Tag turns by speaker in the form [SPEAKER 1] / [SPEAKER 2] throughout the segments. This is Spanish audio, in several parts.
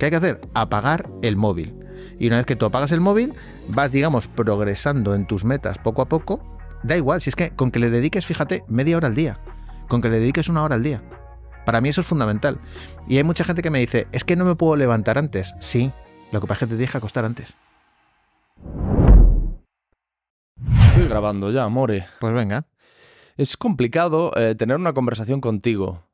[SPEAKER 1] ¿Qué hay que hacer? Apagar el móvil. Y una vez que tú apagas el móvil, vas, digamos, progresando en tus metas poco a poco. Da igual, si es que con que le dediques, fíjate, media hora al día. Con que le dediques una hora al día. Para mí eso es fundamental. Y hay mucha gente que me dice, es que no me puedo levantar antes. Sí, lo que pasa es que te deja acostar antes. Estoy grabando
[SPEAKER 2] ya, amore Pues venga. Es complicado eh, tener una conversación contigo.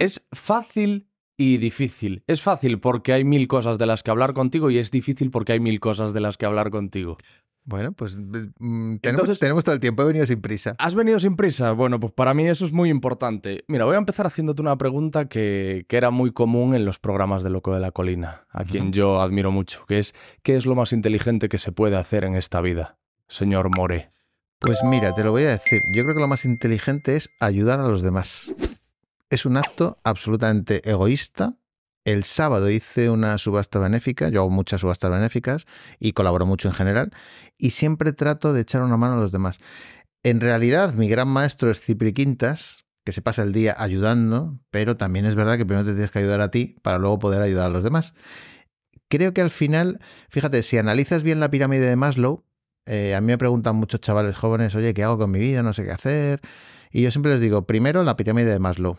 [SPEAKER 2] Es fácil y difícil. Es fácil porque hay mil cosas de las que hablar contigo y es difícil porque hay mil cosas de las que hablar contigo. Bueno, pues mm,
[SPEAKER 1] tenemos, Entonces,
[SPEAKER 2] tenemos todo el tiempo, he venido sin prisa. ¿Has venido sin prisa? Bueno, pues para mí eso es muy importante. Mira, voy a empezar haciéndote una pregunta que, era muy común en los programas de Loco de la Colina, a quien yo admiro mucho, que es ¿qué es lo más inteligente que se puede hacer en esta
[SPEAKER 1] vida, señor More? Pues mira, te lo voy a decir. Yo creo que lo más inteligente es ayudar a los demás es un acto absolutamente egoísta. El sábado hice una subasta benéfica, yo hago muchas subastas benéficas y colaboro mucho en general, y siempre trato de echar una mano a los demás. En realidad, mi gran maestro es Cipri Quintas, que se pasa el día ayudando, pero también es verdad que primero te tienes que ayudar a ti para luego poder ayudar a los demás. Creo que al final, fíjate, si analizas bien la pirámide de Maslow, eh, a mí me preguntan muchos chavales jóvenes, oye, ¿qué hago con mi vida? No sé qué hacer. Y yo siempre les digo, primero la pirámide de Maslow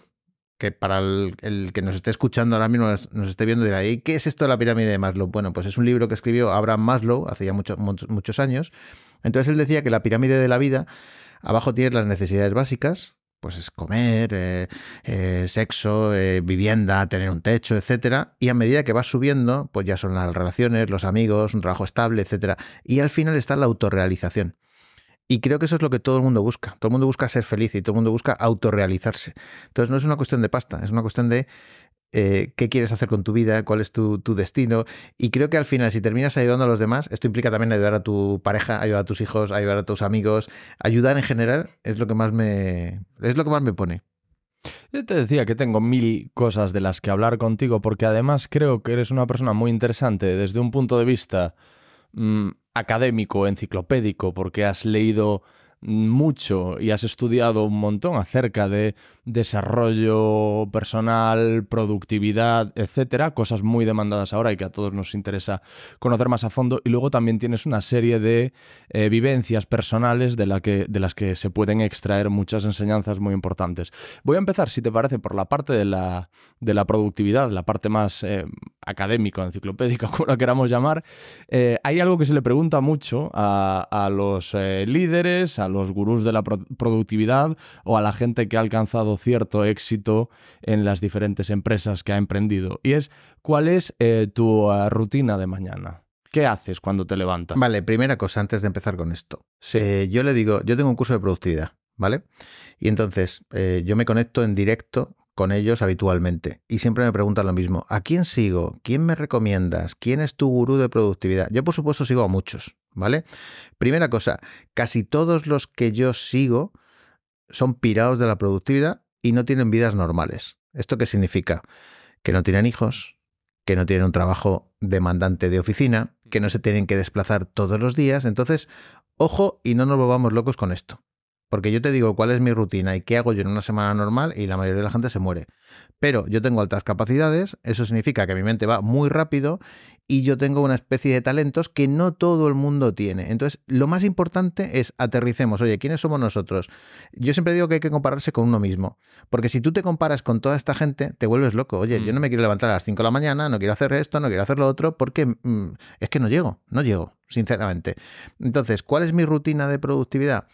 [SPEAKER 1] que para el, que nos esté escuchando ahora mismo, nos, esté viendo, dirá, ¿y qué es esto de la pirámide de Maslow? Bueno, pues es un libro que escribió Abraham Maslow hace ya muchos años. Entonces él decía que la pirámide de la vida, abajo tienes las necesidades básicas, pues es comer, eh, eh, sexo, eh, vivienda, tener un techo, etcétera. Y a medida que vas subiendo, pues ya son las relaciones, los amigos, un trabajo estable, etcétera. Y al final está la autorrealización. Y creo que eso es lo que todo el mundo busca. Todo el mundo busca ser feliz y todo el mundo busca autorrealizarse. Entonces no es una cuestión de pasta, es una cuestión de eh, qué quieres hacer con tu vida, cuál es tu, destino. Y creo que al final, si terminas ayudando a los demás, esto implica también ayudar a tu pareja, ayudar a tus hijos, ayudar a tus amigos. Ayudar en general es lo que más me, es lo que más me pone.
[SPEAKER 2] Yo te decía que tengo mil cosas de las que hablar contigo, porque además creo que eres una persona muy interesante desde un punto de vista... Mm, académico, enciclopédico, porque has leído mucho y has estudiado un montón acerca de desarrollo personal, productividad, etcétera, cosas muy demandadas ahora y que a todos nos interesa conocer más a fondo. Y luego también tienes una serie de eh, vivencias personales de, la que, de las que se pueden extraer muchas enseñanzas muy importantes. Voy a empezar, si te parece, por la parte de la, de la productividad, la parte más eh, académica, enciclopédica, como lo queramos llamar. Eh, hay algo que se le pregunta mucho a, a los líderes, a los gurús de la productividad o a la gente que ha alcanzado cierto éxito en las diferentes empresas que ha emprendido. Y es, ¿cuál
[SPEAKER 1] es eh, tu eh, rutina de mañana?
[SPEAKER 2] ¿Qué haces cuando te levantas? Vale,
[SPEAKER 1] primera cosa antes de empezar con esto. Eh, yo le digo, yo tengo un curso de productividad, ¿vale? Y entonces yo me conecto en directo con ellos habitualmente y siempre me preguntan lo mismo, ¿a quién sigo? ¿Quién me recomiendas? ¿Quién es tu gurú de productividad? Yo por supuesto sigo a muchos, ¿vale? Primera cosa, casi todos los que yo sigo son pirados de la productividad y no tienen vidas normales. ¿Esto qué significa? Que no tienen hijos, que no tienen un trabajo demandante de oficina, que no se tienen que desplazar todos los días. Entonces, ojo y no nos volvamos locos con esto. Porque yo te digo cuál es mi rutina y qué hago yo en una semana normal y la mayoría de la gente se muere. Pero yo tengo altas capacidades, eso significa que mi mente va muy rápido y yo tengo una especie de talentos que no todo el mundo tiene. Entonces, lo más importante es aterricemos, oye, ¿quiénes somos nosotros? Yo siempre digo que hay que compararse con uno mismo, porque si tú te comparas con toda esta gente, te vuelves loco, oye, yo mm. no me quiero levantar a las 5 de la mañana, no quiero hacer esto, no quiero hacer lo otro, porque mm, es que no llego, no llego, sinceramente. Entonces, ¿cuál es mi rutina de productividad?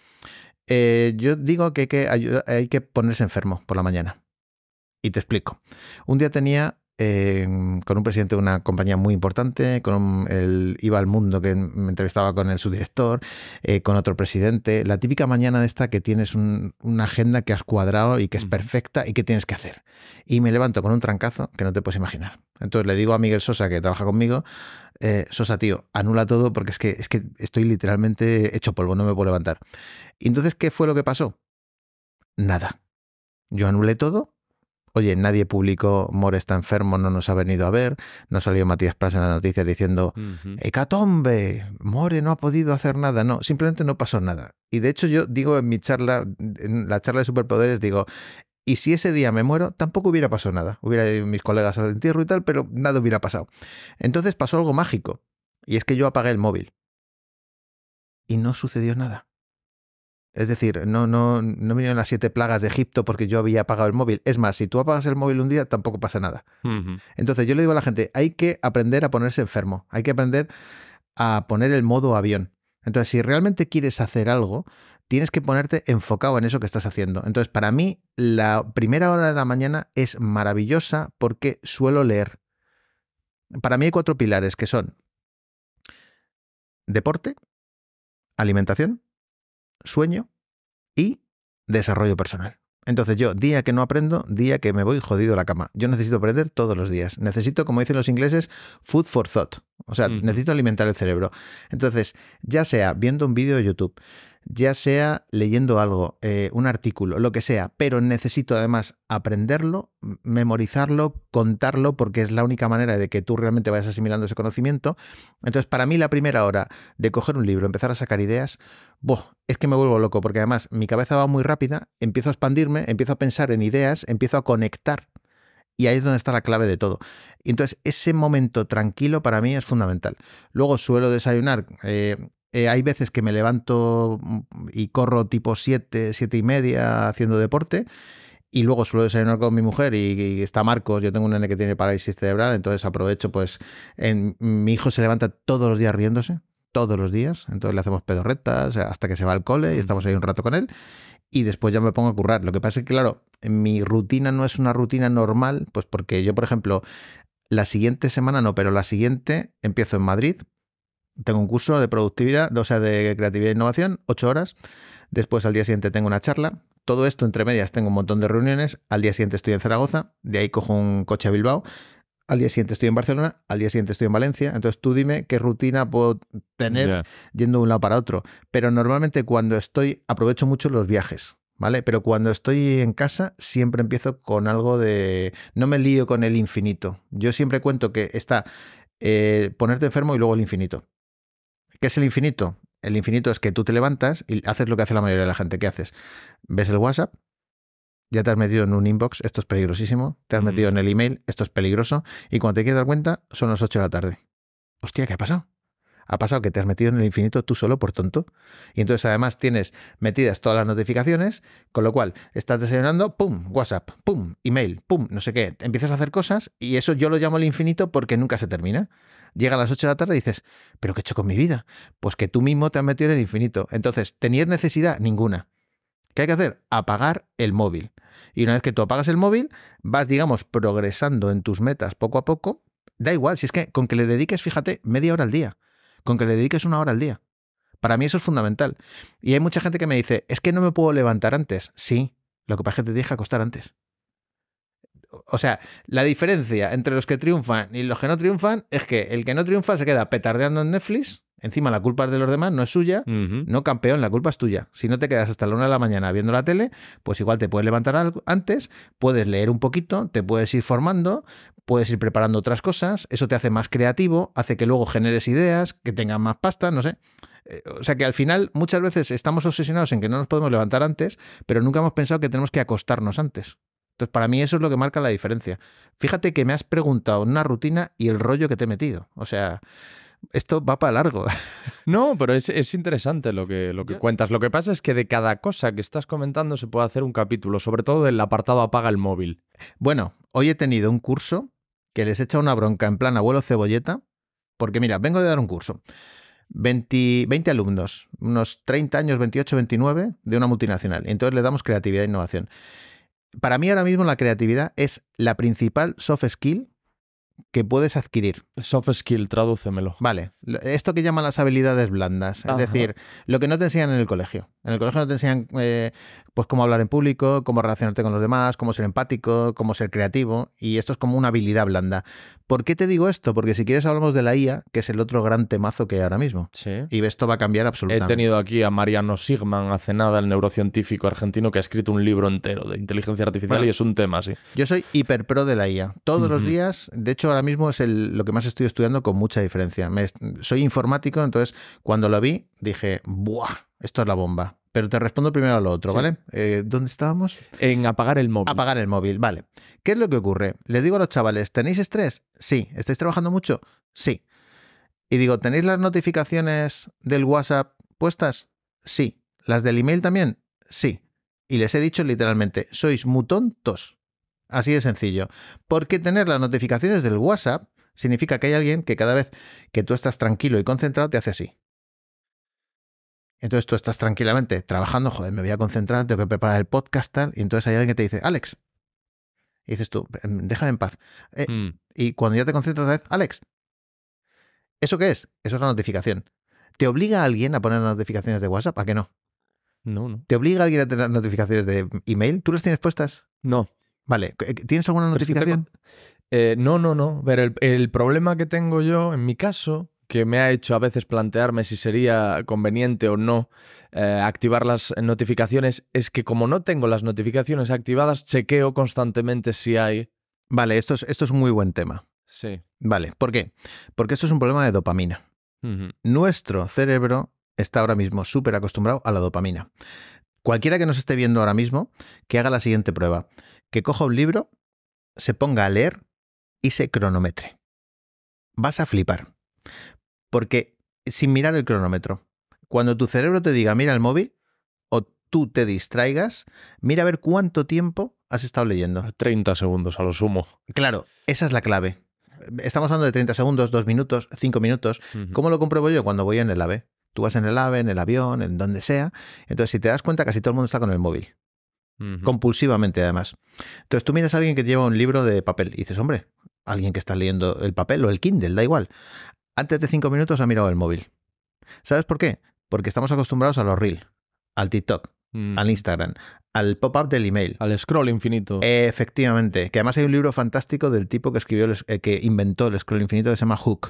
[SPEAKER 1] Eh, yo digo que que, hay que ponerse enfermo por la mañana. Y te explico. Un día tenía Em, con un presidente de una compañía muy importante, con el Iba al Mundo que me entrevistaba con el subdirector, eh, con otro presidente. La típica mañana de esta que tienes una agenda que has cuadrado y que es perfecta y que tienes que hacer. Y me levanto con un trancazo que no te puedes imaginar. Entonces le digo a Miguel Sosa, que trabaja conmigo, eh, Sosa, tío, anula todo porque es que, es que estoy literalmente hecho polvo, no me puedo levantar. Y entonces, ¿qué fue lo que pasó? Nada. Yo anulé todo oye, nadie publicó More está enfermo, no nos ha venido a ver, no salió Matías Pras en la noticia diciendo, hecatombe, More no ha podido hacer nada, no, simplemente no pasó nada. Y de hecho yo digo en mi charla, en la charla de superpoderes, digo, y si ese día me muero, tampoco hubiera pasado nada. Hubiera ido mis colegas al entierro y tal, pero nada hubiera pasado. Entonces pasó algo mágico, y es que yo apagué el móvil. Y no sucedió nada. Es decir, no, no, no vinieron las siete plagas de Egipto porque yo había apagado el móvil. Es más, si tú apagas el móvil un día, tampoco pasa nada. Entonces yo le digo a la gente, hay que aprender a ponerse enfermo, hay que aprender a poner el modo avión. Entonces, si realmente quieres hacer algo, tienes que ponerte enfocado en eso que estás haciendo. Entonces, para mí, la primera hora de la mañana es maravillosa porque suelo leer. Para mí hay cuatro pilares que son deporte, alimentación, sueño y desarrollo personal. Entonces yo, día que no aprendo, día que me voy jodido a la cama. Yo necesito aprender todos los días. Necesito, como dicen los ingleses, food for thought. O sea, necesito alimentar el cerebro. Entonces, ya sea viendo un vídeo de YouTube, ya sea leyendo algo, eh, un artículo, lo que sea, pero necesito además aprenderlo, memorizarlo, contarlo, porque es la única manera de que tú realmente vayas asimilando ese conocimiento. Entonces, para mí la primera hora de coger un libro, empezar a sacar ideas, es que me vuelvo loco, porque además mi cabeza va muy rápida, empiezo a expandirme, empiezo a pensar en ideas, empiezo a conectar. Y ahí es donde está la clave de todo. Y entonces ese momento tranquilo para mí es fundamental. Luego suelo desayunar eh, eh, hay veces que me levanto mm, y corro tipo 7, 7 y media haciendo deporte. Y luego suelo desayunar con mi mujer y, está Marcos, yo tengo un nene que tiene parálisis cerebral, entonces aprovecho, pues mi hijo se levanta todos los días riéndose, todos los días, entonces le hacemos pedorretas hasta que se va al cole y estamos ahí un rato con él y después ya me pongo a currar. Lo que pasa es que, claro, mi rutina no es una rutina normal, pues porque yo, por ejemplo, la siguiente semana no, pero la siguiente empiezo en Madrid, tengo un curso de productividad, o sea, de creatividad e innovación, ocho horas. Después al día siguiente tengo una charla. Todo esto entre medias tengo un montón de reuniones. Al día siguiente estoy en Zaragoza, de ahí cojo un coche a Bilbao. Al día siguiente estoy en Barcelona, al día siguiente estoy en Valencia. Entonces tú dime qué rutina puedo tener yendo de un lado para otro. Pero normalmente cuando estoy, aprovecho mucho los viajes. ¿Vale? Pero cuando estoy en casa siempre empiezo con algo de... No me lío con el infinito. Yo siempre cuento que está eh, ponerte enfermo y luego el infinito. ¿Qué es el infinito? El infinito es que tú te levantas y haces lo que hace la mayoría de la gente. ¿Qué haces? ¿Ves el WhatsApp? Ya te has metido en un inbox, esto es peligrosísimo. Te has metido en el email, esto es peligroso. Y cuando te quieres dar cuenta, son las 8 de la tarde. Hostia, ¿qué ha pasado? ha pasado que te has metido en el infinito tú solo por tonto. Y entonces además tienes metidas todas las notificaciones, con lo cual estás desayunando, pum, WhatsApp, pum, email, pum, no sé qué. Empiezas a hacer cosas y eso yo lo llamo el infinito porque nunca se termina llega a las 8 de la tarde y dices, ¿pero qué he hecho con mi vida? Pues que tú mismo te has metido en el infinito. Entonces, tenías necesidad ninguna. ¿Qué hay que hacer? Apagar el móvil. Y una vez que tú apagas el móvil, vas, digamos, progresando en tus metas poco a poco. Da igual, si es que con que le dediques, fíjate, media hora al día, con que le dediques una hora al día. Para mí eso es fundamental. Y hay mucha gente que me dice, es que no me puedo levantar antes. Sí, lo que pasa es que te deja acostar antes o sea, la diferencia entre los que triunfan y los que no triunfan es que el que no triunfa se queda petardeando en Netflix. Encima la culpa es de los demás, no es suya. No, campeón, la culpa es tuya. Si no te quedas hasta la una de la mañana viendo la tele, pues igual te puedes levantar antes, puedes leer un poquito, te puedes ir formando, puedes ir preparando otras cosas. Eso te hace más creativo, hace que luego generes ideas, que tengas más pasta, no sé. Eh, o sea que al final muchas veces estamos obsesionados en que no nos podemos levantar antes, pero nunca hemos pensado que tenemos que acostarnos antes. Entonces, para mí eso es lo que marca la diferencia. Fíjate que me has preguntado una rutina y el rollo que te he metido. O sea, esto va para largo. No, pero es, interesante
[SPEAKER 2] lo que, lo que cuentas. Lo que pasa es que de cada cosa que estás comentando se puede hacer un capítulo, sobre todo del
[SPEAKER 1] apartado apaga el móvil. Bueno, hoy he tenido un curso que les he echado una bronca en plan abuelo cebolleta, porque mira, vengo de dar un curso. 20, 20, alumnos, unos 30 años, 28, 29, de una multinacional. Entonces le damos creatividad e innovación para mí ahora mismo la creatividad es la principal soft skill que puedes adquirir. Soft skill, tradúcemelo. Vale, esto que llaman las habilidades blandas, es decir, lo que no te enseñan en el colegio. En el colegio no te enseñan eh, pues cómo hablar en público, cómo relacionarte con los demás, cómo ser empático, cómo ser creativo. Y esto es como una habilidad blanda. ¿Por qué te digo esto? Porque si quieres hablamos de la IA, que es el otro gran temazo que hay ahora mismo. Sí. Y esto va a cambiar absolutamente. He
[SPEAKER 2] tenido aquí a Mariano Sigman hace nada, el neurocientífico argentino, que ha escrito un libro entero de inteligencia
[SPEAKER 1] artificial y es un tema sí. Yo soy hiper pro de la IA. Todos los días, de hecho ahora mismo es lo que más estoy estudiando con mucha diferencia. soy informático, entonces cuando lo vi dije, ¡buah! Esto es la bomba. Pero te respondo primero a lo otro, ¿vale? Eh, ¿Dónde estábamos? En apagar el móvil. Apagar el móvil, vale. ¿Qué es lo que ocurre? Le digo a los chavales, ¿tenéis estrés? Sí. ¿Estáis trabajando mucho? Sí. Y digo, ¿tenéis las notificaciones del WhatsApp puestas? Sí. ¿Las del email también? Sí. Y les he dicho literalmente, sois muy tontos. Así de sencillo. Porque tener las notificaciones del WhatsApp significa que hay alguien que cada vez que tú estás tranquilo y concentrado te hace así. Entonces tú estás tranquilamente trabajando, joder, me voy a concentrar, tengo que preparar el podcast, tal. Y entonces hay alguien que te dice, Alex. Y dices tú, em, déjame en paz. Eh, hmm. Y cuando ya te concentras otra Alex. ¿Eso qué es? Eso es la notificación. ¿Te obliga a alguien a poner notificaciones de WhatsApp? ¿A que no? No, no. ¿Te obliga a alguien a tener notificaciones de email? ¿Tú las tienes puestas? No. Vale. ¿Tienes alguna notificación? Eh, no, no, no. Pero el,
[SPEAKER 2] problema que tengo yo, en mi caso, que me ha hecho a veces plantearme si sería conveniente o no eh, activar las notificaciones es que como no tengo las notificaciones activadas,
[SPEAKER 1] chequeo constantemente si hay. Vale, esto es, esto es un muy buen tema. Sí. Vale, ¿por qué? Porque esto es un problema de dopamina. Nuestro cerebro está ahora mismo súper acostumbrado a la dopamina. Cualquiera que nos esté viendo ahora mismo, que haga la siguiente prueba. Que coja un libro, se ponga a leer y se cronometre. Vas a flipar. Porque sin mirar el cronómetro, cuando tu cerebro te diga mira el móvil o tú te distraigas, mira a ver cuánto tiempo has estado leyendo. 30 segundos a lo sumo. Claro, esa es la clave. Estamos hablando de 30 segundos, 2 minutos, 5 minutos. ¿Cómo lo compruebo yo cuando voy en el AVE? Tú vas en el AVE, en el avión, en donde sea. Entonces, si te das cuenta, casi todo el mundo está con el móvil. Compulsivamente, además. Entonces, tú miras a alguien que lleva un libro de papel y dices, hombre, alguien que está leyendo el papel o el Kindle, da igual antes de cinco minutos ha mirado el móvil. ¿Sabes por qué? Porque estamos acostumbrados a los reels, al TikTok, mm. al Instagram, al pop-up del email. Al scroll infinito. Efectivamente. Que además hay un libro fantástico del tipo que escribió, eh, que inventó el scroll infinito que se llama Hook.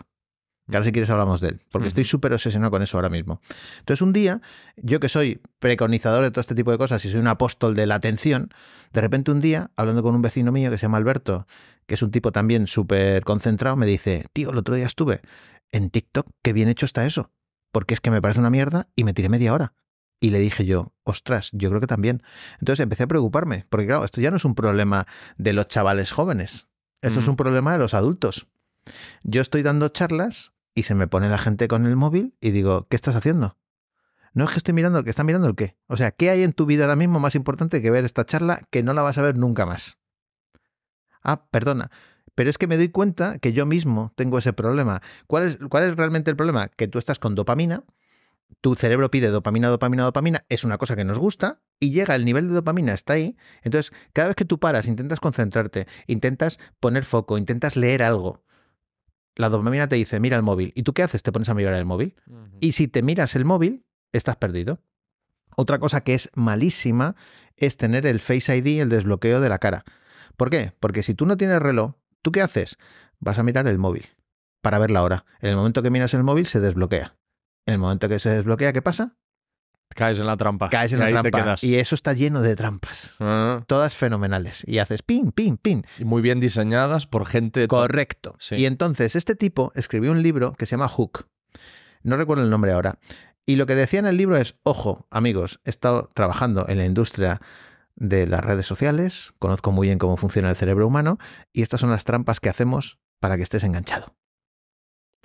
[SPEAKER 1] Que ahora mm. si quieres hablamos de él, porque mm. estoy súper obsesionado con eso ahora mismo. Entonces un día, yo que soy preconizador de todo este tipo de cosas y soy un apóstol de la atención, de repente un día, hablando con un vecino mío que se llama Alberto, que es un tipo también súper concentrado, me dice, tío, el otro día estuve en TikTok, qué bien hecho está eso, porque es que me parece una mierda y me tiré media hora. Y le dije yo, ostras, yo creo que también. Entonces empecé a preocuparme, porque claro, esto ya no es un problema de los chavales jóvenes, esto es un problema de los adultos. Yo estoy dando charlas y se me pone la gente con el móvil y digo, ¿qué estás haciendo? No es que estoy mirando, que está mirando el qué. O sea, ¿qué hay en tu vida ahora mismo más importante que ver esta charla que no la vas a ver nunca más? ah, perdona. Pero es que me doy cuenta que yo mismo tengo ese problema. ¿Cuál es, realmente el problema? Que tú estás con dopamina, tu cerebro pide dopamina, dopamina, dopamina, es una cosa que nos gusta y llega el nivel de dopamina, está ahí. Entonces, cada vez que tú paras, intentas concentrarte, intentas poner foco, intentas leer algo, la dopamina te dice, mira el móvil. ¿Y tú qué haces? Te pones a mirar el móvil. Y si te miras el móvil, estás perdido. Otra cosa que es malísima es tener el Face ID, el desbloqueo de la cara. ¿Por qué? Porque si tú no tienes reloj, ¿tú qué haces? Vas a mirar el móvil para ver la hora. En el momento que miras el móvil se desbloquea. En el momento que se desbloquea, ¿qué pasa? Caes en la trampa. Caes en la trampa. Y eso está lleno de trampas. Ah. Todas fenomenales. Y haces pin, pin, pin. muy bien diseñadas por gente. Correcto. Y entonces este tipo escribió un libro que se llama Hook. No recuerdo el nombre ahora. Y lo que decía en el libro es, ojo, amigos, he estado trabajando en la industria de las redes sociales, conozco muy bien cómo funciona el cerebro humano y estas son las trampas que hacemos para que estés enganchado.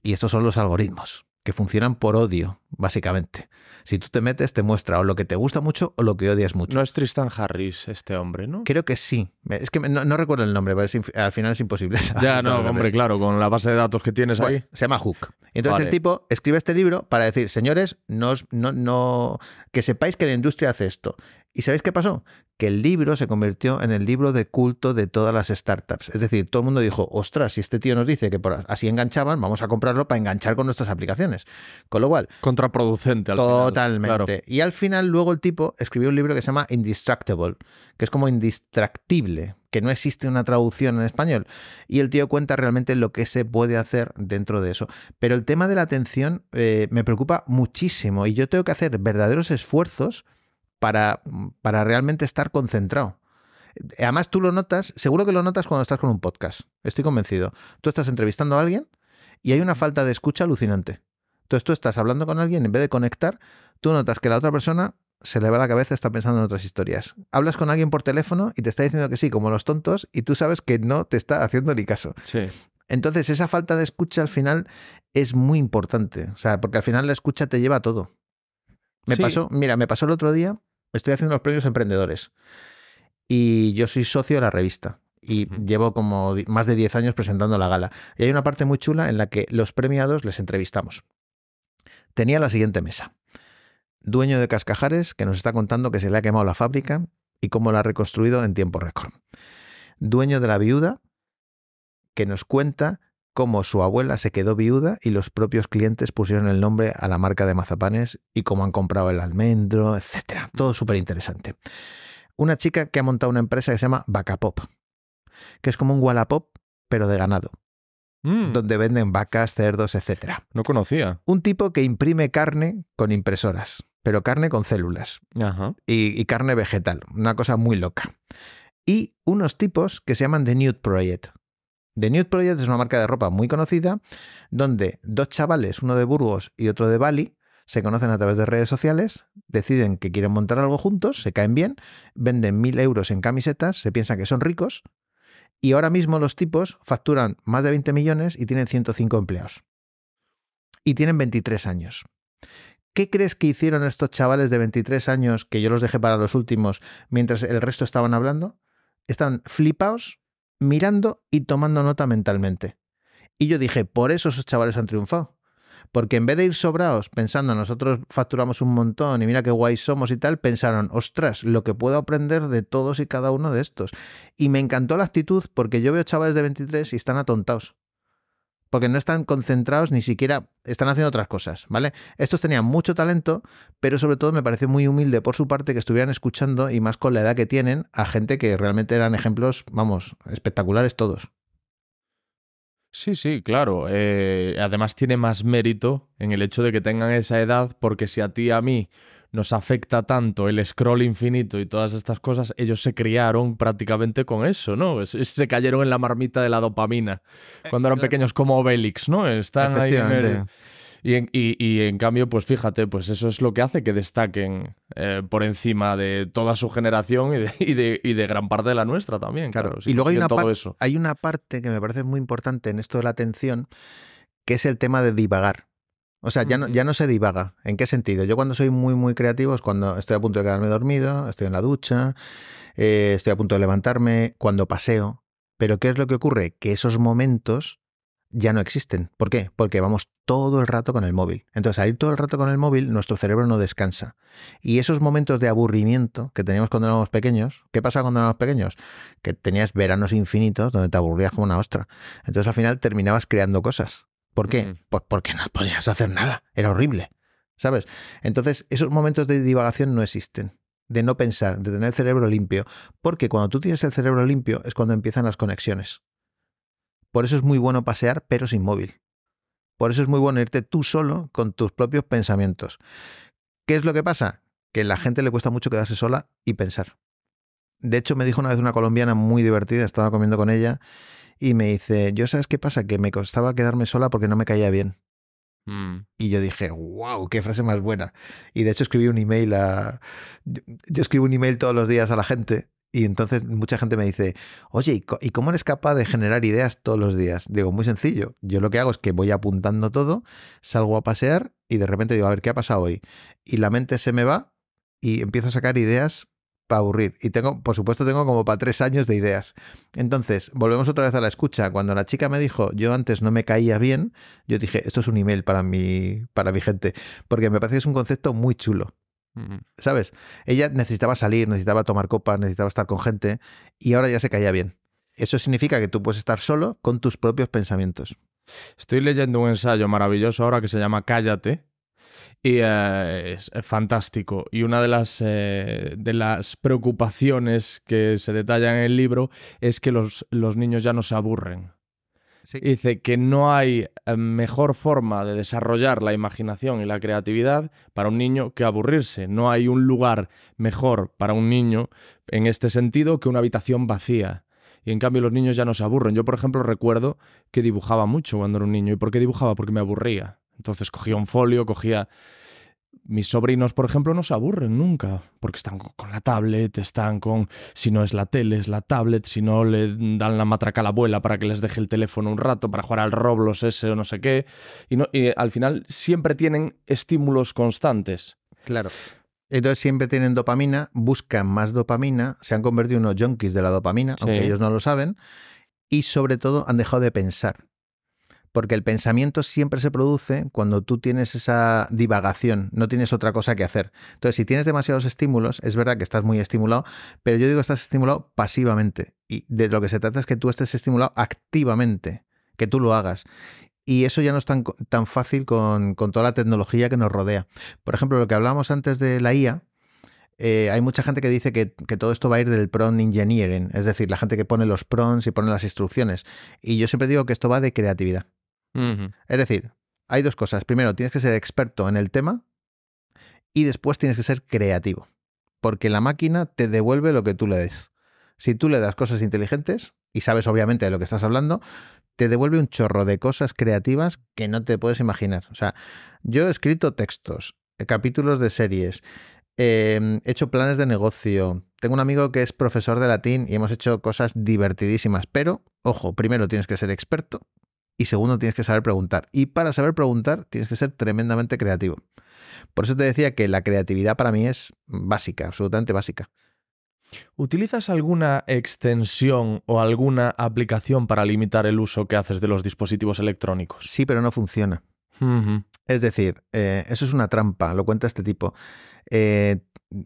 [SPEAKER 1] Y estos son los algoritmos, que funcionan por odio, básicamente. Si tú te metes, te muestra o lo que te gusta mucho o lo que odias mucho. No es Tristan Harris este hombre, ¿no? Creo que sí. Es que no, recuerdo el nombre, pero al final es imposible. ya, no, hombre, claro, con la base de datos que tienes ahí. Se llama Hook. Entonces el tipo escribe este libro para decir, señores, no, no, no, que sepáis que la industria hace esto. ¿Y sabéis qué pasó? Que el libro se convirtió en el libro de culto de todas las startups. Es decir, todo el mundo dijo, ostras, si este tío nos dice que por así enganchaban, vamos a comprarlo para enganchar con nuestras aplicaciones. Con lo cual... Contraproducente. Al totalmente. Y al final luego el tipo escribió un libro que se llama Indistractable, que es como indistractible, que no existe una traducción en español. Y el tío cuenta realmente lo que se puede hacer dentro de eso. Pero el tema de la atención eh, me preocupa muchísimo y yo tengo que hacer verdaderos esfuerzos para, mm, para realmente estar concentrado. Eh, además, tú lo notas, seguro que lo notas cuando estás con un podcast, estoy convencido. Tú estás entrevistando a alguien y hay una falta de escucha alucinante. Entonces tú estás hablando con alguien, en vez de conectar, tú notas que la otra persona se le va la cabeza, está pensando en otras historias. Hablas con alguien por teléfono y te está diciendo que sí, como los tontos, y tú sabes que no te está haciendo ni caso. Entonces esa falta de escucha al final es muy importante, o sea, porque al final la escucha te lleva a todo. Me pasó, mira, me pasó el otro día estoy haciendo los premios emprendedores y yo soy socio de la revista y llevo como más de 10 años presentando la gala. Y hay una parte muy chula en la que los premiados les entrevistamos. Tenía la siguiente mesa. Dueño de Cascajares, que nos está contando que se le ha quemado la fábrica y cómo la ha reconstruido en tiempo récord. Dueño de la viuda, que nos cuenta cómo su abuela se quedó viuda y los propios clientes pusieron el nombre a la marca de mazapanes y cómo han comprado el almendro, etcétera. Mm. Todo súper interesante. Una chica que ha montado una empresa que se llama Vacapop, que es como un Wallapop, pero de ganado. Mm. donde venden vacas, cerdos, etc. No conocía. Un tipo que imprime carne con impresoras, pero carne con células Y, y, carne vegetal, una cosa muy loca. Y unos tipos que se llaman The Nude Project, The Nude Project es una marca de ropa muy conocida donde dos chavales, uno de Burgos y otro de Bali, se conocen a través de redes sociales, deciden que quieren montar algo juntos, se caen bien, venden mil euros en camisetas, se piensan que son ricos y ahora mismo los tipos facturan más de 20 millones y tienen 105 empleados. Y tienen 23 años. ¿Qué crees que hicieron estos chavales de 23 años que yo los dejé para los últimos mientras el resto estaban hablando? Están flipaos mirando y tomando nota mentalmente. Y yo dije, por eso esos chavales han triunfado. Porque en vez de ir sobrados pensando, nosotros facturamos un montón y mira qué guay somos y tal, pensaron, ostras, lo que puedo aprender de todos y cada uno de estos. Y me encantó la actitud porque yo veo chavales de 23 y están atontados porque no están concentrados ni siquiera, están haciendo otras cosas, ¿vale? Estos tenían mucho talento, pero sobre todo me parece muy humilde por su parte que estuvieran escuchando y más con la edad que tienen a gente que realmente eran ejemplos, vamos, espectaculares todos.
[SPEAKER 2] Sí, sí, claro. Eh, además tiene más mérito en el hecho de que tengan esa edad, porque si a ti, a mí, nos afecta tanto el scroll infinito y todas estas cosas, ellos se criaron prácticamente con eso, ¿no? Se cayeron en la marmita de la dopamina eh, cuando eran pequeños como Obélix, ¿no? Están ahí en el... y, en, y, en, cambio, pues fíjate, pues eso es lo que hace que destaquen eh, por encima de toda su generación y de, gran parte de la
[SPEAKER 1] nuestra también. Claro, y luego hay una parte que me parece muy importante en esto de la atención, que es el tema de divagar. O sea, ya no, ya no se divaga. ¿En qué sentido? Yo cuando soy muy, muy creativo es cuando estoy a punto de quedarme dormido, estoy en la ducha, eh, estoy a punto de levantarme, cuando paseo. Pero ¿qué es lo que ocurre? Que esos momentos ya no existen. ¿Por qué? Porque vamos todo el rato con el móvil. Entonces, al ir todo el rato con el móvil, nuestro cerebro no descansa. Y esos momentos de aburrimiento que teníamos cuando éramos pequeños, ¿qué pasa cuando éramos pequeños? Que tenías veranos infinitos donde te aburrías como una ostra. Entonces, al final terminabas creando cosas. ¿Por qué? Pues porque no podías hacer nada, era horrible, ¿sabes? Entonces, esos momentos de divagación no existen, de no pensar, de tener el cerebro limpio, porque cuando tú tienes el cerebro limpio es cuando empiezan las conexiones. Por eso es muy bueno pasear, pero sin móvil. Por eso es muy bueno irte tú solo con tus propios pensamientos. ¿Qué es lo que pasa? Que a la gente le cuesta mucho quedarse sola y pensar. De hecho, me dijo una vez una colombiana muy divertida, estaba comiendo con ella, y me dice, yo sabes qué pasa, que me costaba quedarme sola porque no me caía bien. Mm. Y yo dije, wow, qué frase más buena. Y de hecho escribí un email a... yo escribo un email todos los días a la gente y entonces mucha gente me dice, oye, ¿y cómo eres capaz de generar ideas todos los días? Digo, muy sencillo. Yo lo que hago es que voy apuntando todo, salgo a pasear y de repente digo, a ver, ¿qué ha pasado hoy? Y la mente se me va y empiezo a sacar ideas para aburrir. Y tengo, por supuesto, tengo como para tres años de ideas. Entonces, volvemos otra vez a la escucha. Cuando la chica me dijo, yo antes no me caía bien, yo dije, esto es un email para mi, para mi gente, porque me parece que es un concepto muy chulo. ¿Sabes? Ella necesitaba salir, necesitaba tomar copas, necesitaba estar con gente y ahora ya se caía bien. Eso significa que tú puedes estar solo con tus propios pensamientos. Estoy
[SPEAKER 2] leyendo un ensayo maravilloso ahora que se llama Cállate, y eh, es eh, fantástico. Y una de las, eh, de las preocupaciones que se detalla en el libro es que los, los niños ya no se aburren. Dice que no hay mejor forma de desarrollar la imaginación y la creatividad para un niño que aburrirse. No hay un lugar mejor para un niño en este sentido que una habitación vacía. Y en cambio los niños ya no se aburren. Yo, por ejemplo, recuerdo que dibujaba mucho cuando era un niño. ¿Y por qué dibujaba? Porque me aburría. Entonces cogía un folio, cogía... Mis sobrinos, por ejemplo, no se aburren nunca, porque están con la tablet, están con... Si no es la tele, es la tablet, si no le dan la matraca a la abuela para que les deje el teléfono un rato, para jugar al Roblox ese o
[SPEAKER 1] no sé qué. Y, al final siempre tienen estímulos constantes. Claro. Entonces siempre tienen dopamina, buscan más dopamina, se han convertido en unos junkies de la dopamina, aunque ellos no lo saben, y sobre todo han dejado de pensar porque el pensamiento siempre se produce cuando tú tienes esa divagación, no tienes otra cosa que hacer. Entonces, si tienes demasiados estímulos, es verdad que estás muy estimulado, pero yo digo estás estimulado pasivamente. Y de lo que se trata es que tú estés estimulado activamente, que tú lo hagas. Y eso ya no es tan, tan fácil con, toda la tecnología que nos rodea. Por ejemplo, lo que hablábamos antes de la IA, eh, hay mucha gente que dice que, que, todo esto va a ir del prompt engineering, es decir, la gente que pone los prompts y pone las instrucciones. Y yo siempre digo que esto va de creatividad. Es decir, hay dos cosas. Primero, tienes que ser experto en el tema y después tienes que ser creativo, porque la máquina te devuelve lo que tú le des. Si tú le das cosas inteligentes y sabes obviamente de lo que estás hablando, te devuelve un chorro de cosas creativas que no te puedes imaginar. O sea, yo he escrito textos, eh, capítulos de series, em, he hecho planes de negocio. Tengo un amigo que es profesor de latín y hemos hecho cosas divertidísimas, pero, ojo, primero tienes que ser experto y segundo, tienes que saber preguntar. Y para saber preguntar, tienes que ser tremendamente creativo. Por eso te decía que la creatividad para mí es básica, absolutamente básica.
[SPEAKER 2] ¿Utilizas alguna extensión o alguna aplicación para limitar el uso que haces de los dispositivos electrónicos? Sí,
[SPEAKER 1] pero no funciona. Es decir, eh, eso es una trampa, lo cuenta este tipo. Eh,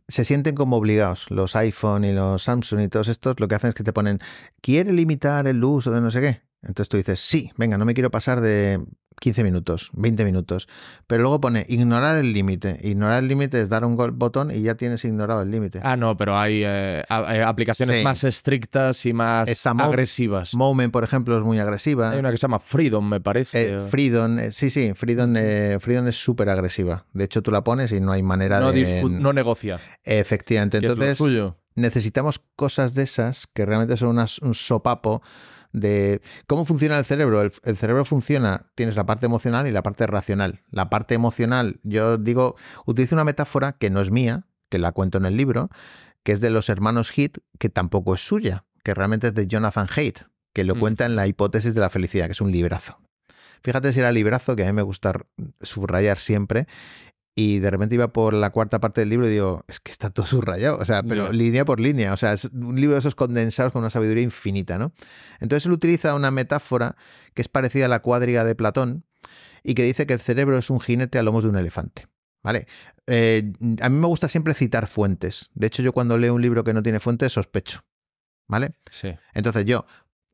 [SPEAKER 1] se sienten como obligados, los iPhone y los Samsung y todos estos, lo que hacen es que te ponen, quiere limitar el uso de no sé qué. Entonces tú dices, sí, venga, no me quiero pasar de 15 minutos, 20 minutos. Pero luego pone ignorar el límite. Ignorar el límite es dar un botón y ya tienes ignorado el límite.
[SPEAKER 2] Ah, no, pero hay, eh, eh, aplicaciones más
[SPEAKER 1] estrictas y más agresivas. Moment, por ejemplo, es muy agresiva. Hay una que se llama Freedom, me parece. Eh, freedom, sí, sí, Freedom, Freedom es súper agresiva. De hecho, tú la pones y no hay manera no de. No negocia. Efectivamente. Entonces, necesitamos cosas de esas que realmente son un sopapo de cómo funciona el cerebro. El, cerebro funciona, tienes la parte emocional y la parte racional. La parte emocional, yo digo, utilizo una metáfora que no es mía, que la cuento en el libro, que es de los hermanos Hit, que tampoco es suya, que realmente es de Jonathan Haidt, que lo mm. cuenta en la hipótesis de la felicidad, que es un librazo. Fíjate si era librazo, que a mí me gusta subrayar siempre, y de repente iba por la cuarta parte del libro y digo, es que está todo subrayado, o sea, pero línea por línea, o sea, es un libro de esos condensados con una sabiduría infinita, ¿no? Entonces él utiliza una metáfora que es parecida a la cuadriga de Platón y que dice que el cerebro es un jinete a lomos de un elefante. ¿Vale? Eh, a mí me gusta siempre citar fuentes. De hecho, yo cuando leo un libro que no tiene fuentes, sospecho. ¿Vale? Sí. Entonces yo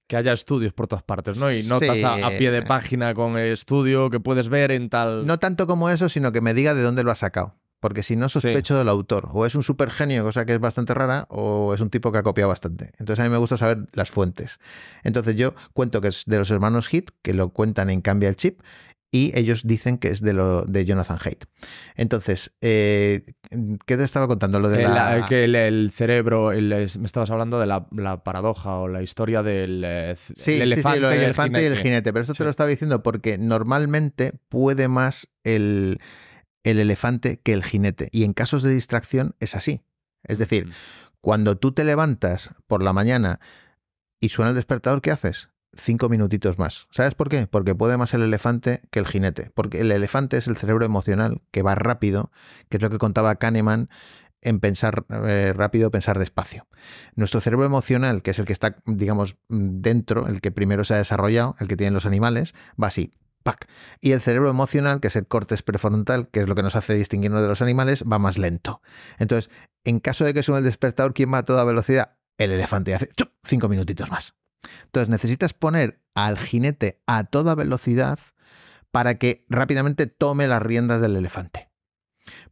[SPEAKER 1] que haya estudios por todas partes, ¿no? Y no estás a, pie de página con estudio que puedes ver en tal. No tanto como eso, sino que me diga de dónde lo ha sacado. Porque si no, sospecho del autor. O es un genio, cosa que es bastante rara, o es un tipo que ha copiado bastante. Entonces a mí me gusta saber las fuentes. Entonces yo cuento que es de los hermanos Hit, que lo cuentan en Cambia el Chip, y ellos dicen que es de lo de Jonathan Haidt. Entonces, eh, ¿qué te estaba contando? Lo de eh,
[SPEAKER 2] que el, cerebro, me estabas hablando de la, paradoja o la historia del
[SPEAKER 1] elefante, y, el jinete. Pero esto te lo estaba diciendo porque normalmente puede más el, elefante que el jinete. Y en casos de distracción es así. Es decir, mm. cuando tú te levantas por la mañana y suena el despertador, ¿qué haces? cinco minutitos más. ¿Sabes por qué? Porque puede más el elefante que el jinete. Porque el elefante es el cerebro emocional que va rápido, que es lo que contaba Kahneman en pensar eh, rápido, pensar despacio. Nuestro cerebro emocional, que es el que está, digamos, dentro, el que primero se ha desarrollado, el que tienen los animales, va así. ¡pac! Y el cerebro emocional, que es el córtex prefrontal, que es lo que nos hace distinguirnos de los animales, va más lento. Entonces, en caso de que suene el despertador, ¿quién va a toda velocidad? El elefante hace cinco minutitos más. Entonces necesitas poner al jinete a toda velocidad para que rápidamente tome las riendas del elefante.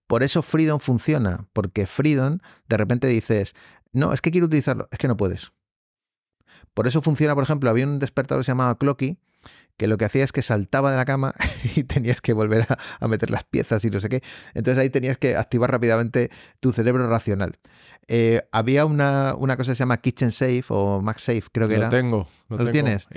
[SPEAKER 1] Por eso Freedom funciona, porque Freedom de repente dices, no, es que quiero utilizarlo, es que no puedes. Por eso funciona, por ejemplo, había un despertador que se llamaba Clocky, que lo que hacía es que saltaba de la cama y tenías que volver a, meter las piezas y no sé qué. Entonces ahí tenías que activar rápidamente tu cerebro racional. Eh, había una, cosa que se llama Kitchen Safe o Max Safe, creo que lo Tengo, lo, tienes?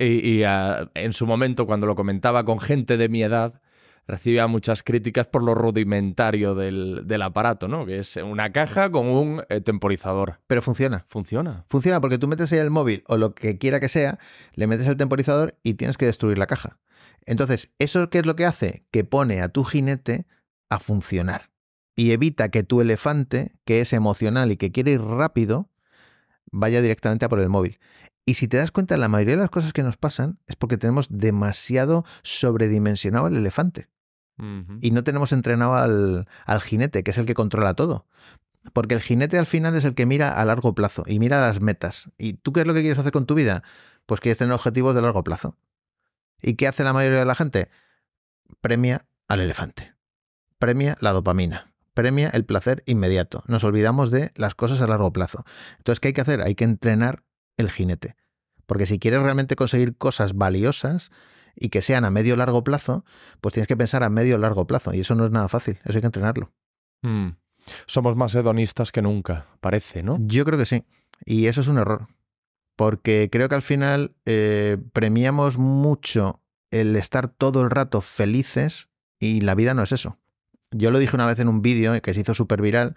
[SPEAKER 2] Y, ah, en su momento, cuando lo comentaba con gente de mi edad, recibía muchas críticas por lo rudimentario del, aparato, ¿no? Que es una caja con un eh, temporizador.
[SPEAKER 1] Pero funciona. Funciona. Funciona porque tú metes ahí el móvil o lo que quiera que sea, le metes el temporizador y tienes que destruir la caja. Entonces, ¿eso qué es lo que hace? Que pone a tu jinete a funcionar y evita que tu elefante, que es emocional y que quiere ir rápido, vaya directamente a por el móvil. Y si te das cuenta, la mayoría de las cosas que nos pasan es porque tenemos demasiado sobredimensionado el elefante. Y no tenemos entrenado al, al, jinete, que es el que controla todo. Porque el jinete al final es el que mira a largo plazo y mira las metas. ¿Y tú qué es lo que quieres hacer con tu vida? Pues quieres tener objetivos de largo plazo. ¿Y qué hace la mayoría de la gente? Premia al elefante. Premia la dopamina. Premia el placer inmediato. Nos olvidamos de las cosas a largo plazo. Entonces, ¿qué hay que hacer? Hay que entrenar el jinete. Porque si quieres realmente conseguir cosas valiosas, y que sean a medio largo plazo, pues tienes que pensar a medio largo plazo. Y eso no es nada fácil, eso hay que entrenarlo. Mm. Somos más hedonistas que nunca, parece, ¿no? Yo creo que sí. Y eso es un error. Porque creo que al final eh, premiamos mucho el estar todo el rato felices y la vida no es eso. Yo lo dije una vez en un vídeo que se hizo súper viral,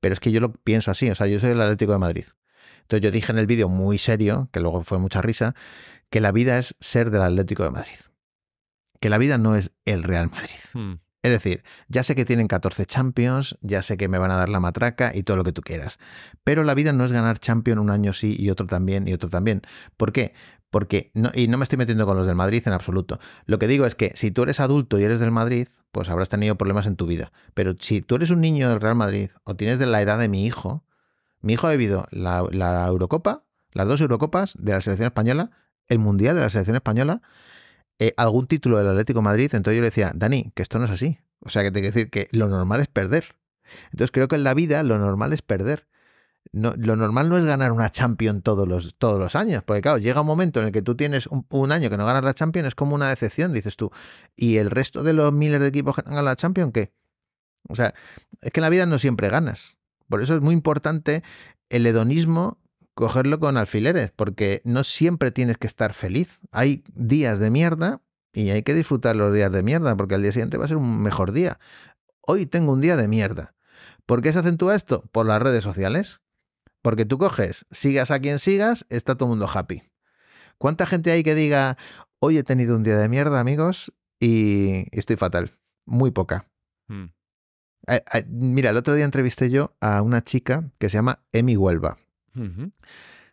[SPEAKER 1] pero es que yo lo pienso así. O sea, yo soy el Atlético de Madrid. Entonces yo dije en el vídeo muy serio, que luego fue mucha risa, que la vida es ser del Atlético de Madrid. Que la vida no es el Real Madrid. Hmm. Es decir, ya sé que tienen 14 Champions, ya sé que me van a dar la matraca y todo lo que tú quieras. Pero la vida no es ganar Champions un año sí y otro también y otro también. ¿Por qué? Porque, no, y no me estoy metiendo con los del Madrid en absoluto. Lo que digo es que si tú eres adulto y eres del Madrid, pues habrás tenido problemas en tu vida. Pero si tú eres un niño del Real Madrid o tienes de la edad de mi hijo, mi hijo ha vivido la Eurocopa, las dos Eurocopas de la selección española el Mundial de la Selección Española eh, algún título del Atlético Madrid. Entonces yo le decía, Dani, que esto no es así. O sea, que te quiero decir que lo normal es perder. Entonces creo que en la vida lo normal es perder. No, lo normal no es ganar una champion todos los, todos los años, porque claro, llega un momento en el que tú tienes un, año que no ganas la Champion, es como una decepción, dices tú. ¿Y el resto de los miles de equipos que ganan la Champion, qué? O sea, es que en la vida no siempre ganas. Por eso es muy importante el hedonismo cogerlo con alfileres, porque no siempre tienes que estar feliz. Hay días de mierda y hay que disfrutar los días de mierda, porque al día siguiente va a ser un mejor día. Hoy tengo un día de mierda. ¿Por qué se acentúa esto? Por las redes sociales. Porque tú coges, sigas a quien sigas, está todo el mundo happy. ¿Cuánta gente hay que diga, hoy he tenido un día de mierda, amigos, y estoy fatal? Muy poca. Hmm. Eh, eh, mira, el otro día entrevisté yo a una chica que se llama Emi Huelva.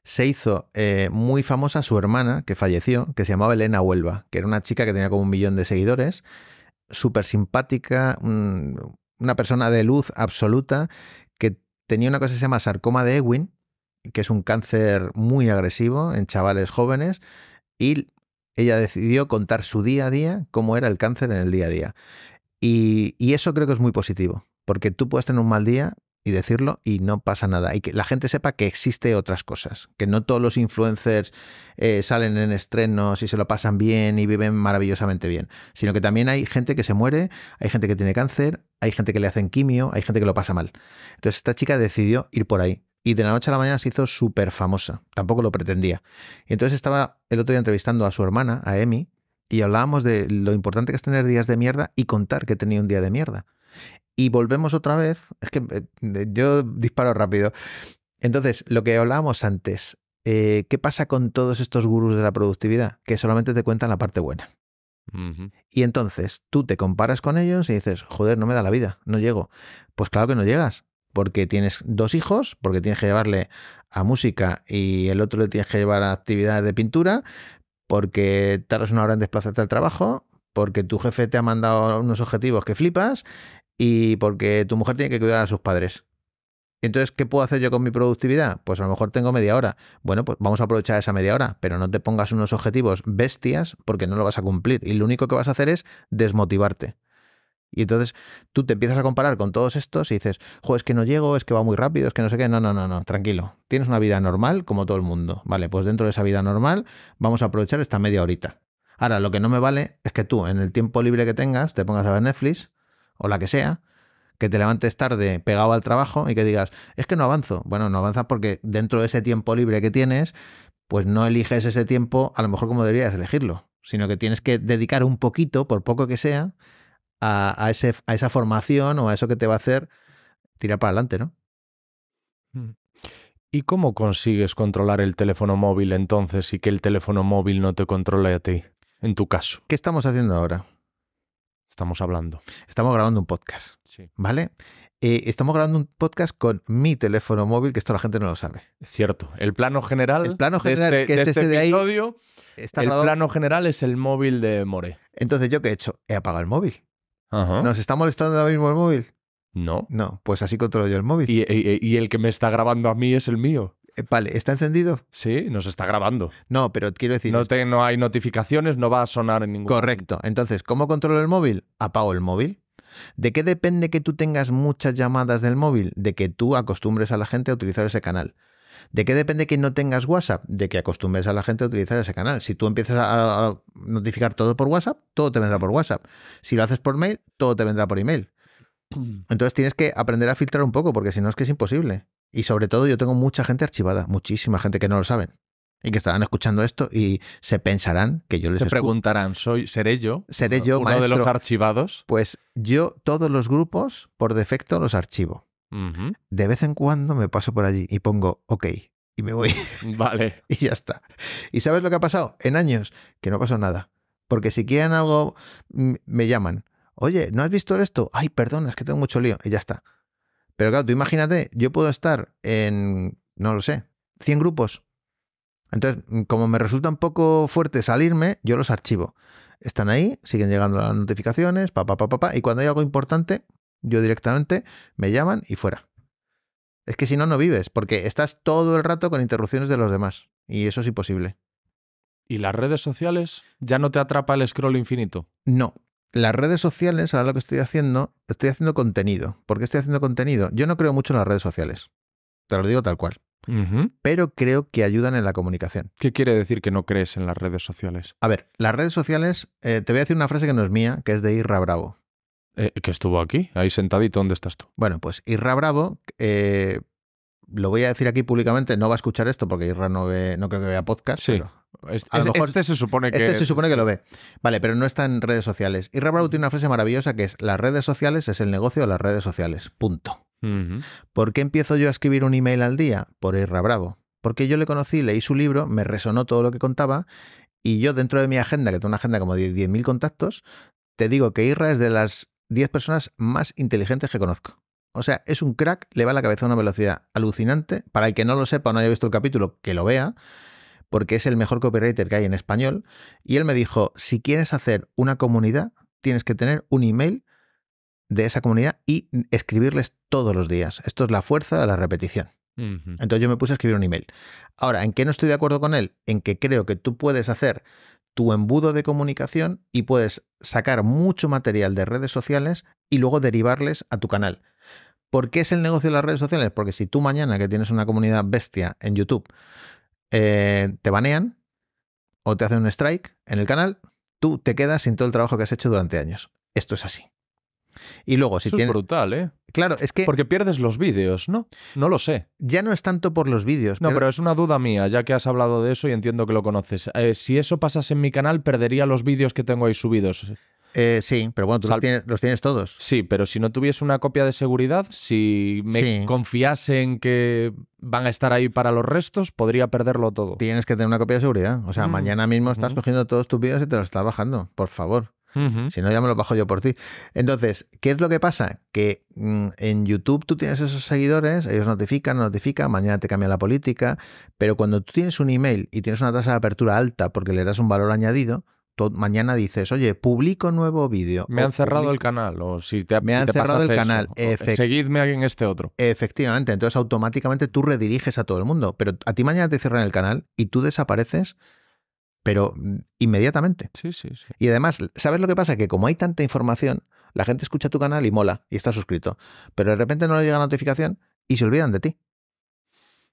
[SPEAKER 1] Se hizo eh, muy famosa su hermana, que falleció, que se llamaba Elena Huelva, que era una chica que tenía como un millón de seguidores, súper simpática, una persona de luz absoluta, que tenía una cosa que se llama sarcoma de Ewing, que es un cáncer muy agresivo en chavales jóvenes, y ella decidió contar su día a día, cómo era el cáncer en el día a día. y eso creo que es muy positivo, porque tú puedes tener un mal día, y decirlo y no pasa nada. Y que la gente sepa que existe otras cosas, que no todos los influencers eh, salen en estrenos y se lo pasan bien y viven maravillosamente bien, sino que también hay gente que se muere, hay gente que tiene cáncer, hay gente que le hacen quimio, hay gente que lo pasa mal. Entonces esta chica decidió ir por ahí. Y de la noche a la mañana se hizo súper famosa. Tampoco lo pretendía. Y entonces estaba el otro día entrevistando a su hermana, a Emi, y hablábamos de lo importante que es tener días de mierda y contar que tenía un día de mierda. Y volvemos otra vez, es que eh, yo disparo rápido. Entonces, lo que hablábamos antes, eh, ¿qué pasa con todos estos gurús de la productividad? Que solamente te cuentan la parte buena. Y entonces tú te comparas con ellos y dices, joder, no me da la vida, no llego. Pues claro que no llegas, porque tienes dos hijos, porque tienes que llevarle a música y el otro le tienes que llevar a actividades de pintura, porque tardas una hora en desplazarte al trabajo, porque tu jefe te ha mandado unos objetivos que flipas y porque tu mujer tiene que cuidar a sus padres. Entonces, ¿qué puedo hacer yo con mi productividad? Pues a lo mejor tengo media hora. Bueno, pues vamos a aprovechar esa media hora, pero no te pongas unos objetivos bestias porque no lo vas a cumplir y lo único que vas a hacer es desmotivarte. Y entonces tú te empiezas a comparar con todos estos y dices, jo, es que no llego, es que va muy rápido, es que no sé qué. No, no, no, no, tranquilo. Tienes una vida normal como todo el mundo. Vale, pues dentro de esa vida normal vamos a aprovechar esta media horita. Ahora, lo que no me vale es que tú, en el tiempo libre que tengas, te pongas a ver Netflix o la que sea, que te levantes tarde pegado al trabajo y que digas, es que no avanzo. Bueno, no avanzas porque dentro de ese tiempo libre que tienes, pues no eliges ese tiempo a lo mejor como deberías elegirlo, sino que tienes que dedicar un poquito, por poco que sea, a, ese, a esa formación o a eso que te va a hacer tirar para adelante, ¿no?
[SPEAKER 2] Mm. ¿Y cómo consigues controlar el teléfono móvil entonces y que el teléfono móvil no te controle a ti, en tu caso? ¿Qué estamos haciendo ahora?
[SPEAKER 1] Estamos hablando. Estamos grabando un podcast. ¿Vale? Eh, estamos grabando un podcast con mi teléfono móvil, que esto la gente no lo sabe. Cierto. El plano general. El plano general, este, de este, este episodio, está el plano general es el móvil de More. Entonces, ¿yo qué he hecho? He apagado el móvil. ¿Nos está molestando ahora mismo el móvil? No. No, pues así controlo yo el móvil. y el que me está grabando a mí es el mío. Eh, vale, ¿está encendido? Sí, nos está grabando. No, pero quiero decir... No, no hay notificaciones, no va a sonar en ningún... Correcto. Entonces, ¿cómo controlo el móvil? Apago el móvil. ¿De qué depende que tú tengas muchas llamadas del móvil? De que tú acostumbres a la gente a utilizar ese canal. ¿De qué depende que no tengas WhatsApp? De que acostumbres a la gente a utilizar ese canal. Si tú empiezas a notificar todo por WhatsApp, todo te vendrá por WhatsApp. Si lo haces por mail, todo te vendrá por email. Entonces tienes que aprender a filtrar un poco, porque si no es que es imposible. Y sobre todo yo tengo mucha gente archivada, muchísima gente que no lo saben y que estarán escuchando esto y se pensarán que yo les se
[SPEAKER 2] preguntarán soy seré yo seré yo uno de los
[SPEAKER 1] archivados pues yo todos los grupos por defecto los archivo de vez en cuando me paso por allí y pongo ok y me voy vale y ya está y sabes lo que ha pasado en años que no pasó nada porque si quieren algo mm, me llaman oye no has visto esto ay perdona, es que tengo mucho lío y ya está pero claro, tú imagínate, yo puedo estar en, no lo sé, 100 grupos. Entonces, mm, como me resulta un poco fuerte salirme, yo los archivo. Están ahí, siguen llegando las notificaciones, pa, pa, pa, pa, y cuando hay algo importante, yo directamente me llaman y fuera. Es que si no, no vives, porque estás todo el rato con interrupciones de los demás, y eso es imposible. ¿Y las
[SPEAKER 2] redes sociales? ¿Ya no te atrapa el scroll infinito?
[SPEAKER 1] No, las redes sociales, ahora lo que estoy haciendo, estoy haciendo contenido. ¿Por qué estoy haciendo contenido? Yo no creo mucho en las redes sociales. Te lo digo tal cual. Pero creo que ayudan en la comunicación. ¿Qué quiere decir que no crees en las redes sociales? A ver, las redes sociales, eh, te voy a decir una frase que no es mía, que es de Irra Bravo.
[SPEAKER 2] Eh, que estuvo aquí, ahí sentadito, ¿dónde estás tú? Bueno, pues
[SPEAKER 1] Irra Bravo, eh, lo voy a decir aquí públicamente, no va a escuchar esto porque Irra no, ve, no creo que vea podcast. Sí, este, lo mejor, se supone que. Este se supone que lo ve. Vale, pero no está en redes sociales. Y Bravo tiene una frase maravillosa que es: las redes sociales es el negocio de las redes sociales. Punto. ¿Por qué empiezo yo a escribir un email al día? Por Irra Bravo. Porque yo le conocí, leí su libro, me resonó todo lo que contaba, y yo dentro de mi agenda, que tengo una agenda como de 10.000 contactos, te digo que Irra es de las 10 personas más inteligentes que conozco. O sea, es un crack, le va a la cabeza a una velocidad alucinante. Para el que no lo sepa o no haya visto el capítulo, que lo vea porque es el mejor copywriter que hay en español. Y él me dijo, si quieres hacer una comunidad, tienes que tener un email de esa comunidad y escribirles todos los días. Esto es la fuerza de la repetición. Entonces yo me puse a escribir un email. Ahora, ¿en qué no estoy de acuerdo con él? En que creo que tú puedes hacer tu embudo de comunicación y puedes sacar mucho material de redes sociales y luego derivarles a tu canal. ¿Por qué es el negocio de las redes sociales? Porque si tú mañana que tienes una comunidad bestia en YouTube eh, te banean o te hacen un strike en el canal, tú te quedas sin todo el trabajo que has hecho durante años. Esto es así. Y luego, si Eso es brutal, ¿eh? Claro, es que. Porque pierdes
[SPEAKER 2] los vídeos, ¿no? No lo sé. Ya no es tanto por los vídeos. No, pero... es una duda mía, ya que has hablado de eso y entiendo que lo conoces. Eh, si eso pasase en mi canal, perdería los vídeos que tengo ahí subidos. Eh, sí, pero bueno, tú los, tienes, todos. Sí, pero si no tuviese una copia de seguridad, si
[SPEAKER 1] me confiase en que van a estar ahí para los restos, podría perderlo todo. Tienes que tener una copia de seguridad. O sea, mm. mañana mismo estás cogiendo todos tus vídeos y te los estás bajando, por favor. Si no, ya me lo bajo yo por ti. Entonces, ¿qué es lo que pasa? Que mm, en YouTube tú tienes esos seguidores, ellos notifican, notifican, mañana te cambia la política, pero cuando tú tienes un email y tienes una tasa de apertura alta porque le das un valor añadido, mañana dices, oye, publico nuevo vídeo. Me han cerrado el canal, o si te Me han cerrado el canal. Eh, seguidme Seguidme en este otro. Efectivamente, entonces automáticamente tú rediriges a todo el mundo, pero a ti mañana te cierran el canal y tú desapareces, pero mm, inmediatamente. Sí, sí, sí. Y además, ¿sabes lo que pasa? Que como hay tanta información, la gente escucha tu canal y mola y está suscrito, pero de repente no le llega la notificación y se olvidan de ti.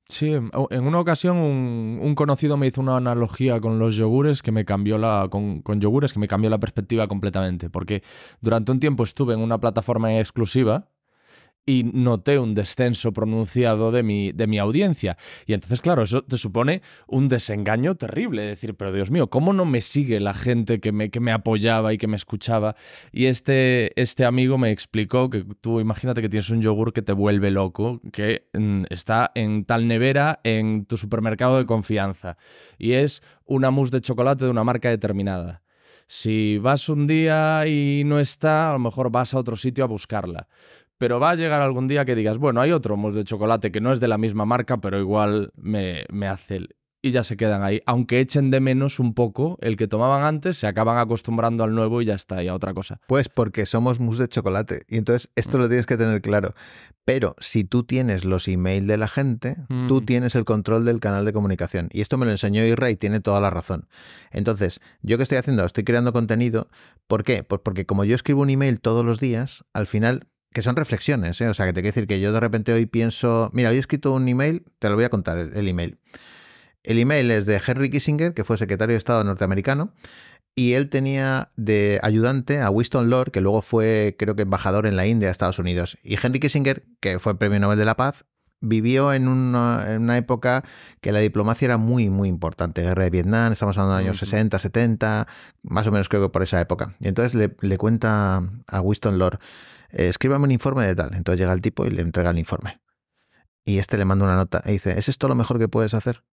[SPEAKER 2] Sí, em, en una ocasión un, conocido me hizo una analogía con los yogures que me cambió la. Con, con, yogures que me cambió la perspectiva completamente. Porque durante un tiempo estuve en una plataforma exclusiva y noté un descenso pronunciado de mi, de mi audiencia. Y entonces, claro, eso te supone un desengaño terrible, decir, pero Dios mío, ¿cómo no me sigue la gente que me, que me apoyaba y que me escuchaba? Y este, este amigo me explicó que tú imagínate que tienes un yogur que te vuelve loco, que mm, está en tal nevera en tu supermercado de confianza, y es una mousse de chocolate de una marca determinada. Si vas un día y no está, a lo mejor vas a otro sitio a buscarla pero va a llegar algún día que digas, bueno, hay otro mousse de chocolate que no es de la misma marca, pero igual me, me hace el... Y ya se quedan ahí. Aunque echen de menos un poco el que tomaban antes, se acaban acostumbrando al nuevo y ya está, y
[SPEAKER 1] a otra cosa. Pues porque somos mousse de chocolate. Y entonces esto mm. lo tienes que tener claro. Pero si tú tienes los emails de la gente, tú mm. tienes el control del canal de comunicación. Y esto me lo enseñó Irra y tiene toda la razón. Entonces, ¿yo qué estoy haciendo? Estoy creando contenido. ¿Por qué? Pues porque como yo escribo un email todos los días, al final que son reflexiones, ¿eh? o sea, que te quiero decir que yo de repente hoy pienso, mira, hoy he escrito un email, te lo voy a contar, el, email. El email es de Henry Kissinger, que fue secretario de Estado norteamericano, y él tenía de ayudante a Winston Lord, que luego fue, creo que, embajador en la India, Estados Unidos. Y Henry Kissinger, que fue premio Nobel de la Paz, vivió en una, época que la diplomacia era muy, muy importante. Guerra de Vietnam, estamos hablando de los años 60, 70, más o menos creo que por esa época. Y entonces le, le cuenta a Winston Lord, eh, escríbame un informe de tal. Entonces llega el tipo y le entrega el informe. Y este le manda una nota y dice, ¿es esto lo mejor que puedes hacer?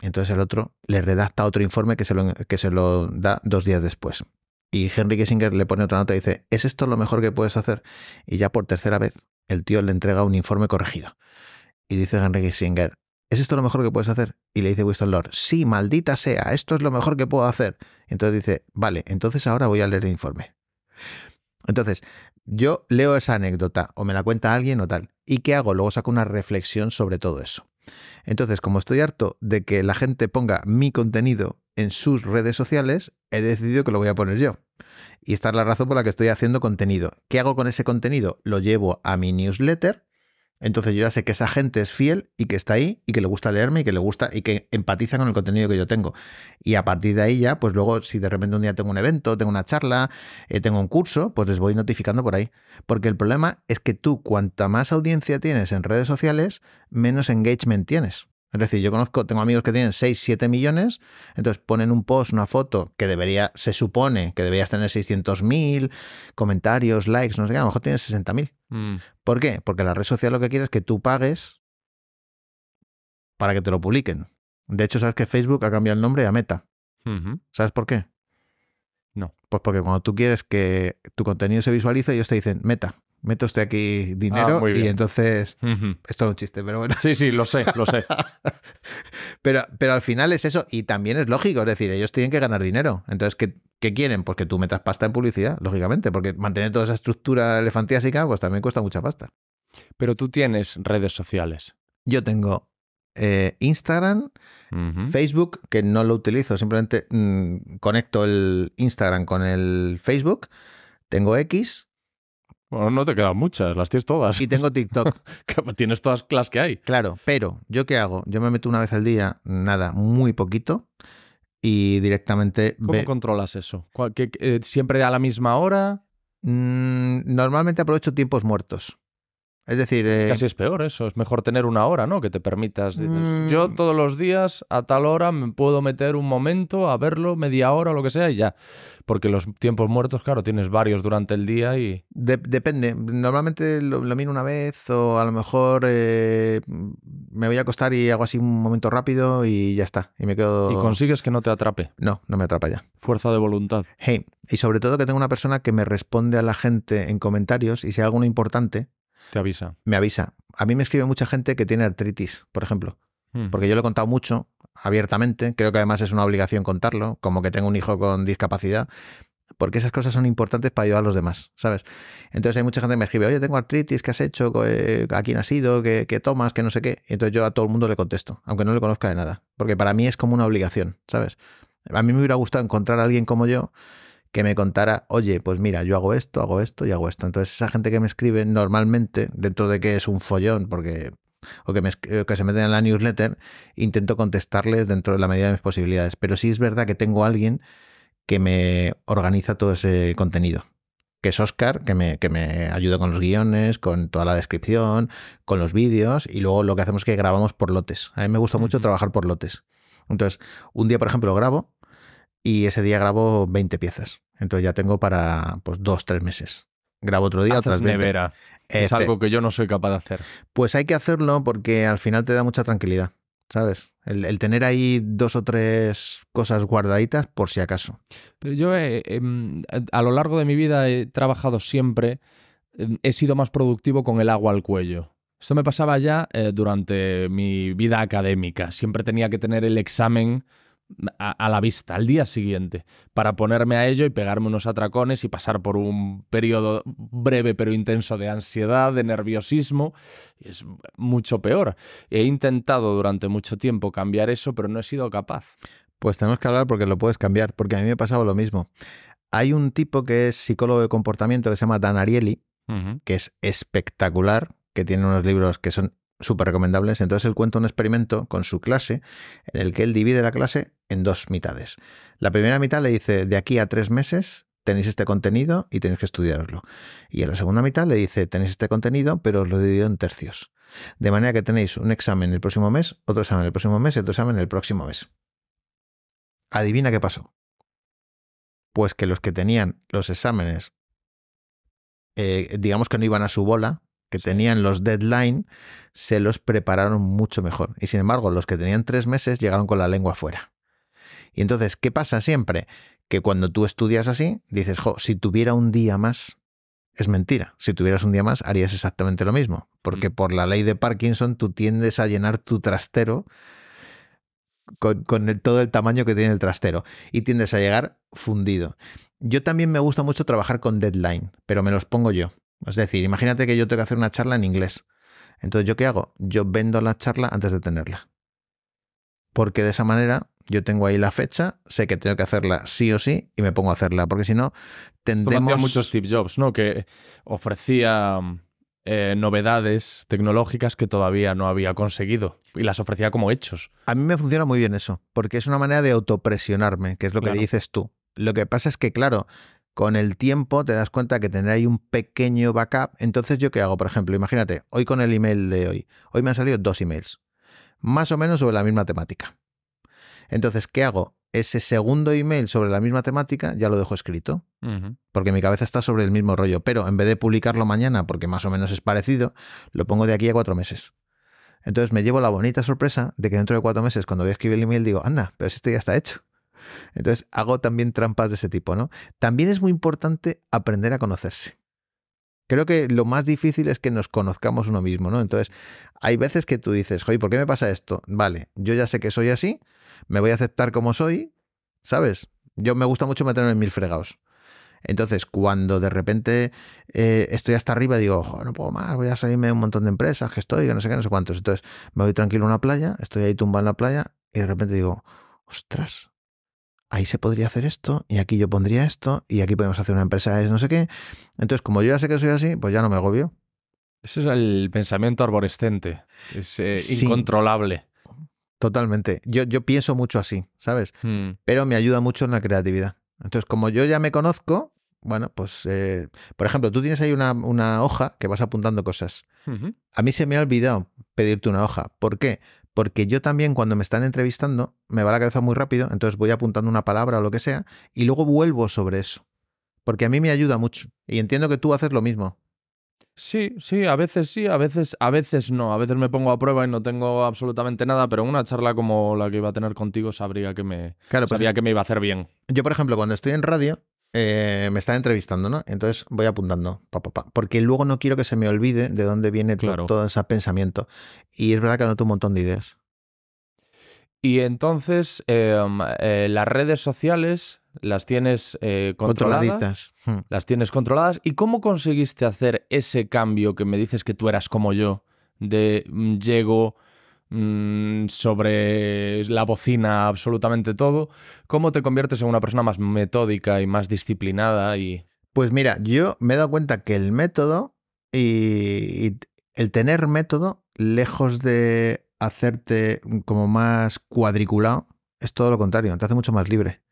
[SPEAKER 1] Y entonces el otro le redacta otro informe que se lo, que se lo da dos días después. Y Henry Kissinger le pone otra nota y dice, ¿es esto lo mejor que puedes hacer? Y ya por tercera vez el tío le entrega un informe corregido. Y dice Henry Kissinger, ¿es esto lo mejor que puedes hacer? Y le dice Winston Lord, sí, maldita sea, esto es lo mejor que puedo hacer. Entonces dice, vale, entonces ahora voy a leer el informe. Entonces, yo leo esa anécdota o me la cuenta alguien o tal. ¿Y qué hago? Luego saco una reflexión sobre todo eso. Entonces, como estoy harto de que la gente ponga mi contenido en sus redes sociales, he decidido que lo voy a poner yo. Y esta es la razón por la que estoy haciendo contenido. ¿Qué hago con ese contenido? Lo llevo a mi newsletter entonces yo ya sé que esa gente es fiel y que está ahí y que le gusta leerme y que le gusta y que empatiza con el contenido que yo tengo. Y a partir de ahí ya, pues luego si de repente un día tengo un evento, tengo una charla, eh, tengo un curso, pues les voy notificando por ahí. Porque el problema es que tú cuanta más audiencia tienes en redes sociales, menos engagement tienes. Es decir, yo conozco, tengo amigos que tienen 6, 7 millones, entonces ponen un post, una foto que debería, se supone que deberías tener 600.000 comentarios, likes, no sé qué, a lo mejor tienes 60.000. Mm. ¿Por qué? Porque la red social lo que quiere es que tú pagues para que te lo publiquen. De hecho, sabes que Facebook ha cambiado el nombre a Meta. ¿Sabes por qué? No. Pues porque cuando tú quieres que tu contenido se visualice, ellos te dicen Meta mete usted aquí dinero y entonces esto es un chiste, pero bueno. Sí, sí, lo sé, lo sé. pero, pero al final es eso y también es lógico, es decir, ellos tienen que ganar dinero. Entonces, ¿qué, quieren? Pues que tú metas pasta en publicidad, lógicamente, porque mantener toda esa estructura elefantiásica pues también cuesta mucha pasta. Pero tú tienes redes sociales. Yo tengo eh, Instagram, Facebook, que no lo utilizo, simplemente mm, conecto el Instagram con el Facebook, tengo X, bueno, no te quedan muchas, las tienes todas. Y tengo TikTok. tienes todas las que hay. Claro, pero ¿yo qué hago? Yo me meto una vez al día, nada, muy poquito. Y directamente. ¿Cómo controlas eso? Eh, ¿Siempre a la misma hora? Mm, normalmente aprovecho tiempos muertos.
[SPEAKER 2] Es decir. Eh, Casi es peor eso. Es mejor tener una hora, ¿no? Que te permitas. Mm. Yo todos los días a tal hora me puedo meter un momento a verlo, media hora o lo que sea y ya. Porque los tiempos
[SPEAKER 1] muertos, claro, tienes varios durante el día y. depende. Normalmente lo, miro una vez o a lo mejor eh, me voy a acostar y hago así un momento rápido y ya está. Y me quedo. ¿Y consigues que no te atrape? No, no me atrapa ya. Fuerza de voluntad. Hey, y sobre todo que tengo una persona que me responde a la gente en comentarios y si hay alguno importante, te avisa. Me avisa. A mí me escribe mucha gente que tiene artritis, por ejemplo. Hmm. Porque yo lo he contado mucho, abiertamente. Creo que además es una obligación contarlo, como que tengo un hijo con discapacidad. Porque esas cosas son importantes para ayudar a los demás, ¿sabes? Entonces hay mucha gente que me escribe, oye, tengo artritis, ¿qué has hecho? Eh, ¿A quién has ido? ¿Qué, tomas? ¿Qué no sé qué? Y entonces yo a todo el mundo le contesto, aunque no le conozca de nada. Porque para mí es como una obligación, ¿sabes? A mí me hubiera gustado encontrar a alguien como yo que me contara, oye, pues mira, yo hago esto, hago esto y hago esto. Entonces esa gente que me escribe normalmente, dentro de que es un follón, porque o que, me, que se meten en la newsletter, intento contestarles dentro de la medida de mis posibilidades. Pero sí es verdad que tengo alguien que me organiza todo ese contenido que es Oscar, que me, que me, ayuda con los guiones, con toda la descripción, con los vídeos, y luego lo que hacemos es que grabamos por lotes. A mí me gusta mucho trabajar por lotes. Entonces, un día, por ejemplo, grabo, y ese día grabo 20 piezas. Entonces ya tengo para pues dos, tres meses. Grabo otro día, otras 20. Es algo que yo no soy capaz de hacer. Pues hay que hacerlo porque al final te da mucha tranquilidad, ¿sabes? El, tener ahí dos o tres cosas guardaditas por si acaso.
[SPEAKER 2] Pero yo eh, em, a lo largo de mi vida he trabajado siempre, em, he sido más productivo con el agua al cuello. Eso me pasaba ya eh, durante mi vida académica. Siempre tenía que tener el examen a, la vista, al día siguiente, para ponerme a ello y pegarme unos atracones y pasar por un periodo breve pero intenso de ansiedad, de nerviosismo. Es mucho peor. He intentado durante mucho tiempo cambiar eso, pero no
[SPEAKER 1] he sido capaz. Pues tenemos que hablar porque lo puedes cambiar, porque a mí me pasado lo mismo. Hay un tipo que es psicólogo de comportamiento que se llama Dan Ariely, que es espectacular, que tiene unos libros que son súper recomendables. Entonces él cuenta un experimento con su clase en el que él divide la clase en dos mitades. La primera mitad le dice, de aquí a tres meses tenéis este contenido y tenéis que estudiarlo Y en la segunda mitad le dice, tenéis este contenido, pero os lo divido en tercios. De manera que tenéis un examen el próximo mes, otro examen el próximo mes y otro examen el próximo mes. Adivina qué pasó. Pues que los que tenían los exámenes, eh, digamos que no iban a su bola, que tenían los deadline se los prepararon mucho mejor. Y sin embargo, los que tenían tres meses llegaron con la lengua fuera. Y entonces, ¿qué pasa siempre? Que cuando tú estudias así, dices, jo, si tuviera un día más, es mentira. Si tuvieras un día más, harías exactamente lo mismo. Porque mm. por la ley de Parkinson, tú tiendes a llenar tu trastero con, todo el tamaño que tiene el trastero y tiendes a llegar fundido. Yo también me gusta mucho trabajar con deadline, pero me los pongo yo. Es decir, imagínate que yo tengo que hacer una charla en inglés. Entonces, ¿yo qué hago? Yo vendo la charla antes de tenerla. Porque de esa manera yo tengo ahí la fecha, sé que tengo que hacerla sí o sí y me pongo a hacerla. Porque si no, tendemos... muchos
[SPEAKER 2] Steve Jobs, ¿no? Que ofrecía eh, novedades
[SPEAKER 1] tecnológicas que todavía no había conseguido y las ofrecía como hechos. A mí me funciona muy bien eso, porque es una manera de autopresionarme, que es lo que dices tú. Lo que pasa es que, claro, con el tiempo te das cuenta que tendrá ahí un pequeño backup. Entonces, ¿yo qué hago? Por ejemplo, imagínate, hoy con el email de hoy. Hoy me han salido dos emails, más o menos sobre la misma temática. Entonces, ¿qué hago? Ese segundo email sobre la misma temática ya lo dejo escrito, porque mi cabeza está sobre el mismo rollo. Pero en vez de publicarlo mañana, porque más o menos es parecido, lo pongo de aquí a cuatro meses. Entonces me llevo la bonita sorpresa de que dentro de cuatro meses, cuando voy a escribir el email, digo, anda, pero este ya está hecho. Entonces hago también trampas de ese tipo, ¿no? También es muy importante aprender a conocerse. Creo que lo más difícil es que nos conozcamos uno mismo, ¿no? Entonces, hay veces que tú dices, oye, ¿por qué me pasa esto? Vale, yo ya sé que soy así, me voy a aceptar como soy, ¿sabes? Yo me gusta mucho meterme en mil fregados. Entonces, cuando de repente eh, estoy hasta arriba, digo, no puedo más, voy a salirme de un montón de empresas que estoy, que no sé qué, no sé cuántos. Entonces, me voy tranquilo a una playa, estoy ahí tumbado en la playa y de repente digo, ostras, ahí se podría hacer esto, y aquí yo pondría esto, y aquí podemos hacer una empresa de no sé qué. Entonces, como yo ya sé que soy así, pues ya no me agobio. Eso es el pensamiento arborescente,
[SPEAKER 2] es eh, incontrolable.
[SPEAKER 1] Totalmente. Yo, yo pienso mucho así, ¿sabes? Hmm. Pero me ayuda mucho en la creatividad. Entonces, como yo ya me conozco, bueno, pues, eh, por ejemplo, tú tienes ahí una, hoja que vas apuntando cosas. A mí se me ha olvidado pedirte una hoja. ¿Por qué? porque yo también cuando me están entrevistando me va la cabeza muy rápido, entonces voy apuntando una palabra o lo que sea y luego vuelvo sobre eso, porque a mí me ayuda mucho y entiendo que tú haces lo mismo.
[SPEAKER 2] Sí, sí, a veces sí, a veces, a veces no. A veces me pongo a prueba y no tengo absolutamente nada, pero una charla como la que iba a tener contigo sabría que me, pues que me iba a hacer bien.
[SPEAKER 1] Yo, por ejemplo, cuando estoy en radio, eh, me están entrevistando, ¿no? Entonces voy apuntando, pa, porque luego no quiero que se me olvide de dónde viene todo ese pensamiento. Y es verdad que anoto un montón de ideas.
[SPEAKER 2] Y entonces, em, eh, las redes sociales las tienes eh, controladas. controladitas hmm. Las tienes controladas. ¿Y cómo conseguiste hacer ese cambio que me dices que tú eras como yo? De mm, llego, Mm, sobre la bocina, absolutamente todo. ¿Cómo te conviertes en una persona más metódica y más disciplinada? Y...
[SPEAKER 1] Pues mira, yo me he dado cuenta que el método y el tener método, lejos de hacerte como más cuadriculado, es todo lo contrario, te hace mucho más libre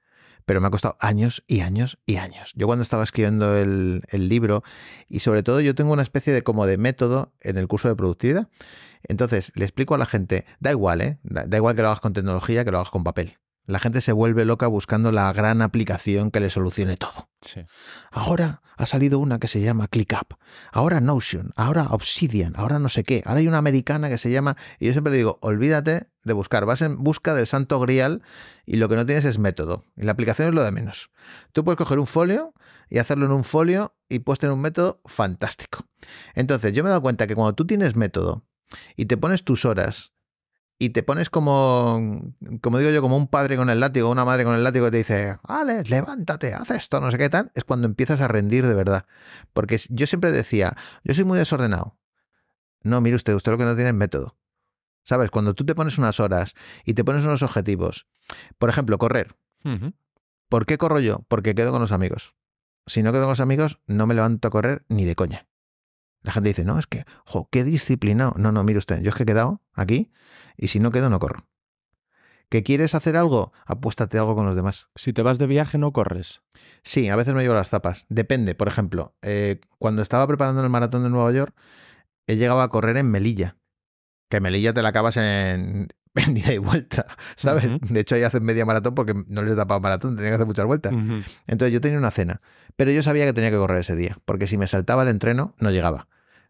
[SPEAKER 1] pero me ha costado años y años y años. Yo cuando estaba escribiendo el, libro, y sobre todo yo tengo una especie de como de método en el curso de productividad, entonces le explico a la gente, da igual, ¿eh? da igual que lo hagas con tecnología, que lo hagas con papel. La gente se vuelve loca buscando la gran aplicación que le solucione todo. Ahora ha salido una que se llama ClickUp, ahora Notion, ahora Obsidian, ahora no sé qué, ahora hay una americana que se llama, y yo siempre digo, olvídate de buscar, vas en busca del santo grial y lo que no tienes es método, y la aplicación es lo de menos. Tú puedes coger un folio y hacerlo en un folio y puedes tener un método fantástico. Entonces, yo me he dado cuenta que cuando tú tienes método y te pones tus horas, y te pones como, como digo yo, como un padre con el látigo, una madre con el látigo que te dice, Ale, levántate, haz esto, no sé qué tal, es cuando empiezas a rendir de verdad. Porque yo siempre decía, yo soy muy desordenado. No, mire usted, usted lo que no tiene es método. ¿Sabes? Cuando tú te pones unas horas y te pones unos objetivos, por ejemplo, correr. ¿Por qué corro yo? Porque quedo con los amigos. Si no quedo con los amigos, no me levanto a correr ni de coña. La gente dice, no, es que, jo, qué disciplinado. No, no, mire usted, yo es que he quedado aquí y si no quedo, no corro. ¿Que quieres hacer algo? Apuéstate algo con los demás. Si te vas de viaje, no corres. Sí, a veces me llevo las tapas. Depende, por ejemplo, eh, cuando estaba preparando el maratón de Nueva York, he llegado a correr en Melilla. Que Melilla te la acabas en, ni de vuelta, ¿sabes? De hecho, ahí hacen media maratón porque no les da para maratón, tenían que hacer muchas vueltas. Entonces yo tenía una cena, pero yo sabía que tenía que correr ese día, porque si me saltaba el entreno, no llegaba.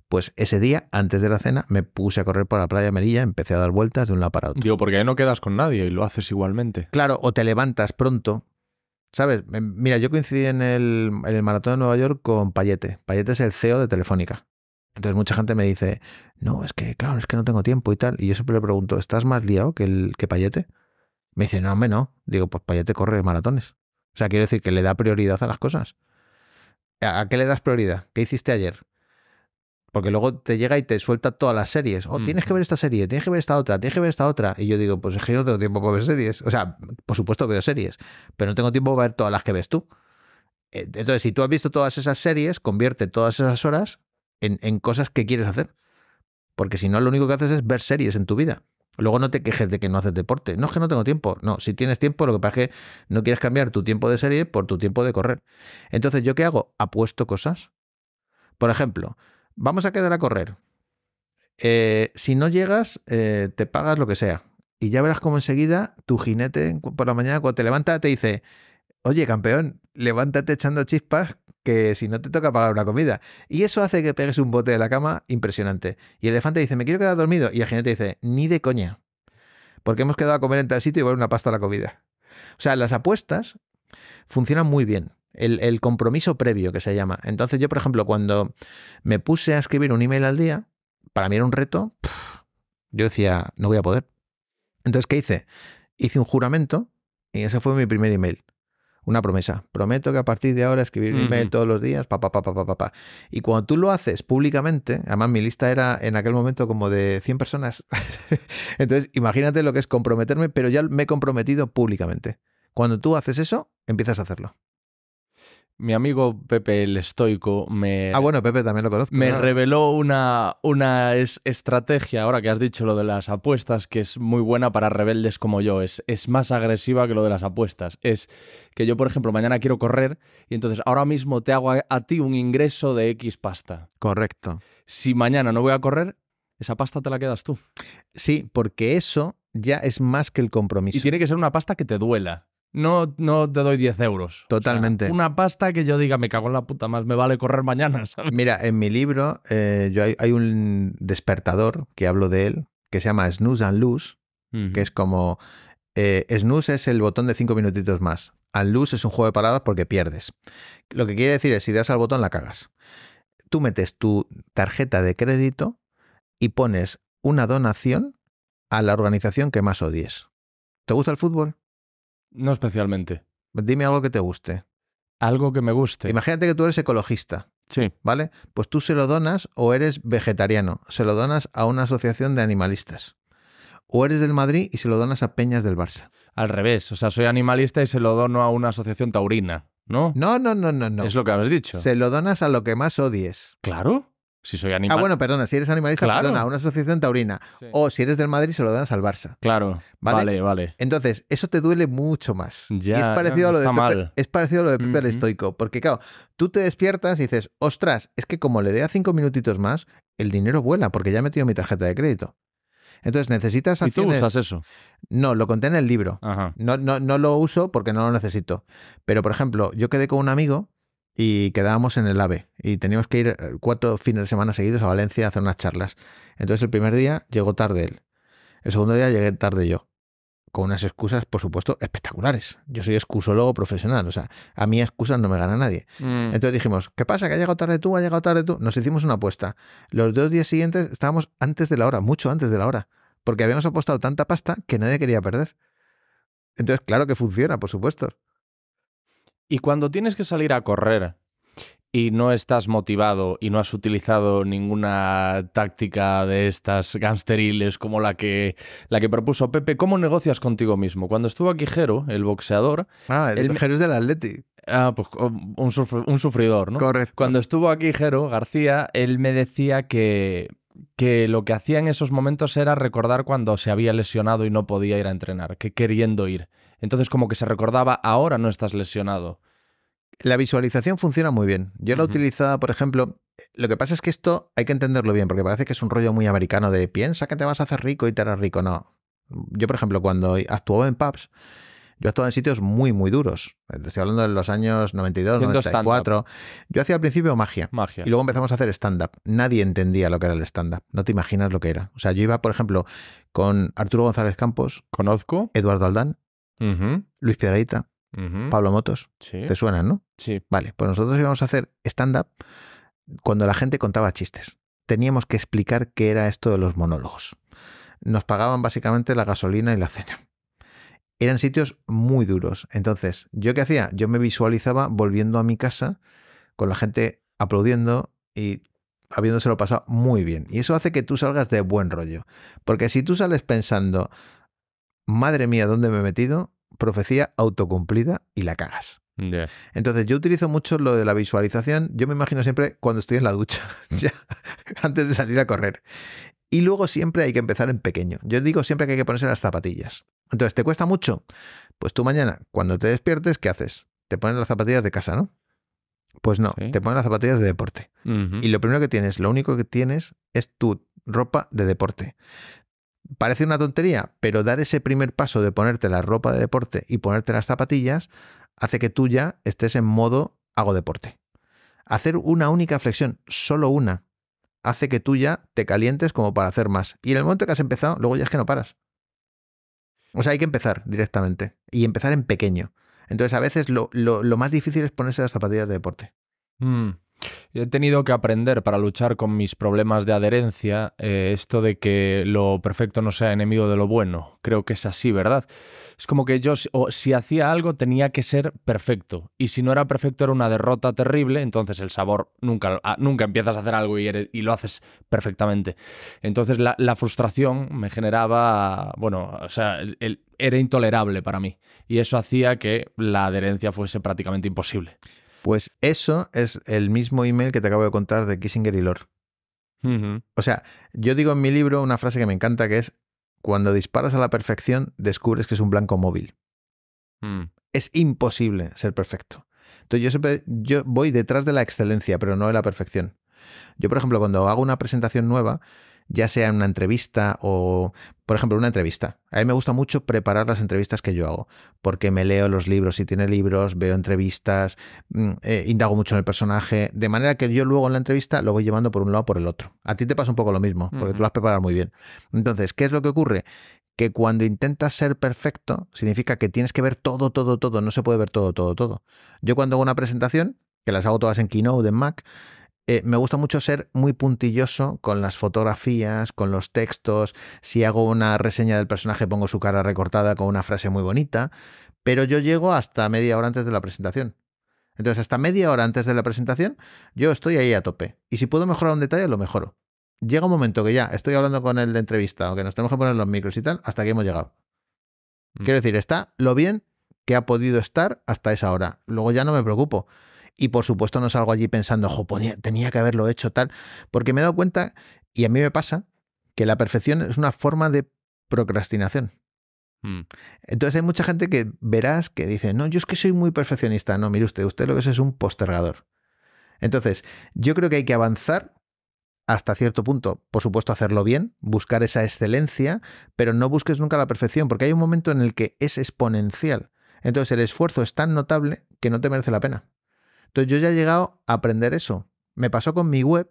[SPEAKER 1] Pues ese día, antes de la cena, me puse a correr por la playa amarilla, empecé a dar vueltas de un lado para otro. Digo, porque ahí no quedas con nadie y lo haces igualmente. Claro, o te levantas pronto, ¿Sabes? Em, mira, yo coincidí en el, en el, maratón de Nueva York con Payete. Payete es el CEO de Telefónica. Entonces mucha gente me dice, no, es que, claro, es que no tengo tiempo y tal. Y yo siempre le pregunto, ¿estás más liado que el que Payete? Me dice, no, hombre, no. Digo, pues Payete corre maratones. O sea, quiero decir que le da prioridad a las cosas. ¿A qué le das prioridad? ¿Qué hiciste ayer? Porque luego te llega y te suelta todas las series. Oh, tienes que ver esta serie, tienes que ver esta otra, tienes que ver esta otra. Y yo digo, pues es que yo no tengo tiempo para ver series. O sea, por supuesto veo series, pero no tengo tiempo para ver todas las que ves tú. E, entonces, si tú has visto todas esas series, convierte todas esas horas en, cosas que quieres hacer. Porque si no, lo único que haces es ver series en tu vida. Luego no te quejes de que no haces deporte. No es que no tengo tiempo. No, si tienes tiempo, lo que pasa es que no quieres cambiar tu tiempo de serie por tu tiempo de correr. Entonces, ¿yo qué hago? Apuesto cosas. Por ejemplo, vamos a quedar a correr. Eh, si no llegas, eh, te pagas lo que sea. Y ya verás cómo enseguida tu jinete por la mañana cuando te levanta te dice, oye campeón, levántate echando chispas que si no te toca pagar una comida. Y eso hace que pegues un bote de la cama impresionante. Y el elefante dice, me quiero quedar dormido. Y el jinete dice, ni de coña. Porque hemos quedado a comer en tal sitio y vale una pasta a la comida. O sea, las apuestas funcionan muy bien. El, compromiso previo que se llama. Entonces yo, por ejemplo, cuando me puse a escribir un email al día, para mí era un reto, yo decía, no voy a poder. Entonces, ¿qué hice? Hice un juramento y ese fue mi primer email una promesa. Prometo que a partir de ahora escribirme todos los días, pa, pa, pa, pa, Y cuando tú lo haces públicamente, además mi lista era en aquel momento como de 100 personas. Entonces, imagínate lo que es comprometerme, pero ya me he comprometido públicamente. Cuando tú haces eso, empiezas a hacerlo
[SPEAKER 2] mi amigo Pepe el Estoico me. Ah, bueno, Pepe también lo Me reveló una, una estrategia, ahora que has dicho lo de las apuestas, que es muy buena para rebeldes como yo. Es, es más agresiva que lo de las apuestas. Es que yo, por ejemplo, mañana quiero correr y entonces ahora mismo te hago a ti un ingreso de X pasta. Correcto. Si mañana no voy a correr,
[SPEAKER 1] esa pasta te la quedas tú. Sí, porque eso ya es más que el compromiso. Y tiene que ser una pasta que te duela
[SPEAKER 2] no, te doy 10 euros. Totalmente. una pasta que yo diga, me cago en la puta, más me vale correr mañana.
[SPEAKER 1] Mira, en mi libro eh, yo hay, un despertador que hablo de él, que se llama Snooze and Lose, que es como... Eh, snooze es el botón de 5 minutitos más. And lose es un juego de palabras porque pierdes. Lo que quiere decir es, si das al botón, la cagas. Tú metes tu tarjeta de crédito y pones una donación a la organización que más odies. ¿Te gusta el fútbol? No especialmente. Dime algo que te guste. Algo que me guste. Imagínate que tú eres ecologista. Sí. ¿Vale? Pues tú se lo donas o eres vegetariano. Se lo donas a una asociación de animalistas. O eres del Madrid y se lo donas a Peñas del Barça. Al revés, o sea, soy animalista y se lo dono a una asociación taurina, ¿no? No, no, no, no, Es lo que habéis dicho. Se lo donas a lo que más odies. Claro. Si soy animalista. Ah, bueno, perdona, si eres animalista, perdona, a una asociación taurina. O si eres del Madrid, se lo dan al Barça. Claro. Vale, vale. Entonces, eso te duele mucho más. Ya, y es parecido, a lo de mal. es parecido a lo de Pepe Estoico. Porque, claro, tú te despiertas y dices, ostras, es que como le dé a cinco minutitos más, el dinero vuela, porque ya he metido mi tarjeta de crédito. Entonces necesitas acciones. ¿Y tú usas eso? No, lo conté en el libro. No, no, no lo uso porque no lo necesito. Pero, por ejemplo, yo quedé con un amigo y quedábamos en el AVE y teníamos que ir eh, cuatro fines de semana seguidos a Valencia a hacer unas charlas. Entonces el primer día llegó tarde él, el segundo día llegué tarde yo, con unas excusas, por supuesto, espectaculares. Yo soy excusólogo profesional, o sea, a mí excusas no me gana nadie. Mm. Entonces dijimos, ¿qué pasa? ¿Que ha llegado tarde tú? ¿Ha llegado tarde tú? Nos hicimos una apuesta. Los dos días siguientes estábamos antes de la hora, mucho antes de la hora, porque habíamos apostado tanta pasta que nadie quería perder. Entonces, claro que funciona, por supuesto.
[SPEAKER 2] Y cuando tienes que salir a correr y no estás motivado y no has utilizado ninguna táctica de estas gangsteriles como la que, la que propuso Pepe, ¿cómo negocias contigo mismo? Cuando estuvo aquí Jero, el boxeador...
[SPEAKER 3] Ah, el, Jero
[SPEAKER 2] es del Atleti. Ah, pues oh, un, sufridor, ¿no? Correcto. Cuando estuvo aquí Jero García, él me decía que, que lo que hacía en esos momentos era recordar cuando se había lesionado y no podía ir a entrenar, que queriendo
[SPEAKER 1] ir. Entonces como que se recordaba, ahora no estás lesionado. La visualización funciona muy bien. Yo la utilizaba, por ejemplo, lo que pasa es que esto hay que entenderlo bien, porque parece que es un rollo muy americano de piensa que te vas a hacer rico y te harás rico. No. Yo, por ejemplo, cuando actuaba en pubs, yo actuaba en sitios muy, muy duros. Eh, estoy hablando de los años 92, 94. Yo hacía al principio magia. magia. Y luego empezamos a hacer stand-up. Nadie entendía lo que era el stand-up. No te imaginas lo que era. O sea, yo iba, por ejemplo, con Arturo González Campos. Conozco. Eduardo Aldán. Luis Piedradita, Pablo Motos. ¿Te suena, no? Sí. Vale, pues nosotros íbamos a hacer stand-up cuando la gente contaba chistes. Teníamos que explicar qué era esto de los monólogos. Nos pagaban básicamente la gasolina y la cena. Eran sitios muy duros. Entonces, ¿yo qué hacía? Yo me visualizaba volviendo a mi casa con la gente aplaudiendo y habiéndoselo pasado muy bien. Y eso hace que tú salgas de buen rollo. Porque si tú sales pensando, madre mía, ¿dónde me he metido? Profecía autocumplida y la cagas. Entonces, yo utilizo mucho lo de la visualización. Yo me imagino siempre cuando estoy en la ducha, mm. antes de salir a correr. Y luego siempre hay que empezar en pequeño. Yo digo siempre que hay que ponerse las zapatillas. Entonces, ¿te cuesta mucho? Pues tú mañana, cuando te despiertes, ¿qué haces? Te pones las zapatillas de casa, ¿no? Pues no, te pones las zapatillas de deporte. Y lo primero que tienes, lo único que tienes es tu ropa de deporte parece una tontería, pero dar ese primer paso de ponerte la ropa de deporte y ponerte las zapatillas hace que tú ya estés en modo hago deporte. Hacer una única flexión, solo una, hace que tú ya te calientes como para hacer más. Y en el momento que has empezado, luego ya es que no paras. O sea, hay que empezar directamente y empezar en pequeño. Entonces, a veces lo, lo, más difícil es ponerse las zapatillas de deporte.
[SPEAKER 3] Mm.
[SPEAKER 2] He tenido que aprender para luchar con mis problemas de adherencia eh, esto de que lo perfecto no sea enemigo de lo bueno. Creo que es así, ¿verdad? Es como que yo si hacía algo tenía que ser perfecto y si no era perfecto era una derrota terrible, entonces el sabor nunca, ah, nunca empiezas a hacer algo y, lo haces perfectamente. Entonces la, frustración me generaba, bueno, o sea, era intolerable para mí y eso hacía que la adherencia fuese prácticamente imposible. Pues eso
[SPEAKER 1] es el mismo email que te acabo de contar de Kissinger y Lord. O sea, yo digo en mi libro una frase que me encanta que es, cuando disparas a la perfección, descubres que es un blanco móvil. Mm. Es imposible ser perfecto. Entonces yo siempre yo voy detrás de la excelencia, pero no de la perfección. Yo, por ejemplo, cuando hago una presentación nueva, ya sea en una entrevista o, por ejemplo, una entrevista. A mí me gusta mucho preparar las entrevistas que yo hago, porque me leo los libros, si tiene libros, veo entrevistas, mm, eh, indago mucho en el personaje, de manera que yo luego en la entrevista lo voy llevando por un lado por el otro. A ti te pasa un poco lo mismo, porque tú lo has preparado muy bien. Entonces, ¿qué es lo que ocurre? que cuando intentas ser perfecto, significa que tienes que ver todo, todo, todo. No se puede ver todo, todo, todo. Yo cuando hago una presentación, que las hago todas en Keynote, en Mac, eh, me gusta mucho ser muy puntilloso con las fotografías, con los textos. Si hago una reseña del personaje, pongo su cara recortada con una frase muy bonita, pero yo llego hasta media hora antes de la presentación. Entonces, hasta media hora antes de la presentación, yo estoy ahí a tope. Y si puedo mejorar un detalle, lo mejoro. Llega un momento que ya estoy hablando con el de entrevista o que nos tenemos que poner los micros y tal, hasta que hemos llegado. Mm. Quiero decir, está lo bien que ha podido estar hasta esa hora. Luego ya no me preocupo. Y por supuesto no salgo allí pensando, ojo, tenía que haberlo hecho tal, porque me he dado cuenta, y a mí me pasa, que la perfección es una forma de procrastinación. Mm. Entonces hay mucha gente que verás que dice, no, yo es que soy muy perfeccionista. No, mire usted, usted lo que es es un postergador. Entonces, yo creo que hay que avanzar hasta cierto punto, por supuesto, hacerlo bien, buscar esa excelencia, pero no busques nunca la perfección, porque hay un momento en el que es exponencial. Entonces el esfuerzo es tan notable que no te merece la pena. Entonces yo ya he llegado a aprender eso. Me pasó con mi web.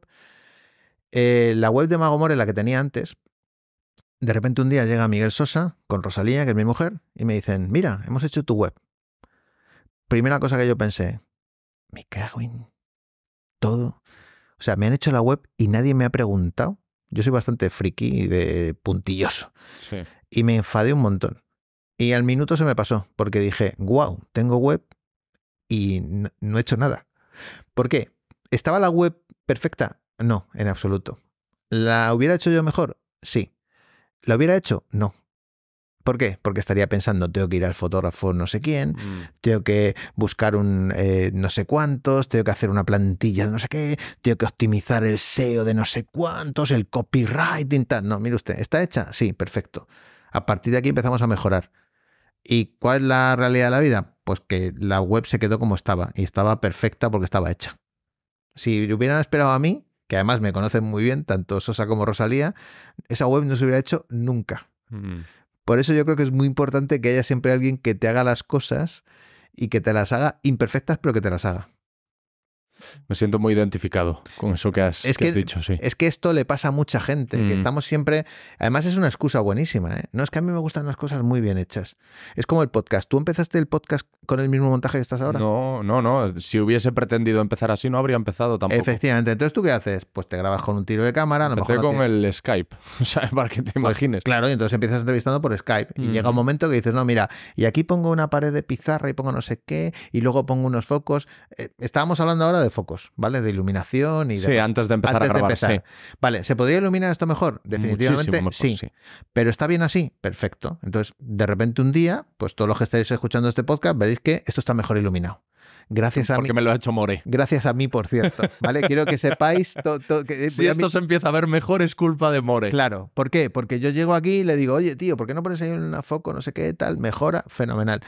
[SPEAKER 1] Eh, la web de Mago More, la que tenía antes, de repente un día llega Miguel Sosa con Rosalía, que es mi mujer, y me dicen, mira, hemos hecho tu web. Primera cosa que yo pensé, me cago en todo. O sea, me han hecho la web y nadie me ha preguntado. Yo soy bastante friki y de puntilloso. Y me enfadé un montón. Y al minuto se me pasó, porque dije, wow, tengo web y no, he hecho nada. ¿Por qué? ¿Estaba la web perfecta? No, en absoluto. ¿La hubiera hecho yo mejor? Sí. ¿La hubiera hecho? No. ¿Por qué? Porque estaría pensando, tengo que ir al fotógrafo no sé quién, mm. tengo que buscar un eh, no sé cuántos, tengo que hacer una plantilla de no sé qué, tengo que optimizar el SEO de no sé cuántos, el copywriting, tal. No, mire usted, ¿está hecha? Sí, perfecto. A partir de aquí empezamos a mejorar. ¿Y cuál es la realidad de la vida? Pues que la web se quedó como estaba y estaba perfecta porque estaba hecha. Si hubieran esperado a mí, que además me conocen muy bien, tanto Sosa como Rosalía, esa web no se hubiera hecho nunca. Mm. Por eso yo creo que es muy importante que haya siempre alguien que te haga las cosas y que te las haga imperfectas, pero que te las haga. Me siento muy identificado con eso que has, dicho, sí. Es que esto le pasa a mucha gente, que mm. estamos siempre... Además es una excusa buenísima, ¿eh? No, es que a mí me gustan las cosas muy bien hechas. Es como el podcast. ¿Tú empezaste el podcast con el mismo montaje que estás ahora?
[SPEAKER 2] No, no, no. Si hubiese pretendido empezar así,
[SPEAKER 1] no habría empezado tampoco. Efectivamente. Entonces, ¿tú qué haces? Pues te grabas con un tiro de cámara. A lo con el Skype, ¿sabes? Para que te pues, imagines. claro, y entonces empiezas entrevistando por Skype. Y mm. llega un momento que dices, no, mira, y aquí pongo una pared de pizarra y pongo no sé qué, y luego pongo unos focos. Eh, estábamos hablando ahora de focos, ¿vale? De iluminación y de. Sí, antes de empezar a grabar. Sí. Vale, ¿se podría iluminar esto mejor? Definitivamente sí. Pero está bien así, perfecto. Entonces, de repente un día, pues todos los que estéis escuchando este podcast, veréis que esto está mejor iluminado. Gracias a Porque me lo ha hecho More. Gracias a mí, por cierto. ¿Vale? Quiero que sepáis. To, que, eh, si esto se empieza a ver mejor, es culpa de More. Claro. ¿Por qué? Porque yo llego aquí y le digo, oye, tío, ¿por qué no pones ahí un foco, no sé qué, tal? Mejora, fenomenal.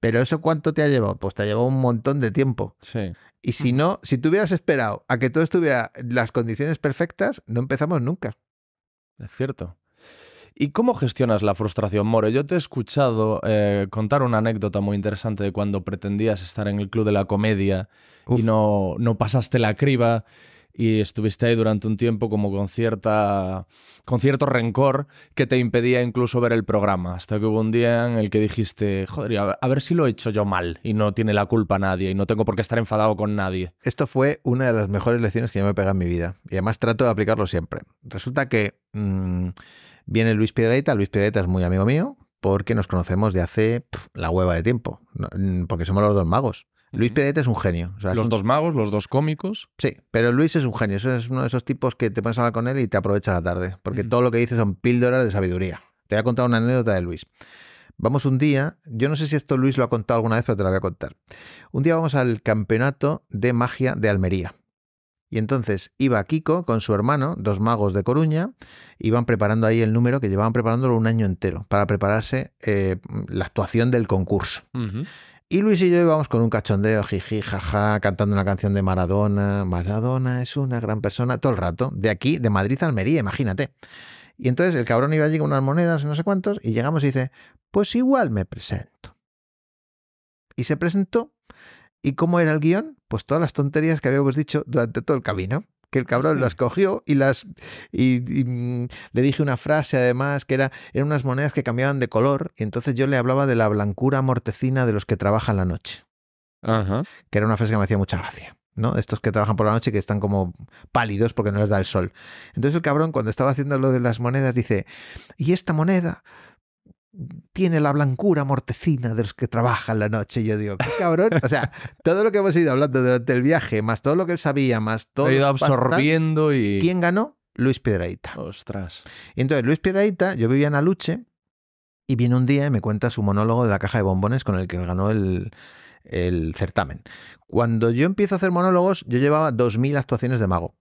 [SPEAKER 1] Pero eso cuánto te ha llevado? Pues te ha llevado un montón de tiempo. Sí. Y si no, si tú hubieras esperado a que todo estuviera las condiciones perfectas, no empezamos nunca.
[SPEAKER 2] Es cierto. ¿Y cómo gestionas la frustración, Moro? Yo te he escuchado eh, contar una anécdota muy interesante de cuando pretendías estar en el Club de la Comedia y no, no pasaste la criba y estuviste ahí durante un tiempo como con, cierta, con cierto rencor que te impedía incluso ver el programa, hasta que hubo un día en el que dijiste, joder, a ver si lo he hecho yo mal y no tiene la culpa nadie y no tengo por qué estar enfadado con nadie.
[SPEAKER 1] Esto fue una de las mejores lecciones que yo me pega en mi vida y además trato de aplicarlo siempre. Resulta que mm, viene Luis Piedraita, Luis Piedraita es muy amigo mío, porque nos conocemos de hace la hueva de tiempo, mm, porque somos los dos magos. Luis Pedrete es un genio. los dos magos, los dos cómicos. Sí, pero Luis es un genio. Eso es uno de esos tipos que te pones a hablar con él y te aprovecha la tarde. Porque todo lo que dice son píldoras de sabiduría. Te voy a contar una anécdota de Luis. Vamos un día, yo no sé si esto Luis lo ha contado alguna vez, pero te lo voy a contar. Un día vamos al campeonato de magia de Almería. Y entonces iba Kiko con su hermano, dos magos de Coruña, iban preparando ahí el número que llevaban preparándolo un año entero para prepararse eh, la actuación del concurso. Y Luis y yo íbamos con un cachondeo, jiji, jaja, cantando una canción de Maradona. Maradona es una gran persona, todo el rato. De aquí, de Madrid a Almería, imagínate. Y entonces el cabrón iba allí con unas monedas, no sé cuántos, y llegamos y dice, pues igual me presento. Y se presentó. ¿Y cómo era el guión? Pues todas las tonterías que habíamos dicho durante todo el camino que el cabrón las cogió y las y, mm, le dije una frase además que era eran unas monedas que cambiaban de color y entonces yo le hablaba de la blancura mortecina de los que trabajan la noche Ajá. que era una frase que me hacía mucha gracia ¿no? Estos que trabajan por la noche que están como pálidos porque no les da el sol. Entonces el cabrón cuando estaba haciendo lo de las monedas dice, y esta moneda tiene la blancura mortecina de los que trabajan la noche. Yo digo, qué cabrón. O sea, todo lo que hemos ido hablando durante el viaje, más todo lo que él sabía, más todo. He ido absorbiendo y. ¿Quién ganó? Luis Piedraita. Ostras. Y entonces, Luis Piedraita, yo vivía en Aluche y viene un día y me cuenta su monólogo de la caja de bombones con el que ganó el, el certamen. Cuando yo empiezo a hacer monólogos, yo llevaba 2.000 actuaciones de mago.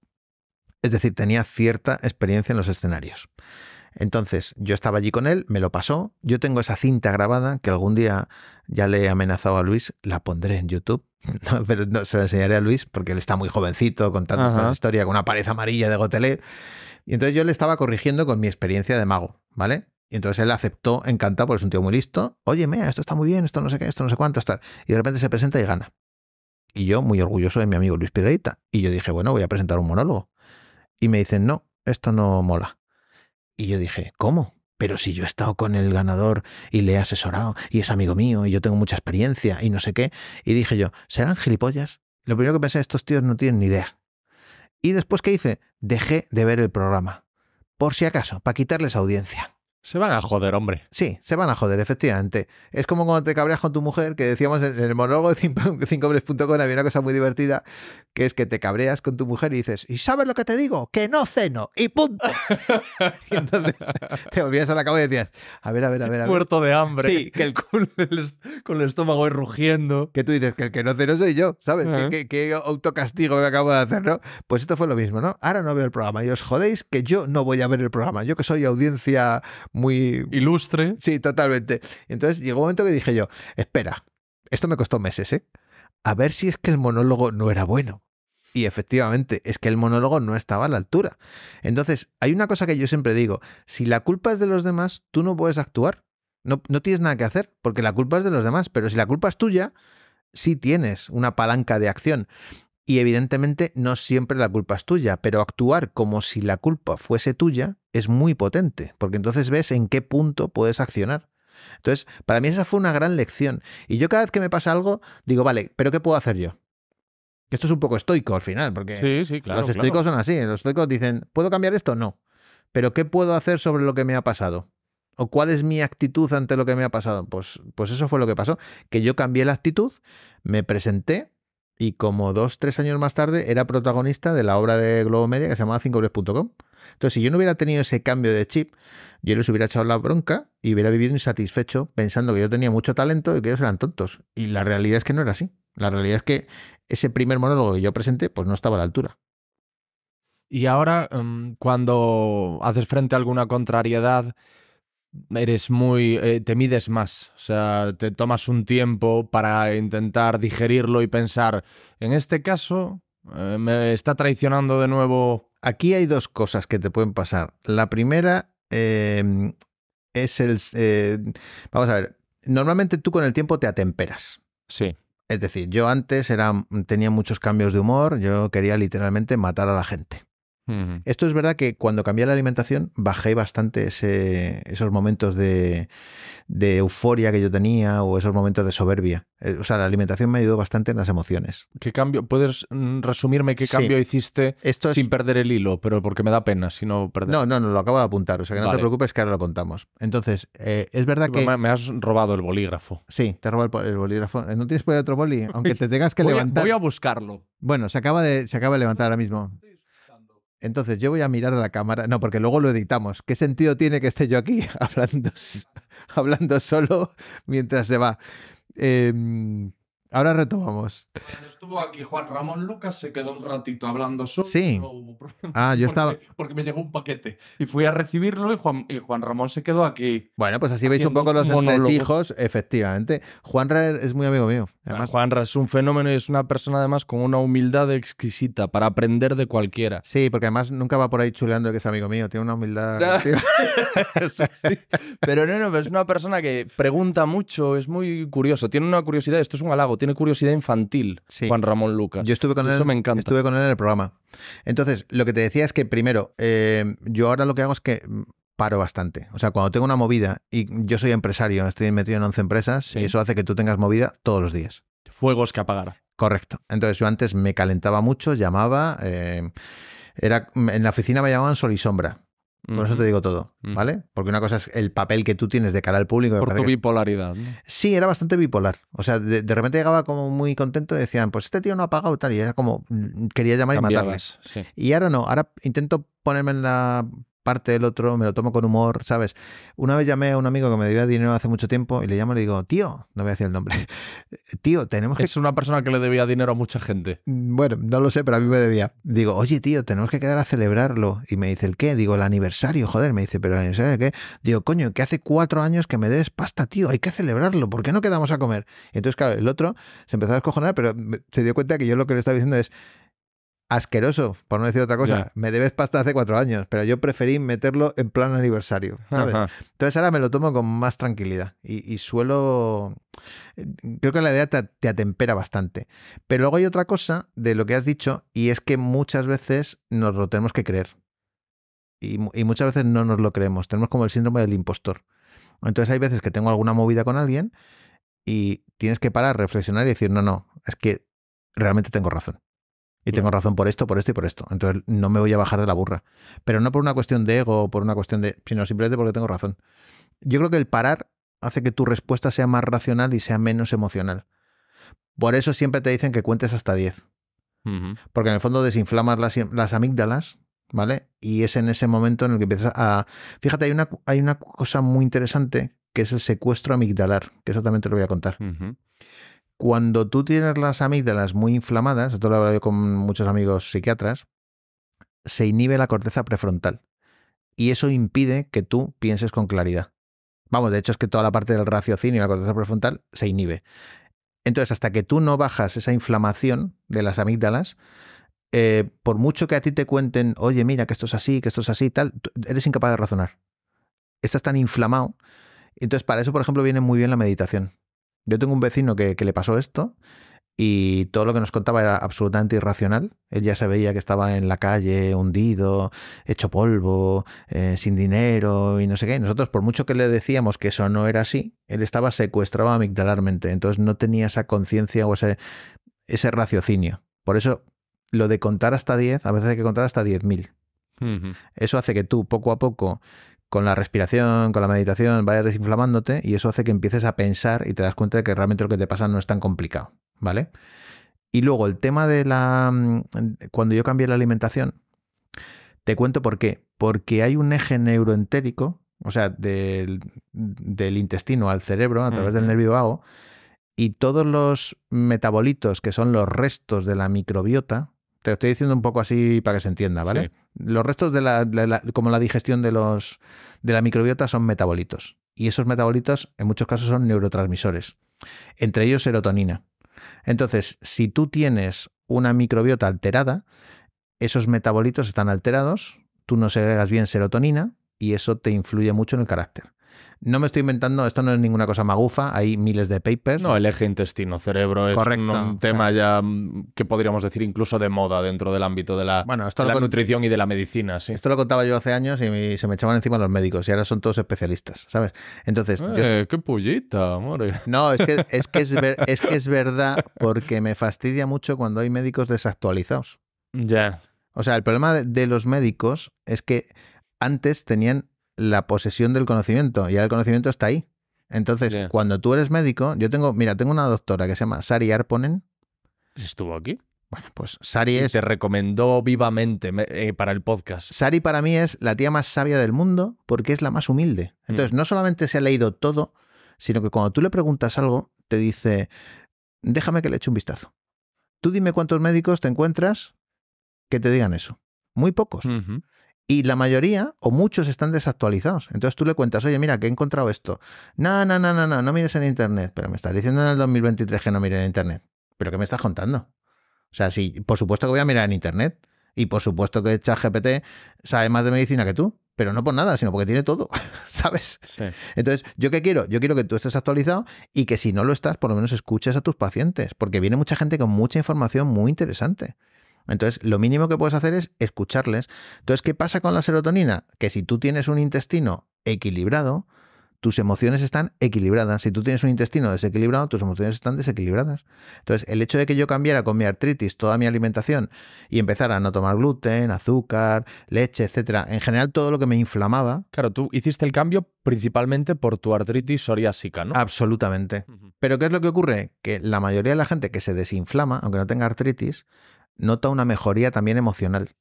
[SPEAKER 1] Es decir, tenía cierta experiencia en los escenarios. Entonces, yo estaba allí con él, me lo pasó, yo tengo esa cinta grabada que algún día ya le he amenazado a Luis, la pondré en YouTube, pero no, se la enseñaré a Luis porque él está muy jovencito contando toda historia con una pared amarilla de Gotelé. Y entonces yo le estaba corrigiendo con mi experiencia de mago, ¿vale? Y entonces él aceptó encantado, porque es un tío muy listo. Oye, mea, esto está muy bien, esto no sé qué, esto no sé cuánto, está Y de repente se presenta y gana. Y yo, muy orgulloso de mi amigo Luis Pireita. Y yo dije, bueno, voy a presentar un monólogo. Y me dicen, no, esto no mola. Y yo dije, ¿cómo? Pero si yo he estado con el ganador y le he asesorado y es amigo mío y yo tengo mucha experiencia y no sé qué. Y dije yo, ¿serán gilipollas? Lo primero que pensé, estos tíos no tienen ni idea. Y después, ¿qué hice? Dejé de ver el programa. Por si acaso, para quitarles audiencia. Se van a joder, hombre. Sí, se van a joder, efectivamente. Es como cuando te cabreas con tu mujer, que decíamos en el monólogo de 5 hombres.com había una cosa muy divertida, que es que te cabreas con tu mujer y dices, ¿y sabes lo que te digo? Que no ceno, y punto. y entonces te volvías a la cama y decías, a ver, a ver, a ver. A Muerto de hambre. Sí, que el con, el, estómago es rugiendo. Que tú dices, que el que no ceno soy yo, ¿sabes? qué, ah. autocastigo que acabo de hacer, ¿no? Pues esto fue lo mismo, ¿no? Ahora no veo el programa y os jodéis que yo no voy a ver el programa. Yo que soy audiencia muy... Ilustre. Sí, totalmente. Entonces llegó un momento que dije yo, espera, esto me costó meses, ¿eh? A ver si es que el monólogo no era bueno. Y efectivamente, es que el monólogo no estaba a la altura. Entonces, hay una cosa que yo siempre digo, si la culpa es de los demás, tú no puedes actuar. No, no tienes nada que hacer, porque la culpa es de los demás, pero si la culpa es tuya, sí tienes una palanca de acción. Y evidentemente no siempre la culpa es tuya, pero actuar como si la culpa fuese tuya es muy potente, porque entonces ves en qué punto puedes accionar. Entonces, para mí esa fue una gran lección. Y yo cada vez que me pasa algo, digo, vale, pero ¿qué puedo hacer yo? Esto es un poco estoico al final, porque los estoicos son así. Los estoicos dicen, ¿puedo cambiar esto? No. Pero ¿qué puedo hacer sobre lo que me ha pasado? ¿O cuál es mi actitud ante lo que me ha pasado? Pues, pues eso fue lo que pasó, que yo cambié la actitud, me presenté y como dos, tres años más tarde era protagonista de la obra de Globo Media que se llamaba 5 Entonces, si yo no hubiera tenido ese cambio de chip, yo les hubiera echado la bronca y hubiera vivido insatisfecho pensando que yo tenía mucho talento y que ellos eran tontos. Y la realidad es que no era así. La realidad es que ese primer monólogo que yo presenté, pues no estaba a la altura.
[SPEAKER 2] Y ahora, em, cuando haces frente a alguna contrariedad, eres muy, eh, te mides más, o sea, te tomas un tiempo para intentar digerirlo y pensar, en este caso, eh,
[SPEAKER 1] me está traicionando de nuevo. Aquí hay dos cosas que te pueden pasar. La primera em, es el, eh, vamos a ver, normalmente tú con el tiempo te atemperas. Sí. Es decir, yo antes era, tenía muchos cambios de humor, yo quería literalmente matar a la gente. Esto es verdad que cuando cambié la alimentación bajé bastante ese, esos momentos de, euforia que yo tenía o esos momentos de soberbia. Eh, o sea, la alimentación me ayudó bastante en las emociones.
[SPEAKER 2] ¿Qué cambio? ¿Puedes mm, resumirme qué cambio hiciste sin
[SPEAKER 1] perder el hilo? Pero porque me da pena si no perder. No, no, no, lo acabo de apuntar. O sea, que no te preocupes que ahora lo contamos. Entonces, eh, es verdad que... Me has robado el bolígrafo. Sí, te has robado el, bolígrafo. ¿No tienes por otro boli? Aunque te tengas que levantar... voy a buscarlo. Bueno, se acaba de, se acaba de levantar ahora mismo. Entonces yo voy a mirar a la cámara. No, porque luego lo editamos. ¿Qué sentido tiene que esté yo aquí hablando, hablando solo mientras se va? Em, Ahora retomamos.
[SPEAKER 2] estuvo aquí Juan Ramón Lucas, se quedó un ratito hablando solo. Sí. ah, yo estaba. Porque me llegó un paquete
[SPEAKER 1] y fui a recibirlo
[SPEAKER 2] y Juan, y Juan Ramón se quedó aquí. Bueno, pues así veis un poco los hijos,
[SPEAKER 1] efectivamente.
[SPEAKER 2] Juan Juanra es muy amigo mío. Además... Juanra es un fenómeno y es una persona además con una humildad exquisita para aprender de cualquiera. Sí, porque además nunca va por ahí chuleando que es amigo mío, tiene una humildad. Pero no, no, es una persona que pregunta mucho, es muy
[SPEAKER 1] curioso, tiene una curiosidad, esto es un halago tiene curiosidad infantil Juan Ramón Lucas. Yo estuve con, él, me estuve con él en el programa. Entonces, lo que te decía es que primero, eh, yo ahora lo que hago es que paro bastante. O sea, cuando tengo una movida y yo soy empresario, estoy metido en 11 empresas y eso hace que tú tengas movida todos los días. Fuegos que apagar. Correcto. Entonces yo antes me calentaba mucho, llamaba, eh, era, en la oficina me llamaban sol y sombra. Por eso te digo todo, ¿vale? Porque una cosa es el papel que tú tienes de cara al público. Por tu bipolaridad. Sí, era bastante bipolar. O sea, de, repente llegaba como muy contento y decían, pues este tío no ha pagado tal. Y era como, mm, quería llamar y matarles. Y ahora no, ahora intento ponerme en la parte del otro, me lo tomo con humor, ¿sabes? Una vez llamé a un amigo que me debía dinero hace mucho tiempo y le llamo y le digo, tío, no voy a decir el nombre, tío, tenemos que... Es una persona que le debía dinero a mucha gente. Mm, bueno, no lo sé, pero a mí me debía. Digo, oye, tío, tenemos que quedar a celebrarlo. Y me dice, ¿el qué? Digo, el aniversario, joder, me dice, pero el aniversario de qué? Digo, coño, que hace cuatro años que me debes pasta, tío, hay que celebrarlo, ¿por qué no quedamos a comer? Entonces, claro, el otro se empezó a escojonar, pero se dio cuenta que yo lo que le estaba diciendo es, asqueroso, por no decir otra cosa. Me debes pasta hace cuatro años, pero yo preferí meterlo en plan aniversario. Entonces ahora me lo tomo con más tranquilidad y, suelo... Creo que la idea te, atempera bastante. Pero luego hay otra cosa de lo que has dicho y es que muchas veces nos lo tenemos que creer. Y, y muchas veces no nos lo creemos. Tenemos como el síndrome del impostor. Entonces hay veces que tengo alguna movida con alguien y tienes que parar, reflexionar y decir, no, no, es que realmente tengo razón y tengo razón por esto, por esto y por esto. Entonces no me voy a bajar de la burra. Pero no por una cuestión de ego por una cuestión de. sino simplemente porque tengo razón. Yo creo que el parar hace que tu respuesta sea más racional y sea menos emocional. Por eso siempre te dicen que cuentes hasta 10. Porque en el fondo desinflamas las, amígdalas, ¿vale? Y es en ese momento en el que empiezas a. Fíjate, hay una, hay una cosa muy interesante que es el secuestro amigdalar, que eso también te lo voy a contar. Cuando tú tienes las amígdalas muy inflamadas, esto lo he hablado con muchos amigos psiquiatras, se inhibe la corteza prefrontal y eso impide que tú pienses con claridad. Vamos, de hecho es que toda la parte del raciocinio y la corteza prefrontal se inhibe. Entonces, hasta que tú no bajas esa inflamación de las amígdalas, eh, por mucho que a ti te cuenten, oye, mira, que esto es así, que esto es así, tal, eres incapaz de razonar. Estás tan inflamado. Entonces, para eso, por ejemplo, viene muy bien la meditación. Yo tengo un vecino que, le pasó esto y todo lo que nos contaba era absolutamente irracional. Él ya se veía que estaba en la calle, hundido, hecho polvo, eh, sin dinero y no sé qué. nosotros, por mucho que le decíamos que eso no era así, él estaba secuestrado amigdalarmente. Entonces no tenía esa conciencia o ese, ese raciocinio. Por eso, lo de contar hasta 10, a veces hay que contar hasta 10.000. Eso hace que tú poco a poco con la respiración, con la meditación, vayas desinflamándote y eso hace que empieces a pensar y te das cuenta de que realmente lo que te pasa no es tan complicado, ¿vale? Y luego el tema de la... Mm, cuando yo cambié la alimentación, te cuento por qué. Porque hay un eje neuroentérico, o sea, del, intestino al cerebro, a través del nervio vago, y todos los metabolitos que son los restos de la microbiota, te lo estoy diciendo un poco así para que se entienda, ¿vale? Los restos de la, como la digestión de, los, de la microbiota son metabolitos. Y esos metabolitos en muchos casos son neurotransmisores, entre ellos serotonina. Entonces, si tú tienes una microbiota alterada, esos metabolitos están alterados, tú no segregas bien serotonina y eso te influye mucho en el carácter. No me estoy inventando, esto no es ninguna cosa magufa, hay miles de papers. No, el eje intestino-cerebro es un, tema ya mm, que podríamos decir incluso de moda dentro
[SPEAKER 2] del ámbito de la, la nutrición y de la medicina.
[SPEAKER 1] Esto lo contaba yo hace años y se me echaban encima los médicos y ahora son todos especialistas, ¿sabes? Entonces... Eh, ¡Qué pullita, amore! No, es que es, que es, verdad porque me fastidia mucho cuando hay médicos desactualizados. Ya. O sea, el problema de los médicos es que antes tenían la posesión del conocimiento. Y el conocimiento está ahí. Entonces, cuando tú eres médico, yo tengo, mira, tengo una doctora que se llama Sari Arponen.
[SPEAKER 2] ¿Estuvo aquí?
[SPEAKER 1] Bueno, pues Sari es. te
[SPEAKER 2] recomendó vivamente eh, para el podcast.
[SPEAKER 1] Sari para mí es la tía más sabia del mundo porque es la más humilde. Mm. Entonces, no solamente se ha leído todo, sino que cuando tú le preguntas algo, te dice: déjame que le eche un vistazo. Tú dime cuántos médicos te encuentras que te digan eso. Muy pocos. Y la mayoría o muchos están desactualizados. Entonces tú le cuentas, oye, mira, que he encontrado esto. No, no, no, no, no, no mires en Internet. Pero me estás diciendo en el 2023 que no mire en Internet. ¿Pero qué me estás contando? O sea, sí, por supuesto que voy a mirar en Internet. Y por supuesto que ChatGPT sabe más de medicina que tú. Pero no por nada, sino porque tiene todo, ¿sabes? Entonces, ¿yo qué quiero? Yo quiero que tú estés actualizado y que si no lo estás, por lo menos escuches a tus pacientes. Porque viene mucha gente con mucha información muy interesante. Entonces, lo mínimo que puedes hacer es escucharles. Entonces, ¿qué pasa con la serotonina? Que si tú tienes un intestino equilibrado, tus emociones están equilibradas. Si tú tienes un intestino desequilibrado, tus emociones están desequilibradas. Entonces, el hecho de que yo cambiara con mi artritis toda mi alimentación y empezara a no tomar gluten, azúcar, leche, etcétera, en general todo lo que me inflamaba. Claro, tú hiciste el cambio principalmente por tu artritis psoriásica, ¿no? Absolutamente. Pero ¿qué es lo que ocurre? Que la mayoría de la gente que se desinflama, aunque no tenga artritis, nota una mejoría también emocional.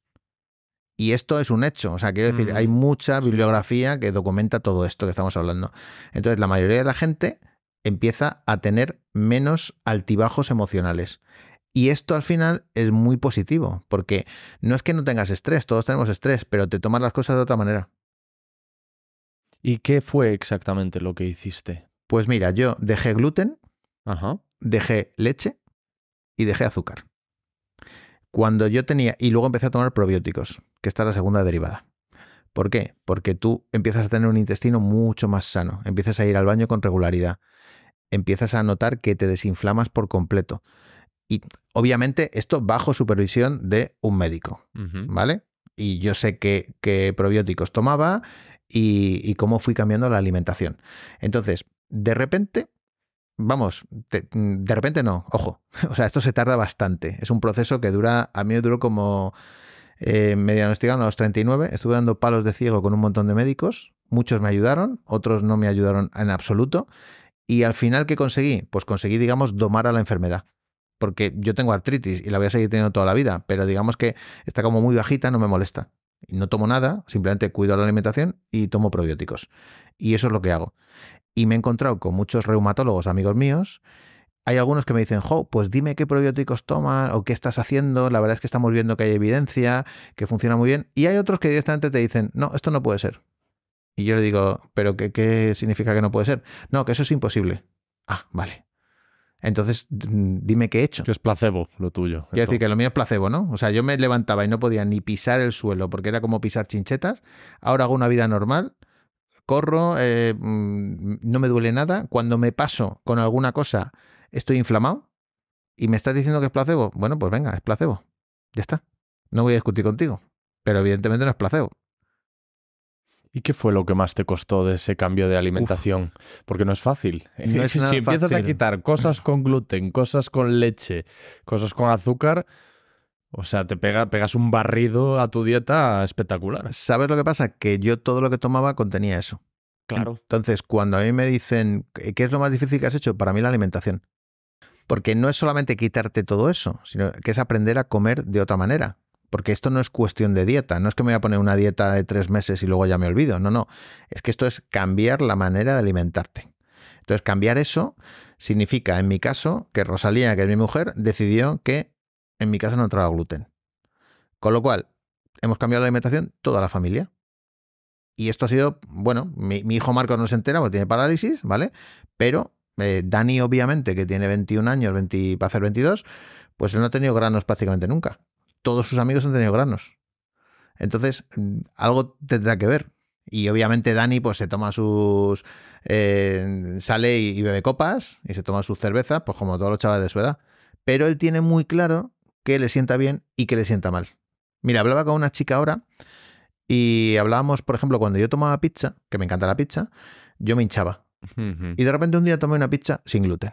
[SPEAKER 1] Y esto es un hecho, o sea, quiero decir, hay mm, mucha bibliografía que documenta todo esto que estamos hablando. Entonces, la mayoría de la gente empieza a tener menos altibajos emocionales. Y esto al final es muy positivo, porque no es que no tengas estrés, todos tenemos estrés, pero te tomas las cosas de otra manera. ¿Y qué fue exactamente lo que hiciste? Pues mira, yo dejé gluten, dejé leche y dejé azúcar. Cuando yo tenía, y luego empecé a tomar probióticos, que está la segunda derivada. ¿Por qué? Porque tú empiezas a tener un intestino mucho más sano, empiezas a ir al baño con regularidad, empiezas a notar que te desinflamas por completo. Y obviamente esto bajo supervisión de un médico, ¿vale? Y yo sé qué, probióticos tomaba y cómo fui cambiando la alimentación. Entonces, de repente vamos, de repente no, ojo. O sea, esto se tarda bastante. Es un proceso que dura, a mí me duró como, eh, me diagnosticaron a los 39, estuve dando palos de ciego con un montón de médicos, muchos me ayudaron, otros no me ayudaron en absoluto. Y al final, ¿qué conseguí? Pues conseguí, digamos, domar a la enfermedad. Porque yo tengo artritis y la voy a seguir teniendo toda la vida, pero digamos que está como muy bajita, no me molesta. No tomo nada, simplemente cuido la alimentación y tomo probióticos. Y eso es lo que hago y me he encontrado con muchos reumatólogos, amigos míos. Hay algunos que me dicen, jo, pues dime qué probióticos tomas o qué estás haciendo. La verdad es que estamos viendo que hay evidencia, que funciona muy bien. Y hay otros que directamente te dicen, no, esto no puede ser. Y yo le digo, ¿pero qué, qué significa que no puede ser? No, que eso es imposible. Ah, vale. Entonces, mm, dime qué he hecho. Que es placebo lo tuyo. Quiero decir que lo mío es placebo, ¿no? O sea, yo me levantaba y no podía ni pisar el suelo porque era como pisar chinchetas. Ahora hago una vida normal corro, eh, mm, no me duele nada. Cuando me paso con alguna cosa, estoy inflamado. Y me estás diciendo que es placebo. Bueno, pues venga, es placebo. Ya está. No voy a discutir contigo. Pero evidentemente no es placebo. ¿Y qué fue lo que
[SPEAKER 2] más te costó de ese cambio de alimentación? Porque no es fácil. si empiezas a quitar cosas con gluten, cosas con leche, cosas con azúcar, o sea, te pega,
[SPEAKER 1] pegas un barrido a tu dieta espectacular. ¿Sabes lo que pasa? Que yo todo lo que tomaba contenía eso. Claro. Entonces, cuando a mí me dicen, ¿qué es lo más difícil que has hecho? Para mí la alimentación. Porque no es solamente quitarte todo eso, sino que es aprender a comer de otra manera. Porque esto no es cuestión de dieta, no es que me voy a poner una dieta de tres meses y luego ya me olvido, no, no, es que esto es cambiar la manera de alimentarte. Entonces, cambiar eso significa, en mi caso, que Rosalía, que es mi mujer, decidió que en mi casa no entraba gluten. Con lo cual, hemos cambiado la alimentación toda la familia. Y esto ha sido, bueno, mi, hijo Marcos no se entera porque tiene parálisis, ¿vale? Pero eh, Dani, obviamente, que tiene 21 años, 20, a hacer 22, pues él no ha tenido granos prácticamente nunca. Todos sus amigos han tenido granos. Entonces, mm, algo tendrá que ver. Y obviamente Dani pues se toma sus... Eh, sale y, y, bebe copas y se toma sus cervezas, pues como todos los chavales de su edad. Pero él tiene muy claro que le sienta bien y que le sienta mal. Mira, hablaba con una chica ahora y hablábamos, por ejemplo, cuando yo tomaba pizza, que me encanta la pizza, yo me hinchaba. Y de repente un día tomé una pizza sin gluten.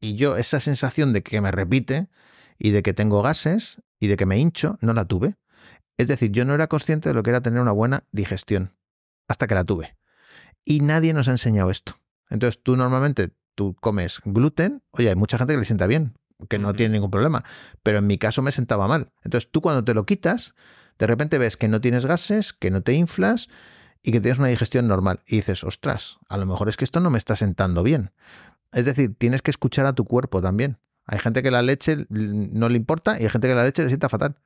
[SPEAKER 1] Y yo esa sensación de que me repite y de que tengo gases y de que me hincho, no la tuve. Es decir, yo no era consciente de lo que era tener una buena digestión hasta que la tuve. Y nadie nos ha enseñado esto. Entonces tú normalmente tú comes gluten, oye, hay mucha gente que le sienta bien, que no tiene ningún problema. Pero en mi caso me sentaba mal. Entonces tú cuando te lo quitas, de repente ves que no tienes gases, que no te inflas y que tienes una digestión normal. Y dices, ostras, a lo mejor es que esto no me está sentando bien. Es decir, tienes que escuchar a tu cuerpo también. Hay gente que la leche no le importa y hay gente que la leche le sienta fatal.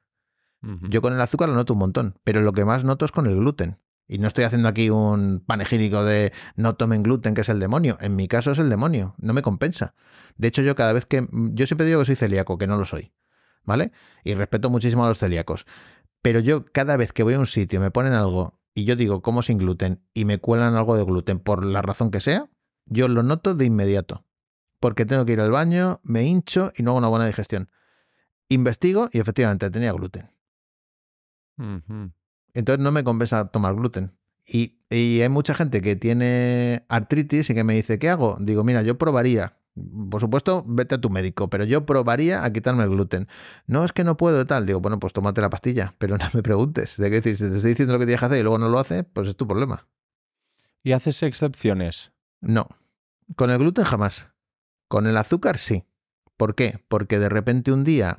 [SPEAKER 1] Yo con el azúcar lo noto un montón, pero lo que más noto es con el gluten. Y no estoy haciendo aquí un panegírico de no tomen gluten, que es el demonio. En mi caso es el demonio, no me compensa. De hecho, yo cada vez que. Yo siempre digo que soy celíaco, que no lo soy. ¿Vale? Y respeto muchísimo a los celíacos. Pero yo cada vez que voy a un sitio, me ponen algo y yo digo, ¿cómo sin gluten, y me cuelan algo de gluten por la razón que sea, yo lo noto de inmediato. Porque tengo que ir al baño, me hincho y no hago una buena digestión. Investigo y efectivamente tenía gluten. Entonces no me compensa tomar gluten. Y, hay mucha gente que tiene artritis y que me dice, ¿qué hago? Digo, mira, yo probaría por supuesto, vete a tu médico, pero yo probaría a quitarme el gluten. No es que no puedo tal, digo, bueno, pues tómate la pastilla, pero no me preguntes. De qué decir, si te estoy diciendo lo que tienes que hacer y luego no lo haces, pues es tu problema. ¿Y haces excepciones? No. Con el gluten jamás. Con el azúcar sí. ¿Por qué? Porque de repente un día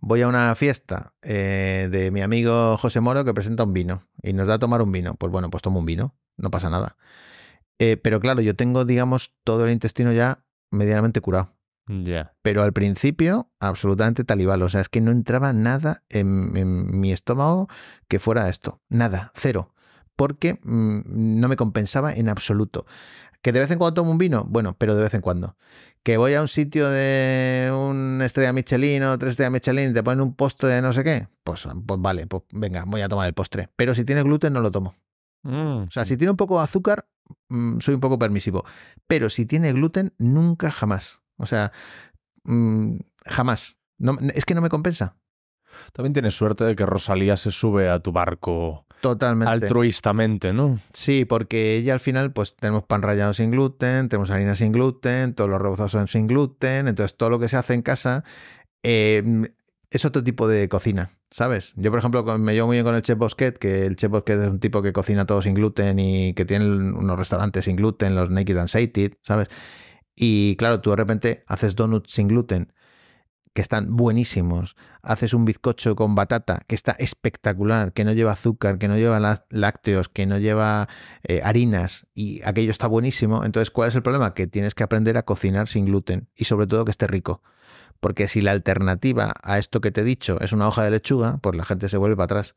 [SPEAKER 1] voy a una fiesta eh, de mi amigo José Moro que presenta un vino y nos da a tomar un vino. Pues bueno, pues tomo un vino, no pasa nada. Eh, pero claro, yo tengo, digamos, todo el intestino ya medianamente curado. Ya. Pero al principio, absolutamente talibal. O sea, es que no entraba nada en, mi estómago que fuera esto. Nada, cero. Porque mm, no me compensaba en absoluto. ¿Que de vez en cuando tomo un vino? Bueno, pero de vez en cuando que voy a un sitio de un estrella Michelin o tres estrellas Michelin y te ponen un postre de no sé qué, pues, pues vale, pues venga, voy a tomar el postre. Pero si tiene gluten, no lo tomo. Mm, o sea, si mm. tiene un poco de azúcar, mm, soy un poco permisivo. Pero si tiene gluten, nunca jamás. O sea, jamás. No, es que no me compensa.
[SPEAKER 2] También tienes suerte de que Rosalía se sube a tu barco Totalmente. altruistamente,
[SPEAKER 1] ¿no? Sí, porque ya al final pues tenemos pan rallado sin gluten, tenemos harina sin gluten, todos los rebozados son sin gluten, entonces todo lo que se hace en casa em, es otro tipo de cocina, ¿sabes? Yo, por ejemplo, me llevo muy bien con el Chef Bosquet, que el Chef Bosquet es un tipo que cocina todo sin gluten y que tiene unos restaurantes sin gluten, los Naked and Sated, ¿sabes? Y claro, tú de repente haces donuts sin gluten que están buenísimos. Haces un bizcocho con batata, que está espectacular, que no lleva azúcar, que no lleva lácteos, que no lleva eh, harinas, y aquello está buenísimo. Entonces, ¿cuál es el problema? Que tienes que aprender a cocinar sin gluten y sobre todo que esté rico. Porque si la alternativa a esto que te he dicho es una hoja de lechuga, pues la gente se vuelve para atrás.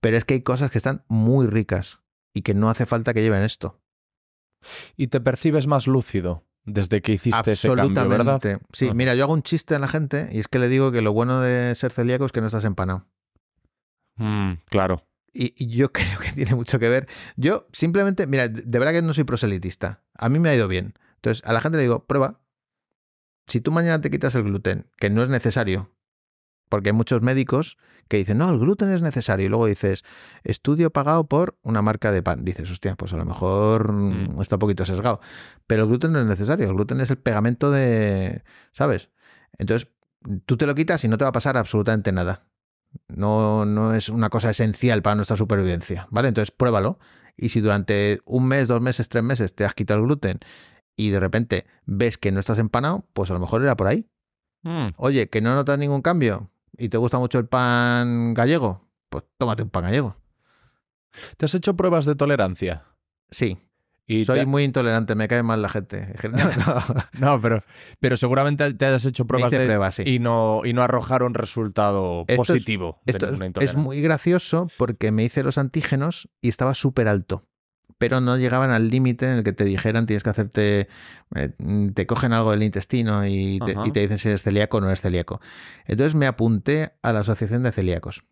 [SPEAKER 1] Pero es que hay cosas que están muy ricas y que no hace falta que lleven esto. Y te percibes más lúcido desde que hiciste ese cambio, ¿verdad? Sí, ah. mira, yo hago un chiste a la gente y es que le digo que lo bueno de ser celíaco es que no estás empanado. Mm, claro. Y, y, yo creo que tiene mucho que ver. Yo simplemente, mira, de verdad que no soy proselitista. A mí me ha ido bien. Entonces, a la gente le digo, prueba. Si tú mañana te quitas el gluten, que no es necesario, porque hay muchos médicos que dicen, no, el gluten es necesario. Y luego dices, estudio pagado por una marca de pan. Dices, hostia, pues a lo mejor mm. Mm, está un poquito sesgado. Pero el gluten no es necesario. El gluten es el pegamento de. ¿Sabes? Entonces, tú te lo quitas y no te va a pasar absolutamente nada. No, no es una cosa esencial para nuestra supervivencia. ¿Vale? Entonces, pruébalo. Y si durante un mes, dos meses, tres meses te has quitado el gluten y de repente ves que no estás empanado, pues a lo mejor era por ahí. Mm. Oye, que no notas ningún cambio, y te gusta mucho el pan gallego, pues tómate un pan gallego. ¿Te has hecho pruebas de tolerancia? Sí. Soy muy intolerante, me cae mal la gente. no, pero,
[SPEAKER 2] pero seguramente te has hecho pruebas, y, no, y no arrojaron resultado positivo. esto es
[SPEAKER 1] muy gracioso porque me hice los antígenos y estaba súper alto pero no llegaban al límite en el que te dijeran tienes que hacerte, eh, mm, te cogen algo del intestino y te, dicen si eres celíaco o no eres celíaco. Entonces me apunté a la Asociación de Celíacos.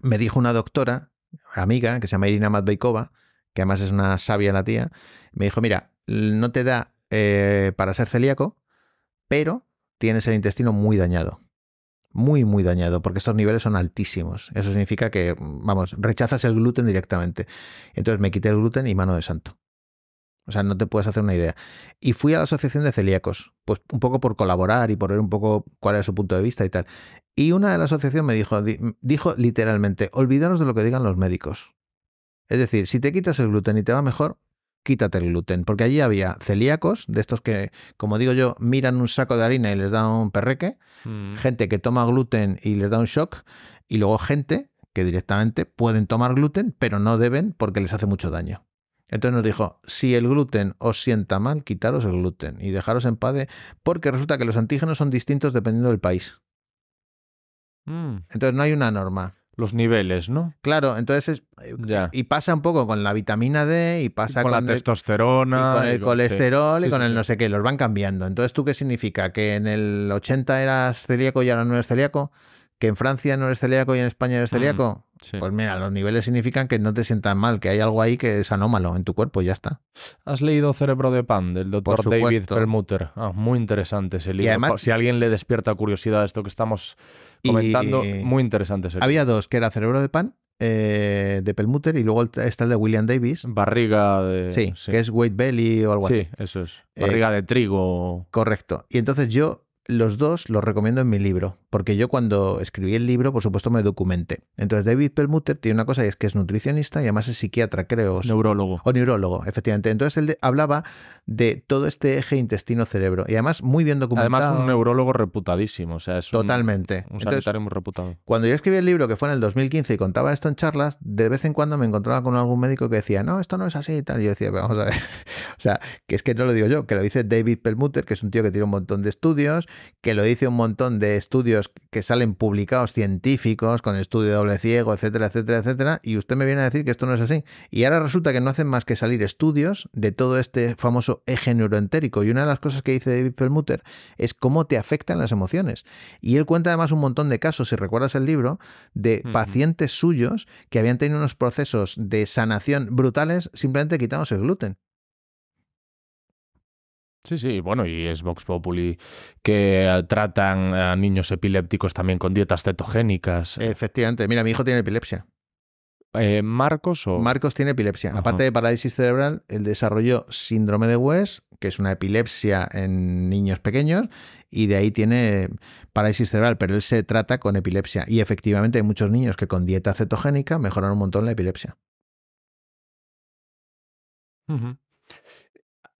[SPEAKER 1] Me dijo una doctora, amiga, que se llama Irina Matveikova, que además es una sabia la tía, me dijo, mira, no te da eh, para ser celíaco, pero tienes el intestino muy dañado muy, muy dañado, porque estos niveles son altísimos. Eso significa que, vamos, rechazas el gluten directamente. Entonces me quité el gluten y mano de santo. O sea, no te puedes hacer una idea. Y fui a la Asociación de Celíacos, pues un poco por colaborar y por ver un poco cuál era su punto de vista y tal. Y una de la asociación me dijo, dijo literalmente, olvidaros de lo que digan los médicos. Es decir, si te quitas el gluten y te va mejor, quítate el gluten, porque allí había celíacos, de estos que, como digo yo, miran un saco de harina y les da un perreque, mm. gente que toma gluten y les da un shock, y luego gente que directamente pueden tomar gluten, pero no deben porque les hace mucho daño. Entonces nos dijo, si el gluten os sienta mal, quitaros el gluten y dejaros en paz, porque resulta que los antígenos son distintos dependiendo del país. Mm. Entonces no hay una norma los niveles, ¿no? Claro, entonces es, eh, y pasa un poco con la vitamina D y pasa con, con, la testosterona, y con el colesterol y con el no sé qué, los van cambiando. Entonces, ¿tú qué significa? ¿Que en el 80 eras celíaco y ahora no eres celíaco? ¿Que en Francia no eres celíaco y en España eres mm, celíaco? Pues mira, los niveles significan que no te sientas mal, que hay algo ahí que es anómalo en tu cuerpo y ya está. ¿Has leído Cerebro de Pan del doctor David Perlmutter?
[SPEAKER 2] Ah, muy interesante ese libro. si a alguien le despierta curiosidad esto que estamos comentando,
[SPEAKER 1] muy interesante ese libro. Había dos, que era Cerebro de Pan eh, de Pelmuter y luego está el de William Davis.
[SPEAKER 2] Barriga
[SPEAKER 1] de. Sí, que es Weight Belly o algo así. Sí,
[SPEAKER 2] eso es. Eh, Barriga
[SPEAKER 1] de trigo. Correcto. Y entonces yo los dos los recomiendo en mi libro porque yo cuando escribí el libro, por supuesto, me documenté. Entonces, David Perlmutter tiene una cosa y es que es nutricionista y además es psiquiatra, creo. Neurólogo. O neurólogo, efectivamente. Entonces, él hablaba de todo este eje intestino-cerebro y además muy bien documentado. Además, un neurólogo reputadísimo, o sea, Totalmente. un, sanitario muy reputado. Cuando yo escribí el libro, que fue en el 2015 y contaba esto en charlas, de vez en cuando me encontraba con algún médico que decía, no, esto no es así y tal. Y yo decía, vamos a ver. o sea, que es que no lo digo yo, que lo dice David Perlmutter, que es un tío que tiene un montón de estudios, que lo dice un montón de estudios que salen publicados científicos con estudio de doble ciego, etcétera, etcétera, etcétera, y usted me viene a decir que esto no es así. Y ahora resulta que no hacen más que salir estudios de todo este famoso eje neuroentérico. Y una de las cosas que dice David Perlmutter es cómo te afectan las emociones. Y él cuenta además un montón de casos, si recuerdas el libro, de pacientes suyos que habían tenido unos procesos de sanación brutales simplemente quitándose el gluten.
[SPEAKER 2] Sí, sí, bueno, y es Vox Populi que eh, tratan a niños epilépticos también con dietas cetogénicas.
[SPEAKER 1] Efectivamente, mira, mi hijo tiene epilepsia. Eh, ¿Marcos o...? Marcos tiene epilepsia. Aparte de parálisis cerebral, él desarrolló síndrome de West, que es una epilepsia en niños pequeños, y de ahí tiene parálisis cerebral, pero él se trata con epilepsia. Y efectivamente hay muchos niños que con dieta cetogénica mejoran un montón la epilepsia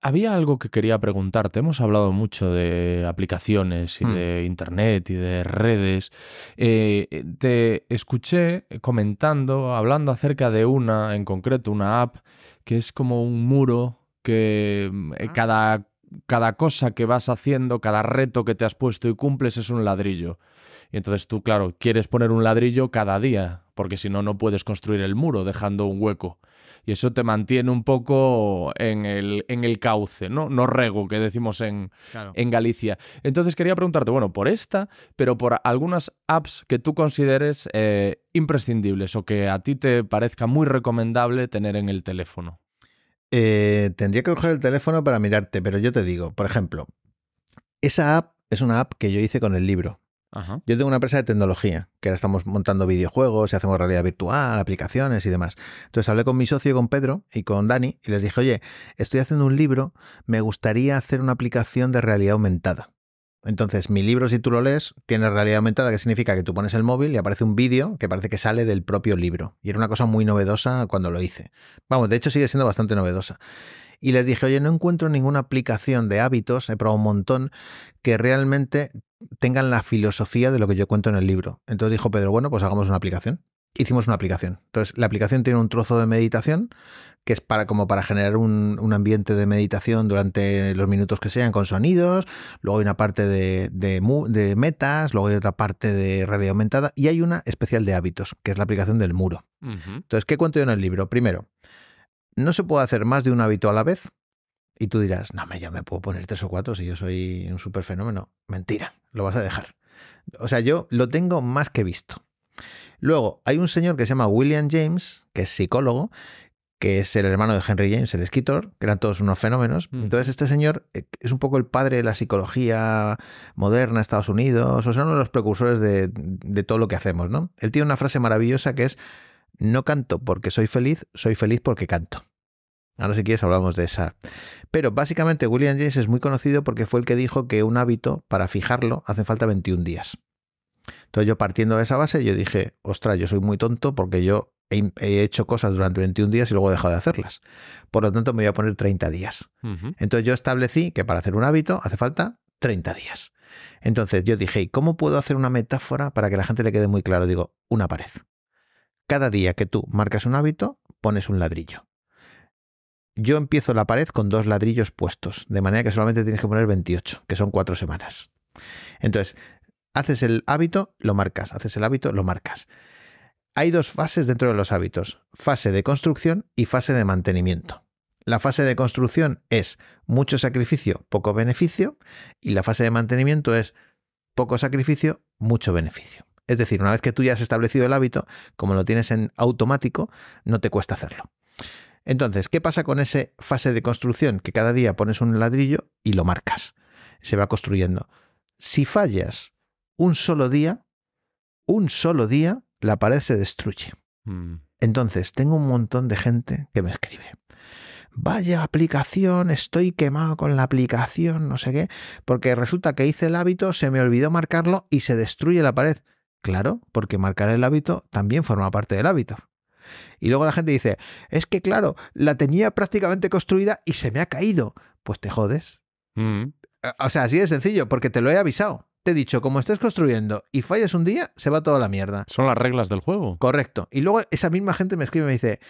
[SPEAKER 2] había algo que quería preguntarte. Hemos hablado mucho de aplicaciones y de mm. Internet y de redes. Eh, te escuché comentando, hablando acerca de una, en concreto, una app que es como un muro que mm, eh, ah. cada, cada cosa que vas haciendo, cada reto que te has puesto y cumples es un ladrillo. Y entonces tú, claro, quieres poner un ladrillo cada día, porque si no, no puedes construir el muro dejando un hueco y eso te mantiene un poco en el, en el cauce, ¿no? No rego, que decimos en, Galicia. Entonces quería preguntarte, bueno, por esta, pero por algunas apps que tú consideres eh, imprescindibles o que a ti te parezca muy recomendable tener en el teléfono.
[SPEAKER 1] Eh, tendría que coger el teléfono para mirarte, pero yo te digo, por ejemplo, esa app es una app que yo hice con el libro. Yo tengo una empresa de tecnología, que ahora estamos montando videojuegos y hacemos realidad virtual, aplicaciones y demás. Entonces hablé con mi socio, con Pedro y con Dani, y les dije, oye, estoy haciendo un libro, me gustaría hacer una aplicación de realidad aumentada. Entonces, mi libro, si tú lo lees, tiene realidad aumentada, que significa que tú pones el móvil y aparece un vídeo que parece que sale del propio libro. Y era una cosa muy novedosa cuando lo hice. Vamos, de hecho sigue siendo bastante novedosa. Y les dije, oye, no encuentro ninguna aplicación de hábitos, he probado un montón, que realmente tengan la filosofía de lo que yo cuento en el libro. Entonces dijo Pedro, bueno, pues hagamos una aplicación. Hicimos una aplicación. Entonces, la aplicación tiene un trozo de meditación que es para como para generar un, un ambiente de meditación durante los minutos que sean con sonidos. Luego hay una parte de, de, metas, luego hay otra parte de realidad aumentada y hay una especial de hábitos, que es la aplicación del muro.
[SPEAKER 3] Entonces,
[SPEAKER 1] ¿qué cuento yo en el libro? Primero, no se puede hacer más de un hábito a la vez y tú dirás, no, yo me puedo poner tres o cuatro si yo soy un super fenómeno. Mentira, lo vas a dejar. O sea, yo lo tengo más que visto. Luego, hay un señor que se llama William James, que es psicólogo, que es el hermano de Henry James, el escritor, que eran todos unos fenómenos. Mm. Entonces, este señor eh, es un poco el padre de la psicología moderna, Estados Unidos, o sea, uno de los precursores de, de todo lo que hacemos, ¿no? Él tiene una frase maravillosa que es, no canto porque soy feliz, soy feliz porque canto. Ahora si quieres hablamos de esa. Pero básicamente William James es muy conocido porque fue el que dijo que un hábito, para fijarlo, hace falta 21 días. Entonces yo partiendo de esa base, yo dije, ostras, yo soy muy tonto porque yo he, hecho cosas durante 21 días y luego he dejado de hacerlas. Por lo tanto, me voy a poner 30 días. Entonces yo establecí que para hacer un hábito hace falta 30 días. Entonces yo dije, ¿y cómo puedo hacer una metáfora para que la gente le quede muy claro? Digo, una pared. Cada día que tú marcas un hábito, pones un ladrillo. Yo empiezo la pared con dos ladrillos puestos, de manera que solamente tienes que poner 28, que son cuatro semanas. Entonces, haces el hábito, lo marcas, haces el hábito, lo marcas. Hay dos fases dentro de los hábitos, fase de construcción y fase de mantenimiento. La fase de construcción es mucho sacrificio, poco beneficio, y la fase de mantenimiento es poco sacrificio, mucho beneficio. Es decir, una vez que tú ya has establecido el hábito, como lo tienes en automático, no te cuesta hacerlo. Entonces, ¿qué pasa con esa fase de construcción? Que cada día pones un ladrillo y lo marcas. Se va construyendo. Si fallas un solo día, un solo día, la pared se destruye. Mm. Entonces, tengo un montón de gente que me escribe. Vaya aplicación, estoy quemado con la aplicación, no sé qué, porque resulta que hice el hábito, se me olvidó marcarlo y se destruye la pared. Claro, porque marcar el hábito también forma parte del hábito. Y luego la gente dice, es que claro, la tenía prácticamente construida y se me ha caído. Pues te jodes. Mm. Eh, o sea, así de sencillo, porque te lo he avisado. Te he dicho, como estés construyendo y fallas un día, se va toda la mierda. Son las reglas del juego. Correcto. Y luego esa misma gente me escribe y me dice,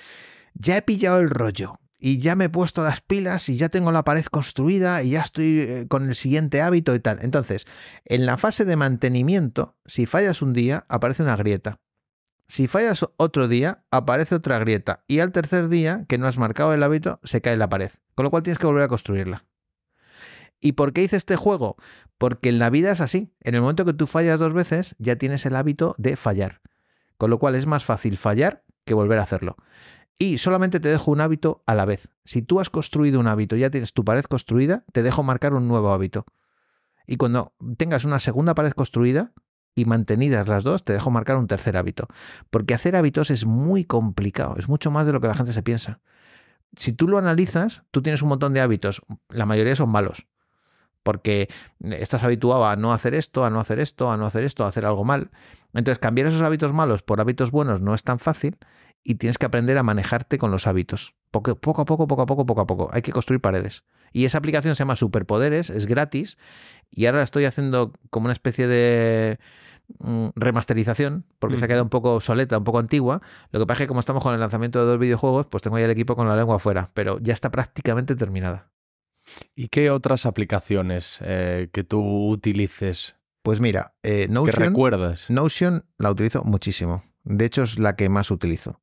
[SPEAKER 1] ya he pillado el rollo y ya me he puesto las pilas y ya tengo la pared construida y ya estoy eh, con el siguiente hábito y tal. Entonces, en la fase de mantenimiento, si fallas un día, aparece una grieta. Si fallas otro día, aparece otra grieta y al tercer día, que no has marcado el hábito, se cae la pared, con lo cual tienes que volver a construirla. ¿Y por qué hice este juego? Porque en la vida es así. En el momento que tú fallas dos veces, ya tienes el hábito de fallar. Con lo cual es más fácil fallar que volver a hacerlo. Y solamente te dejo un hábito a la vez. Si tú has construido un hábito, ya tienes tu pared construida, te dejo marcar un nuevo hábito. Y cuando tengas una segunda pared construida, y mantenidas las dos, te dejo marcar un tercer hábito. Porque hacer hábitos es muy complicado, es mucho más de lo que la gente se piensa. Si tú lo analizas, tú tienes un montón de hábitos, la mayoría son malos, porque estás habituado a no hacer esto, a no hacer esto, a no hacer esto, a hacer algo mal. Entonces, cambiar esos hábitos malos por hábitos buenos no es tan fácil y tienes que aprender a manejarte con los hábitos. Poco, poco a poco, poco a poco, poco a poco. Hay que construir paredes. Y esa aplicación se llama Superpoderes, es gratis y ahora la estoy haciendo como una especie de Mm, remasterización, porque se ha mm. quedado un poco obsoleta, un poco antigua. Lo que pasa es que como estamos con el lanzamiento de dos videojuegos, pues tengo ya el equipo con la lengua afuera, pero ya está prácticamente terminada. ¿Y qué otras aplicaciones
[SPEAKER 2] eh, que tú utilices? Pues mira, eh, Notion
[SPEAKER 1] la utilizo muchísimo. De hecho, es la que más utilizo.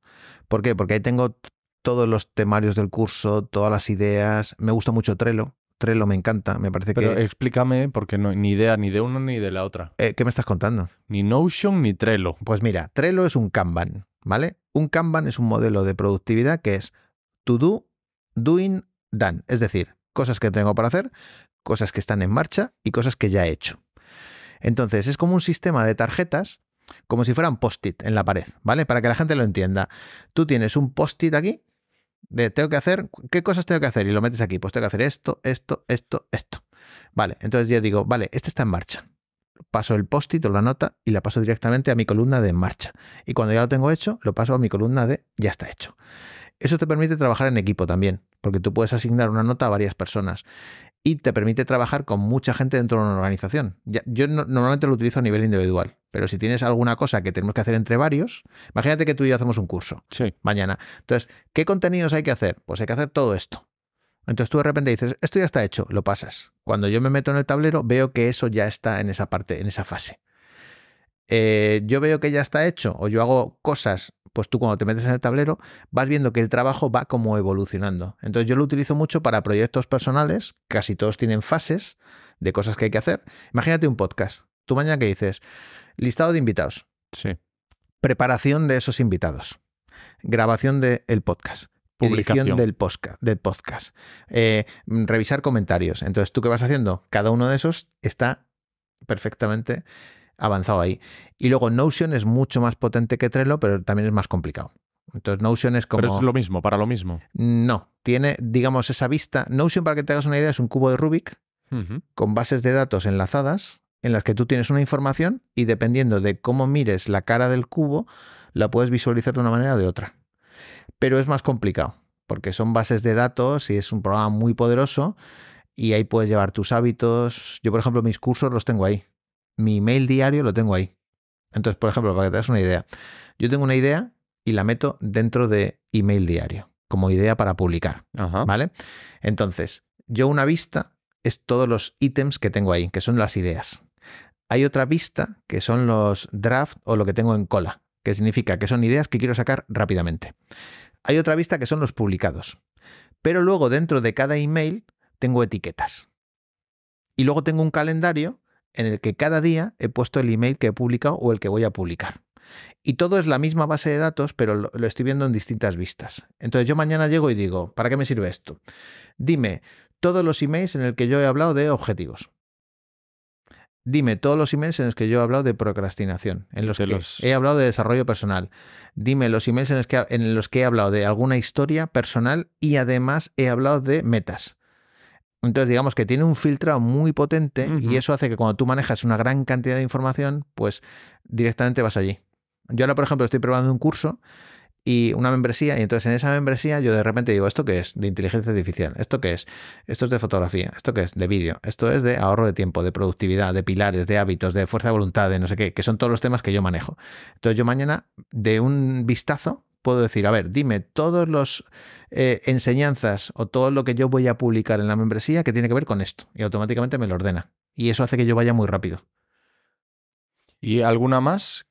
[SPEAKER 1] ¿Por qué? Porque ahí tengo todos los temarios del curso, todas las ideas. Me gusta mucho Trello. Trello me encanta, me parece que... Pero
[SPEAKER 2] explícame,
[SPEAKER 1] porque no, ni idea ni de uno ni de la otra. Eh, ¿Qué me estás contando? Ni Notion ni Trello. Pues mira, Trello es un Kanban, ¿vale? Un Kanban es un modelo de productividad que es to do, doing, done. Es decir, cosas que tengo para hacer, cosas que están en marcha y cosas que ya he hecho. Entonces, es como un sistema de tarjetas, como si fueran post-it en la pared, ¿vale? Para que la gente lo entienda. Tú tienes un post-it aquí de tengo que hacer, ¿qué cosas tengo que hacer? Y lo metes aquí, pues tengo que hacer esto, esto, esto, esto. Vale, entonces yo digo, vale, este está en marcha. Paso el post-it o la nota y la paso directamente a mi columna de en marcha. Y cuando ya lo tengo hecho, lo paso a mi columna de ya está hecho. Eso te permite trabajar en equipo también, porque tú puedes asignar una nota a varias personas y te permite trabajar con mucha gente dentro de una organización. yo normalmente lo utilizo a nivel individual, pero si tienes alguna cosa que tenemos que hacer entre varios, imagínate que tú y yo hacemos un curso mañana. Entonces, ¿qué contenidos hay que hacer? Pues hay que hacer todo esto. Entonces tú de repente dices, esto ya está hecho, lo pasas. Cuando yo me meto en el tablero, veo que eso ya está en esa parte, en esa fase. Eh, yo veo que ya está hecho o yo hago cosas pues tú cuando te metes en el tablero vas viendo que el trabajo va como evolucionando. Entonces yo lo utilizo mucho para proyectos personales, casi todos tienen fases de cosas que hay que hacer. Imagínate un podcast. Tú mañana que dices, listado de invitados. Sí. Preparación de esos invitados. Grabación del podcast Publicación del podcast, eh, revisar comentarios. Entonces, ¿tú qué vas haciendo? Cada uno de esos está perfectamente avanzado ahí. Y luego Notion es mucho más potente que Trello, pero también es más complicado. Entonces Notion es como... Pero es lo mismo, para lo mismo. No, tiene, digamos, esa vista. Notion, para que te hagas una idea, es un cubo de Rubik con bases de datos enlazadas en las que tú tienes una información y dependiendo de cómo mires la cara del cubo, la puedes visualizar de una manera o de otra. Pero es más complicado, porque son bases de datos y es un programa muy poderoso y ahí puedes llevar tus hábitos. Yo, por ejemplo, mis cursos los tengo ahí mi email diario lo tengo ahí. Entonces, por ejemplo, para que te das una idea, yo tengo una idea y la meto dentro de email diario, como idea para publicar. ¿Vale? Entonces, yo una vista es todos los ítems que tengo ahí, que son las ideas. Hay otra vista que son los draft o lo que tengo en cola, que significa que son ideas que quiero sacar rápidamente. Hay otra vista que son los publicados. Pero luego dentro de cada email tengo etiquetas. Y luego tengo un calendario en el que cada día he puesto el email que he publicado o el que voy a publicar. Y todo es la misma base de datos, pero lo, estoy viendo en distintas vistas. Entonces yo mañana llego y digo, ¿para qué me sirve esto? Dime todos los emails en el que yo he hablado de objetivos. Dime todos los emails en los que yo he hablado de procrastinación, en los que he hablado de desarrollo personal. Dime los emails en los que he hablado de alguna historia personal y además he hablado de metas. Entonces, digamos que tiene un filtrado muy potente y eso hace que cuando tú manejas una gran cantidad de información, pues directamente vas allí. Yo ahora, por ejemplo, estoy probando un curso y una membresía, y entonces en esa membresía yo de repente digo, ¿esto qué es? De inteligencia artificial, ¿esto qué es? Esto es de fotografía, ¿esto qué es? De vídeo, esto es de ahorro de tiempo, de productividad, de pilares, de hábitos, de fuerza de voluntad, de no sé qué, que son todos los temas que yo manejo. Entonces yo mañana, de un vistazo, puedo decir, a ver, dime todos los eh, enseñanzas o todo lo que yo voy a publicar en la membresía que tiene que ver con esto. Y automáticamente me lo ordena. Y eso hace que yo vaya muy rápido. ¿Y alguna más?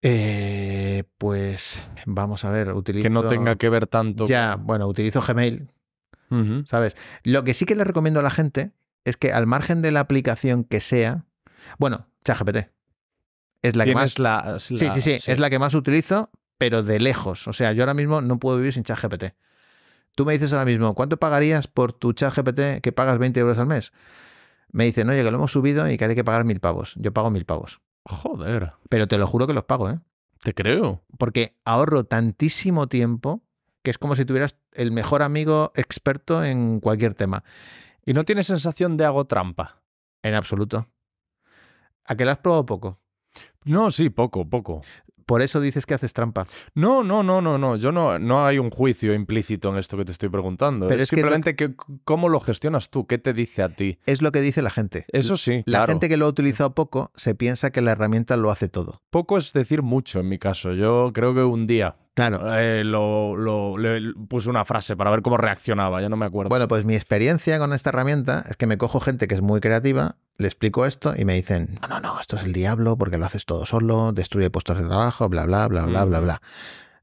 [SPEAKER 1] Eh, pues vamos a ver, utilizo... Que no tenga que ver tanto. Ya, bueno, utilizo Gmail, ¿sabes? Lo que sí que le recomiendo a la gente es que al margen de la aplicación que sea, bueno, ChatGPT, es la que más la, sí, sí, sí, es la que más utilizo pero de lejos. O sea, yo ahora mismo no puedo vivir sin ChatGPT. Tú me dices ahora mismo, ¿cuánto pagarías por tu ChatGPT que pagas 20 euros al mes? Me no, oye, que lo hemos subido y que hay que pagar mil pavos. Yo pago mil pavos. Joder. Pero te lo juro que los pago, ¿eh? Te creo. Porque ahorro tantísimo tiempo que es como si tuvieras el mejor amigo experto en cualquier tema. ¿Y no tienes sensación de hago trampa? En absoluto. ¿A qué la has probado poco? No, sí, poco, poco
[SPEAKER 2] por eso dices que haces trampa. No, no, no, no, no. Yo no, no hay un juicio implícito en esto que te estoy preguntando.
[SPEAKER 1] Pero es, simplemente
[SPEAKER 2] cómo lo gestionas tú, qué te dice a ti.
[SPEAKER 1] Es lo que dice la gente. Eso sí. La gente que lo ha utilizado poco se piensa que la herramienta lo hace todo. Poco es decir mucho en mi caso. Yo creo que un día Claro. Eh, lo, le puse una frase para ver cómo reaccionaba, ya no me acuerdo. Bueno, pues mi experiencia con esta herramienta es que me cojo gente que es muy creativa, le explico esto y me dicen, no, no, no, esto es el diablo porque lo haces todo solo, destruye puestos de trabajo, bla, bla, bla, bla, bla, bla.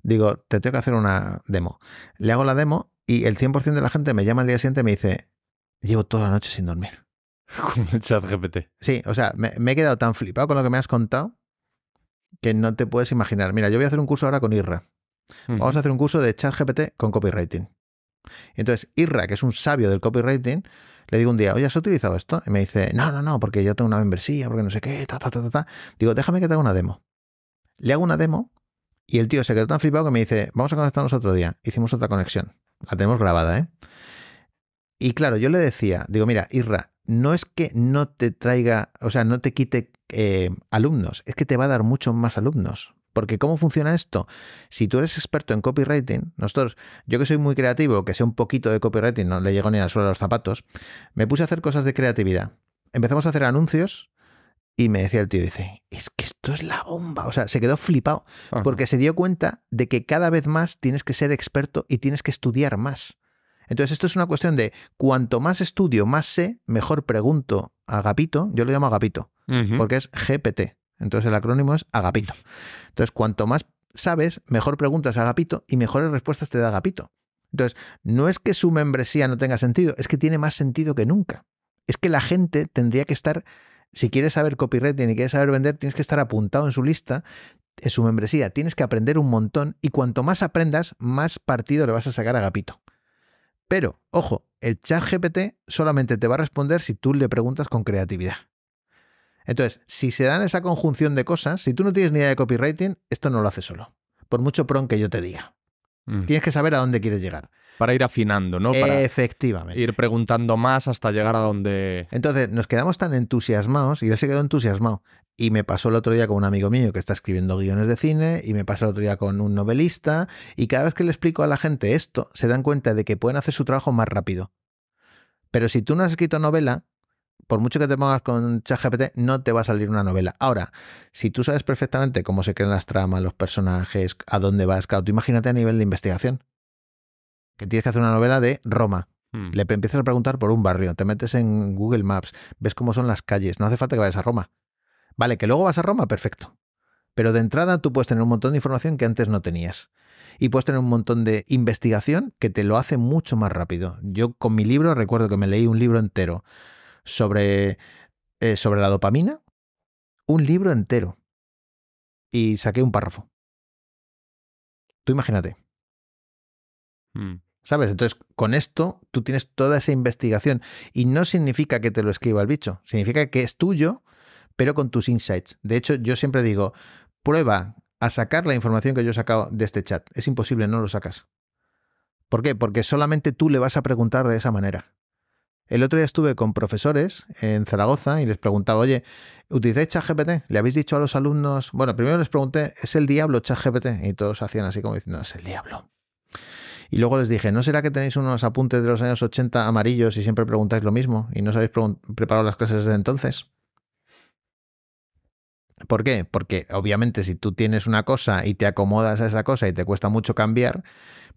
[SPEAKER 1] Digo, te tengo que hacer una demo. Le hago la demo y el 100% de la gente me llama al día siguiente y me dice, llevo toda la noche sin dormir. Con el chat GPT. Sí, o sea, me he quedado tan flipado con lo que me has contado que no te puedes imaginar. Mira, yo voy a hacer un curso ahora con IRRA Vamos a hacer un curso de chat GPT con copywriting. Entonces, Irra, que es un sabio del copywriting, le digo un día, oye, ¿has utilizado esto? Y me dice, no, no, no, porque yo tengo una membresía, porque no sé qué, ta, ta, ta, ta, Digo, déjame que te haga una demo. Le hago una demo y el tío se quedó tan flipado que me dice, vamos a conectarnos otro día. Hicimos otra conexión. La tenemos grabada, ¿eh? Y claro, yo le decía, digo, mira, Irra, no es que no te traiga, o sea, no te quite eh, alumnos, es que te va a dar muchos más alumnos. Porque ¿cómo funciona esto? Si tú eres experto en copywriting, nosotros, yo que soy muy creativo, que sé un poquito de copywriting, no le llego ni al suelo a los zapatos, me puse a hacer cosas de creatividad. Empezamos a hacer anuncios y me decía el tío, dice, es que esto es la bomba. O sea, se quedó flipado porque se dio cuenta de que cada vez más tienes que ser experto y tienes que estudiar más. Entonces, esto es una cuestión de cuanto más estudio, más sé, mejor pregunto a Gapito. Yo lo llamo a Gapito, porque es GPT. Entonces el acrónimo es Agapito. Entonces, cuanto más sabes, mejor preguntas a Agapito y mejores respuestas te da Agapito. Entonces, no es que su membresía no tenga sentido, es que tiene más sentido que nunca. Es que la gente tendría que estar, si quieres saber copywriting y quieres saber vender, tienes que estar apuntado en su lista, en su membresía. Tienes que aprender un montón y cuanto más aprendas, más partido le vas a sacar a Agapito. Pero, ojo, el chat GPT solamente te va a responder si tú le preguntas con creatividad. Entonces, si se dan esa conjunción de cosas, si tú no tienes ni idea de copywriting, esto no lo hace solo. Por mucho pron que yo te diga. Mm. Tienes que saber a dónde quieres llegar. Para ir
[SPEAKER 2] afinando, ¿no? Para Efectivamente. Ir preguntando más hasta llegar
[SPEAKER 1] a donde. Entonces, nos quedamos tan entusiasmados, y yo se quedó entusiasmado. Y me pasó el otro día con un amigo mío que está escribiendo guiones de cine, y me pasó el otro día con un novelista, y cada vez que le explico a la gente esto, se dan cuenta de que pueden hacer su trabajo más rápido. Pero si tú no has escrito novela, por mucho que te pongas con ChatGPT, no te va a salir una novela. Ahora, si tú sabes perfectamente cómo se crean las tramas, los personajes, a dónde vas, claro, tú imagínate a nivel de investigación. Que tienes que hacer una novela de Roma, hmm. le empiezas a preguntar por un barrio, te metes en Google Maps, ves cómo son las calles, no hace falta que vayas a Roma. Vale, que luego vas a Roma, perfecto. Pero de entrada tú puedes tener un montón de información que antes no tenías. Y puedes tener un montón de investigación que te lo hace mucho más rápido. Yo con mi libro recuerdo que me leí un libro entero sobre, eh, sobre la dopamina, un libro entero. Y saqué un párrafo. Tú imagínate. Mm. ¿Sabes? Entonces, con esto tú tienes toda esa investigación y no significa que te lo escriba el bicho, significa que es tuyo, pero con tus insights. De hecho, yo siempre digo, prueba a sacar la información que yo he sacado de este chat. Es imposible, no lo sacas. ¿Por qué? Porque solamente tú le vas a preguntar de esa manera. El otro día estuve con profesores en Zaragoza y les preguntaba, oye, ¿utilizáis ChatGPT? ¿Le habéis dicho a los alumnos? Bueno, primero les pregunté, ¿es el diablo ChatGPT? Y todos hacían así como diciendo, es el diablo. Y luego les dije, ¿no será que tenéis unos apuntes de los años 80 amarillos y siempre preguntáis lo mismo y no sabéis habéis preparado las clases desde entonces? ¿Por qué? Porque obviamente si tú tienes una cosa y te acomodas a esa cosa y te cuesta mucho cambiar,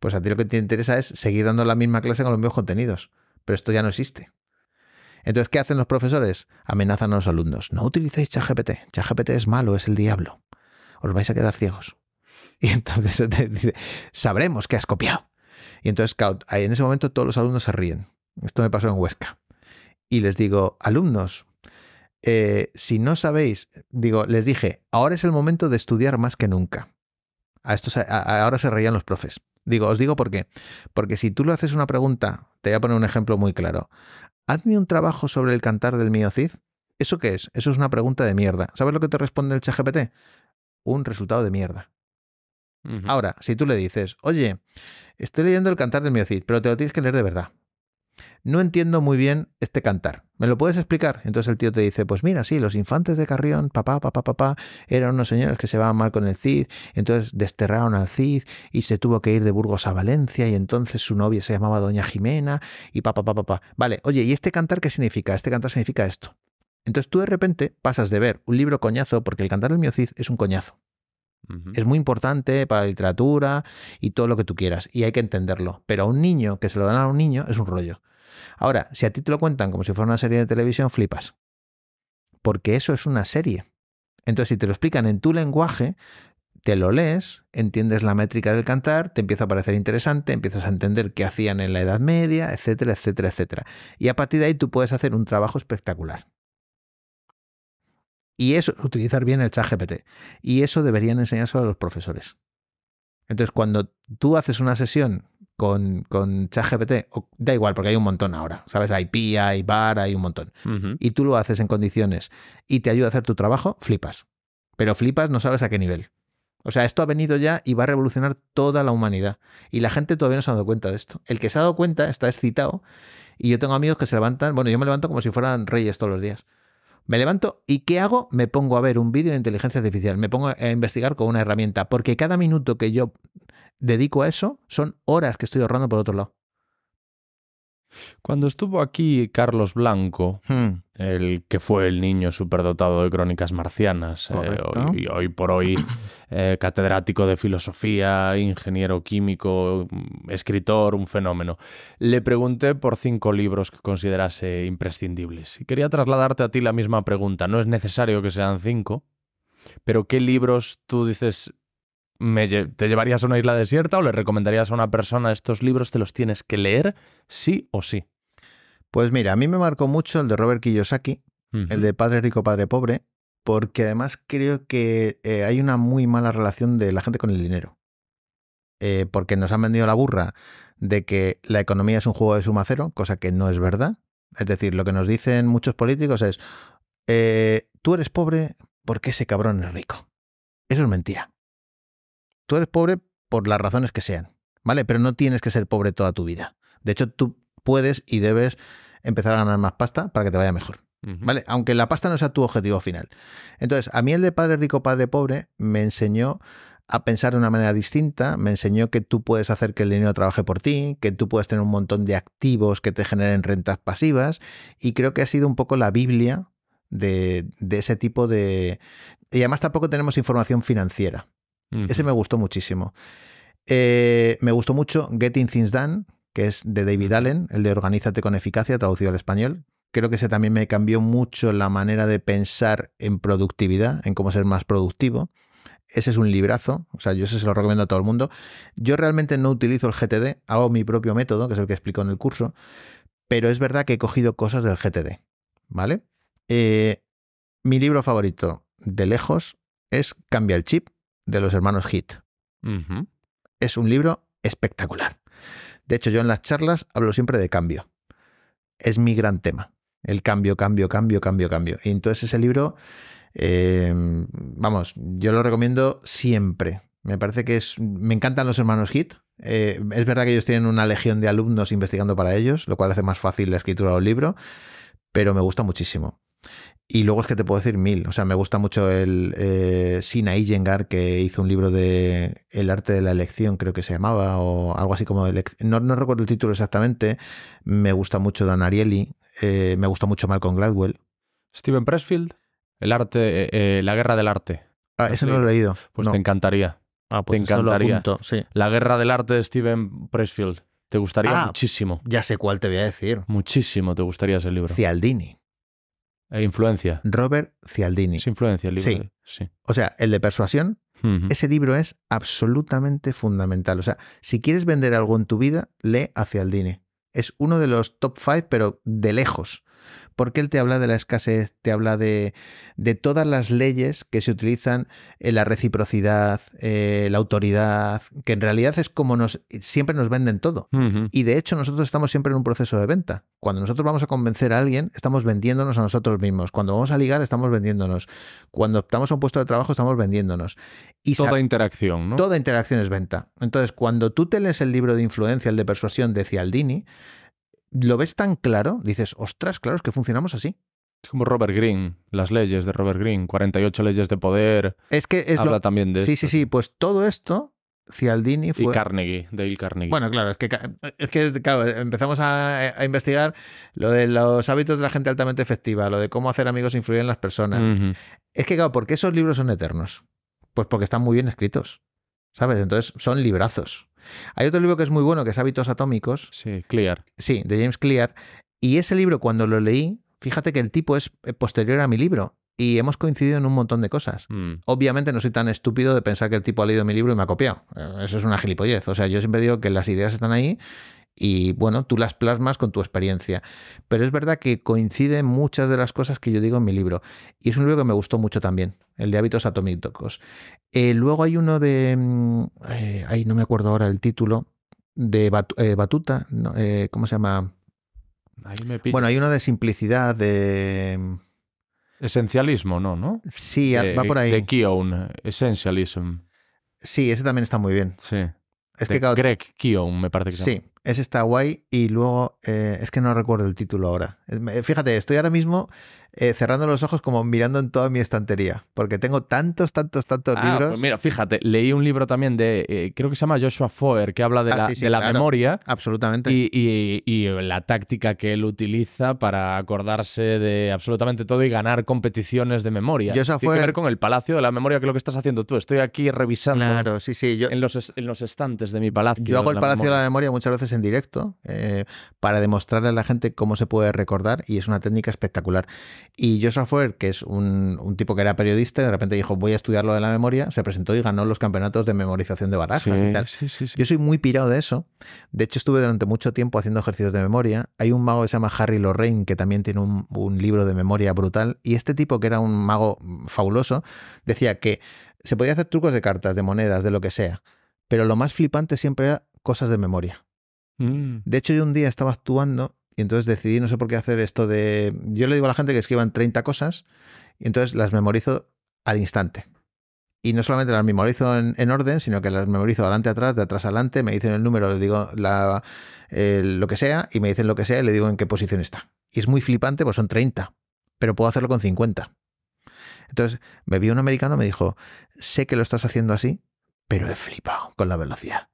[SPEAKER 1] pues a ti lo que te interesa es seguir dando la misma clase con los mismos contenidos. Pero esto ya no existe. Entonces, ¿qué hacen los profesores? Amenazan a los alumnos. No utilicéis ChatGPT. ChatGPT es malo, es el diablo. Os vais a quedar ciegos. Y entonces dice, sabremos que has copiado. Y entonces, en ese momento todos los alumnos se ríen. Esto me pasó en Huesca. Y les digo, alumnos, eh, si no sabéis, digo, les dije, ahora es el momento de estudiar más que nunca. A ahora se reían los profes. Digo, os digo por qué. Porque si tú le haces una pregunta, te voy a poner un ejemplo muy claro. Hazme un trabajo sobre el cantar del mío Cid. ¿Eso qué es? Eso es una pregunta de mierda. ¿Sabes lo que te responde el ChatGPT? Un resultado de mierda. Ahora, si tú le dices, oye, estoy leyendo el cantar del mío Cid, pero te lo tienes que leer de verdad no entiendo muy bien este cantar. ¿Me lo puedes explicar? Entonces el tío te dice, pues mira, sí, los infantes de Carrión, papá, papá, papá, eran unos señores que se van mal con el Cid, entonces desterraron al Cid y se tuvo que ir de Burgos a Valencia y entonces su novia se llamaba Doña Jimena y papá, papá, papá. Vale, oye, ¿y este cantar qué significa? Este cantar significa esto. Entonces tú de repente pasas de ver un libro coñazo, porque el cantar del mío Cid es un coñazo. Es muy importante para la literatura y todo lo que tú quieras, y hay que entenderlo. Pero a un niño que se lo dan a un niño es un rollo. Ahora, si a ti te lo cuentan como si fuera una serie de televisión, flipas. Porque eso es una serie. Entonces, si te lo explican en tu lenguaje, te lo lees, entiendes la métrica del cantar, te empieza a parecer interesante, empiezas a entender qué hacían en la Edad Media, etcétera, etcétera, etcétera. Y a partir de ahí tú puedes hacer un trabajo espectacular. Y eso, utilizar bien el chat GPT. Y eso deberían enseñárselo a los profesores. Entonces, cuando tú haces una sesión con, ChatGPT, da igual, porque hay un montón ahora, ¿sabes? Hay PIA, hay VAR, hay un montón. Y tú lo haces en condiciones y te ayuda a hacer tu trabajo, flipas. Pero flipas, no sabes a qué nivel. O sea, esto ha venido ya y va a revolucionar toda la humanidad. Y la gente todavía no se ha dado cuenta de esto. El que se ha dado cuenta está excitado. Y yo tengo amigos que se levantan. Bueno, yo me levanto como si fueran reyes todos los días. Me levanto y ¿qué hago? Me pongo a ver un vídeo de inteligencia artificial. Me pongo a investigar con una herramienta. Porque cada minuto que yo dedico a eso, son horas que estoy ahorrando por otro lado.
[SPEAKER 2] Cuando estuvo aquí Carlos Blanco, hmm. el que fue el niño superdotado de crónicas marcianas, eh, y hoy, por hoy eh, catedrático de filosofía, ingeniero químico, escritor, un fenómeno, le pregunté por cinco libros que considerase imprescindibles. Y quería trasladarte a ti la misma pregunta. No es necesario que sean cinco, pero ¿qué libros tú dices ¿te llevarías a una isla desierta o le recomendarías a una persona estos libros te los tienes que leer
[SPEAKER 1] sí o sí? Pues mira, a mí me marcó mucho el de Robert Kiyosaki, el de Padre Rico, Padre Pobre, porque además creo que eh, hay una muy mala relación de la gente con el dinero. Eh, porque nos han vendido la burra de que la economía es un juego de suma cero, cosa que no es verdad. Es decir, lo que nos dicen muchos políticos es, eh, tú eres pobre porque ese cabrón es rico. Eso es mentira. Tú eres pobre por las razones que sean, ¿vale? Pero no tienes que ser pobre toda tu vida. De hecho, tú puedes y debes empezar a ganar más pasta para que te vaya mejor. ¿Vale? Aunque la pasta no sea tu objetivo final. Entonces, a mí el de padre rico, padre pobre me enseñó a pensar de una manera distinta, me enseñó que tú puedes hacer que el dinero trabaje por ti, que tú puedes tener un montón de activos que te generen rentas pasivas y creo que ha sido un poco la Biblia de, ese tipo de... Y además tampoco tenemos información financiera. Ese me gustó muchísimo. Eh, me gustó mucho Getting Things Done, que es de David Allen, el de Organízate con Eficacia, traducido al español. Creo que ese también me cambió mucho la manera de pensar en productividad, en cómo ser más productivo. Ese es un librazo, o sea, yo ese se lo recomiendo a todo el mundo. Yo realmente no utilizo el GTD, hago mi propio método, que es el que explico en el curso, pero es verdad que he cogido cosas del GTD, ¿vale? Eh, mi libro favorito, de lejos, es Cambia el chip, de los hermanos Hit. Es un libro espectacular. De hecho, yo en las charlas hablo siempre de cambio. Es mi gran tema. El cambio, cambio, cambio, cambio, cambio. Y entonces ese libro, eh, vamos, yo lo recomiendo siempre. Me parece que es. Me encantan los hermanos Hit. Eh, es verdad que ellos tienen una legión de alumnos investigando para ellos, lo cual hace más fácil la escritura del libro, pero me gusta muchísimo. Y luego es que te puedo decir mil. O sea, me gusta mucho el eh, Sina Iyengar, que hizo un libro de El arte de la elección, creo que se llamaba, o algo así como. No, no recuerdo el título exactamente. Me gusta mucho Dan Ariely. Eh, me gusta mucho Malcolm Gladwell. Steven Pressfield.
[SPEAKER 2] El arte, eh, la guerra del arte. Ah, eso no lo he leído. Pues te encantaría. Ah, pues te encantaría. sí. La guerra del arte de Steven Pressfield. Te gustaría ah, muchísimo.
[SPEAKER 1] Ya sé cuál te voy a decir. Muchísimo te gustaría ese libro. Cialdini. Eh, influencia. Robert Cialdini. Es influencia el libro. Sí. O sea, el de persuasión, ese libro es absolutamente fundamental. O sea, si quieres vender algo en tu vida, lee a Cialdini. Es uno de los top five, pero de lejos porque él te habla de la escasez, te habla de, todas las leyes que se utilizan en eh, la reciprocidad, eh, la autoridad, que en realidad es como nos eh, siempre nos venden todo. Y de hecho nosotros estamos siempre en un proceso de venta. Cuando nosotros vamos a convencer a alguien, estamos vendiéndonos a nosotros mismos. Cuando vamos a ligar, estamos vendiéndonos. Cuando optamos a un puesto de trabajo, estamos vendiéndonos. Y toda interacción, ¿no? Toda interacción es venta. Entonces, cuando tú te lees el libro de influencia, el de persuasión de Cialdini, lo ves tan claro, dices, ostras, claro, es que funcionamos así. Es como Robert Green
[SPEAKER 2] las leyes de Robert Greene, 48 leyes de poder. Es que es habla también de Sí, sí,
[SPEAKER 1] sí, pues todo esto Cialdini fue... Y
[SPEAKER 2] Carnegie, Dale Carnegie.
[SPEAKER 1] Bueno, claro, es que, es empezamos a, investigar lo de los hábitos de la gente altamente efectiva, lo de cómo hacer amigos e influir en las personas. Es que, claro, ¿por qué esos libros son eternos? Pues porque están muy bien escritos, ¿sabes? Entonces son librazos. Hay otro libro que es muy bueno, que es Hábitos Atómicos. Sí, Clear. Sí, de James Clear. Y ese libro, cuando lo leí, fíjate que el tipo es eh, posterior a mi libro y hemos coincidido en un montón de cosas. Mm. Obviamente no soy tan estúpido de pensar que el tipo ha leído mi libro y me ha copiado. Eh, eso es una gilipollez. O sea, yo siempre digo que las ideas están ahí y bueno, tú las plasmas con tu experiencia. Pero es verdad que coinciden muchas de las cosas que yo digo en mi libro. Y es un libro que me gustó mucho también, el de hábitos atómicos. Eh, luego hay uno de... Mm, eh, ay, no me acuerdo ahora el título. De eh, Batuta, ¿cómo se llama? Ahí me bueno, hay uno de simplicidad, de... Mm,
[SPEAKER 2] Esencialismo, ¿no? Sí, va por ahí. De Keown, Essentialism.
[SPEAKER 1] Sí, ese también está muy bien. Sí. Greg Keown, me parece que Sí, es ese está guay. Y luego, eh, es que no recuerdo el título ahora. Eh, fíjate, estoy ahora mismo eh, cerrando los ojos como mirando en toda mi estantería, porque tengo tantos, tantos, tantos ah, pues libros.
[SPEAKER 2] mira, fíjate, leí un libro también de, eh, creo que se llama Joshua Foer, que habla de ah, la, memoria. Absolutamente. Y, la táctica que él utiliza para acordarse de absolutamente todo y ganar competiciones de memoria. Joshua Tiene que ver con el palacio de la memoria, que es lo que estás haciendo tú. Estoy aquí revisando sí, sí. Yo... en, los, en los estantes de mi palacio. Yo hago el palacio de la
[SPEAKER 1] memoria muchas veces en directo eh, para demostrarle a la gente cómo se puede recordar y es una técnica espectacular. Y Joshua Fuer, que es un, tipo que era periodista, de repente dijo, voy a estudiarlo de la memoria, se presentó y ganó los campeonatos de memorización de barajas y tal. Yo soy muy pirado de eso. De hecho, estuve durante mucho tiempo haciendo ejercicios de memoria. Hay un mago que se llama Harry Lorraine, que también tiene un, libro de memoria brutal. Y este tipo, que era un mago fabuloso, decía que se podía hacer trucos de cartas, de monedas, de lo que sea. Pero lo más flipante siempre era cosas de memoria. Mm. De hecho, yo un día estaba actuando y entonces decidí, no sé por qué hacer esto de... Yo le digo a la gente que escriban 30 cosas y entonces las memorizo al instante. Y no solamente las memorizo en, orden, sino que las memorizo adelante atrás, de atrás adelante, me dicen el número, le digo lo que sea y me dicen lo que sea y le digo en qué posición está. Y es muy flipante, pues son 30, pero puedo hacerlo con 50. Entonces me vio un americano, me dijo, sé que lo estás haciendo así, pero he flipado con la velocidad.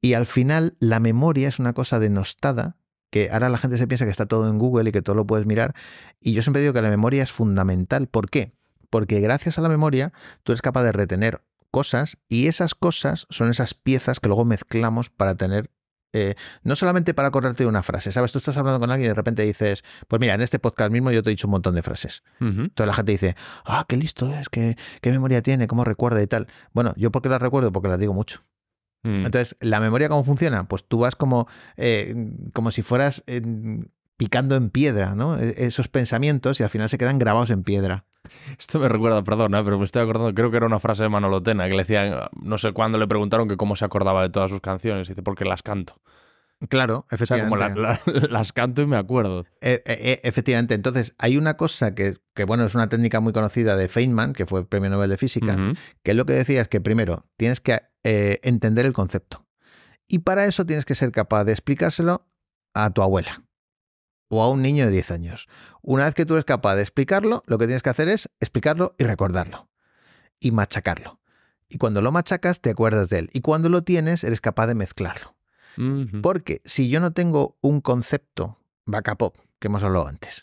[SPEAKER 1] Y al final la memoria es una cosa denostada que ahora la gente se piensa que está todo en Google y que todo lo puedes mirar. Y yo siempre digo que la memoria es fundamental. ¿Por qué? Porque gracias a la memoria tú eres capaz de retener cosas y esas cosas son esas piezas que luego mezclamos para tener eh, no solamente para acordarte una frase, ¿sabes? Tú estás hablando con alguien y de repente dices, pues mira, en este podcast mismo yo te he dicho un montón de frases. toda la gente dice, ah, qué listo es, qué, qué memoria tiene, cómo recuerda y tal. Bueno, yo porque las recuerdo, porque las digo mucho. Mm. Entonces, ¿la memoria cómo funciona? Pues tú vas como, eh, como si fueras eh, picando en piedra, ¿no? E, esos pensamientos y al final se quedan grabados en piedra.
[SPEAKER 2] Esto me recuerda, perdón, pero me estoy acordando, creo que era una frase de Manolo Tena, que le decían, no sé cuándo le preguntaron que cómo se acordaba de todas sus canciones, dice, porque las canto.
[SPEAKER 1] Claro, efectivamente. como las canto y me acuerdo. E, e, efectivamente. Entonces, hay una cosa que, bueno, es una técnica muy conocida de Feynman, que fue premio Nobel de Física, que es que lo que decía es que primero tienes que eh, entender el concepto. Y para eso tienes que ser capaz de explicárselo a tu abuela o a un niño de 10 años. Una vez que tú eres capaz de explicarlo, lo que tienes que hacer es explicarlo y recordarlo y machacarlo. Y cuando lo machacas, te acuerdas de él. Y cuando lo tienes, eres capaz de mezclarlo. Porque si yo no tengo un concepto backup que hemos hablado antes.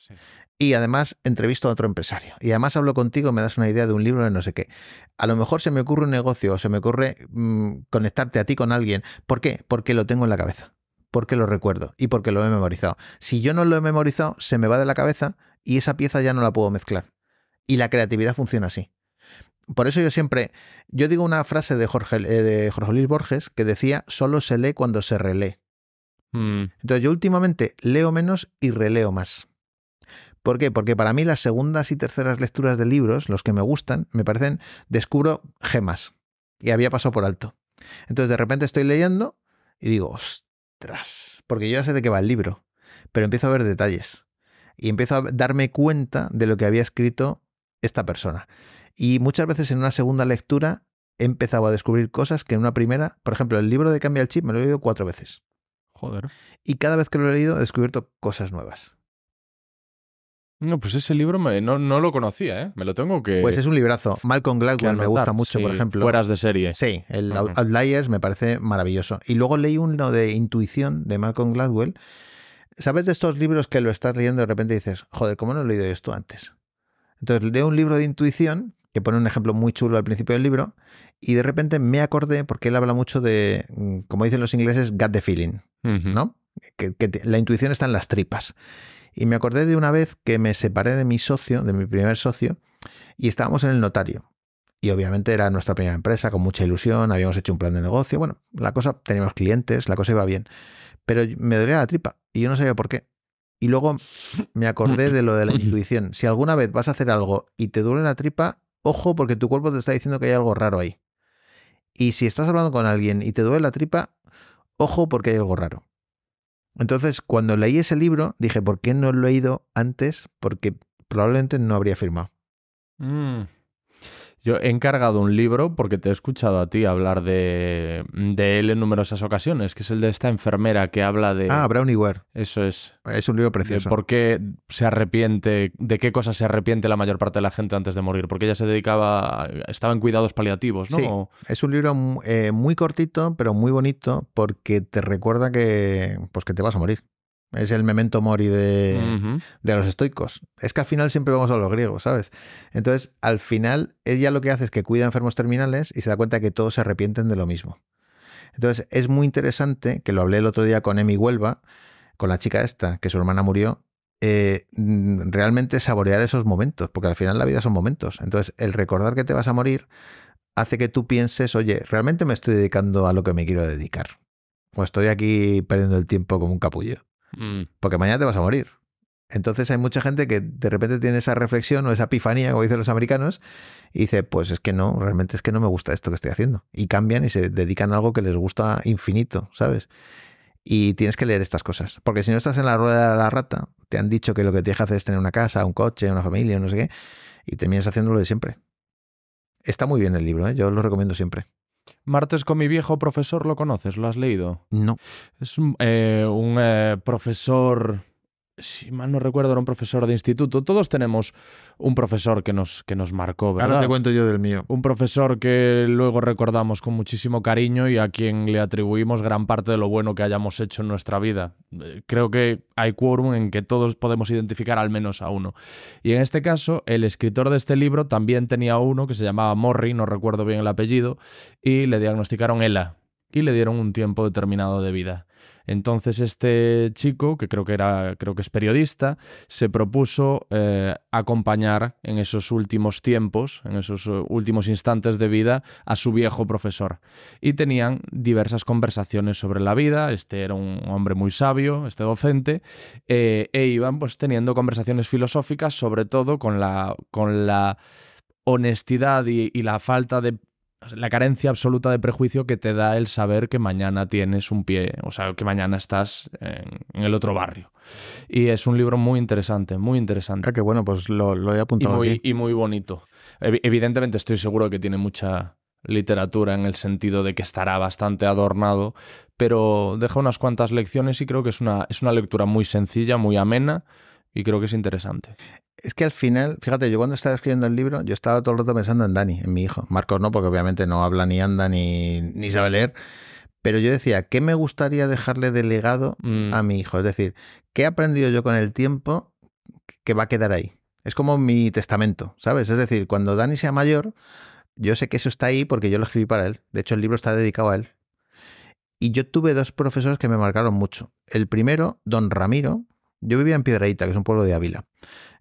[SPEAKER 1] Y además entrevisto a otro empresario. Y además hablo contigo, me das una idea de un libro de no sé qué. A lo mejor se me ocurre un negocio o se me ocurre mm, conectarte a ti con alguien. ¿Por qué? Porque lo tengo en la cabeza. Porque lo recuerdo y porque lo he memorizado. Si yo no lo he memorizado, se me va de la cabeza y esa pieza ya no la puedo mezclar. Y la creatividad funciona así. Por eso yo siempre, yo digo una frase de Jorge, eh, de Jorge Luis Borges que decía, solo se lee cuando se relee. Mm. Entonces yo últimamente leo menos y releo más. ¿Por qué? Porque para mí las segundas y terceras lecturas de libros, los que me gustan, me parecen, descubro gemas. Y había pasado por alto. Entonces de repente estoy leyendo y digo, ostras, porque yo ya sé de qué va el libro, pero empiezo a ver detalles. Y empiezo a darme cuenta de lo que había escrito esta persona. Y muchas veces en una segunda lectura he empezado a descubrir cosas que en una primera, por ejemplo, el libro de Cambia el Chip me lo he leído cuatro veces. Joder. Y cada vez que lo he leído he descubierto cosas nuevas.
[SPEAKER 2] No, pues ese libro no, no, lo conocía, ¿eh? Me lo tengo que. Pues es un
[SPEAKER 1] librazo. Malcolm Gladwell me gusta mucho, por ejemplo. Fueras
[SPEAKER 2] de serie. Sí,
[SPEAKER 1] el Outliers me parece maravilloso. Y luego leí uno de Intuición de Malcolm Gladwell. ¿Sabes de estos libros que lo estás leyendo y de repente dices, joder, ¿cómo no he leído esto antes? Entonces leo un libro de intuición que pone un ejemplo muy chulo al principio del libro, y de repente me acordé, porque él habla mucho de, mm, como dicen los ingleses, gut the feeling, ¿no? Que, la intuición está en las tripas. Y me acordé de una vez que me separé de mi socio, de mi primer socio, y estábamos en el notario. Y obviamente era nuestra primera empresa, con mucha ilusión, habíamos hecho un plan de negocio, bueno, la cosa, teníamos clientes, la cosa iba bien. Pero me dolía la tripa y yo no sabía por qué. Y luego me acordé de lo de la intuición. Si alguna vez vas a hacer algo y te duele la tripa, ojo porque tu cuerpo te está diciendo que hay algo raro ahí. Y si estás hablando con alguien y te duele la tripa, ojo porque hay algo raro. Entonces, cuando leí ese libro, dije, ¿por qué no lo he ido antes? Porque probablemente no habría firmado. Mm.
[SPEAKER 2] Yo he encargado un libro porque te he escuchado a ti hablar de, él en numerosas ocasiones, que es el de esta enfermera que habla de... Ah, Brownie Ware. Eso es. Es un libro precioso. Porque ¿Por qué se arrepiente? ¿De qué cosas se arrepiente la mayor parte de la gente antes de morir? Porque ella se dedicaba... estaba en cuidados paliativos, ¿no? Sí,
[SPEAKER 1] es un libro eh, muy cortito, pero muy bonito, porque te recuerda que, pues, que te vas a morir. Es el memento mori de, los estoicos. Es que al final siempre vamos a los griegos, ¿sabes? Entonces, al final, ella lo que hace es que cuida enfermos terminales y se da cuenta que todos se arrepienten de lo mismo. Entonces, es muy interesante, que lo hablé el otro día con Emi Huelva, con la chica esta, que su hermana murió, eh, mm, realmente saborear esos momentos, porque al final la vida son momentos. Entonces, el recordar que te vas a morir hace que tú pienses, oye, ¿realmente me estoy dedicando a lo que me quiero dedicar? ¿O estoy aquí perdiendo el tiempo como un capullo? Mm. Porque mañana te vas a morir. Entonces hay mucha gente que de repente tiene esa reflexión o esa epifanía, como dicen los americanos, y dice, pues es que no, realmente es que no me gusta esto que estoy haciendo. Y cambian y se dedican a algo que les gusta infinito, ¿sabes? Y tienes que leer estas cosas. Porque si no estás en la rueda de la rata, te han dicho que lo que tienes que hacer es tener una casa, un coche, una familia, no sé qué, y terminas haciéndolo de siempre. Está muy bien el libro, ¿eh? yo lo recomiendo siempre.
[SPEAKER 2] Martes con mi viejo profesor, ¿lo conoces? ¿Lo has leído? No. Es un, eh, eh, profesor si mal no recuerdo, era un profesor de instituto. Todos tenemos un profesor que nos, que nos marcó, ¿verdad? Ahora te cuento yo del mío. Un profesor que luego recordamos con muchísimo cariño y a quien le atribuimos gran parte de lo bueno que hayamos hecho en nuestra vida. Eh, creo que hay quórum en que todos podemos identificar al menos a uno. Y en este caso, el escritor de este libro también tenía uno que se llamaba Morri, no recuerdo bien el apellido, y le diagnosticaron ELA y le dieron un tiempo determinado de vida. Entonces este chico, que creo que era, creo que es periodista, se propuso eh, acompañar en esos últimos tiempos, en esos eh, últimos instantes de vida, a su viejo profesor. Y tenían diversas conversaciones sobre la vida. Este era un hombre muy sabio, este docente, eh, e iban pues teniendo conversaciones filosóficas, sobre todo con la, con la honestidad y, la falta de la carencia absoluta de prejuicio que te da el saber que mañana tienes un pie, o sea, que mañana estás en, el otro barrio. Y es un libro muy interesante, muy interesante. Ah, que bueno, pues lo, he apuntado. Y muy, y muy bonito. Evidentemente estoy seguro que tiene mucha literatura en el sentido de que estará bastante adornado, pero deja unas cuantas lecciones y creo que es es una lectura muy sencilla, muy amena y creo que es interesante.
[SPEAKER 1] Es que al final, fíjate, yo cuando estaba escribiendo el libro, yo estaba todo el rato pensando en Dani, en mi hijo. Marcos no, porque obviamente no habla ni anda ni, sabe leer. Pero yo decía, ¿qué me gustaría dejarle de legado mm. a mi hijo? Es decir, ¿qué he aprendido yo con el tiempo que va a quedar ahí? Es como mi testamento, ¿sabes? Es decir, cuando Dani sea mayor, yo sé que eso está ahí porque yo lo escribí para él. De hecho, el libro está dedicado a él. Y yo tuve dos profesores que me marcaron mucho. El primero, don Ramiro, yo vivía en Piedraíta, que es un pueblo de Ávila.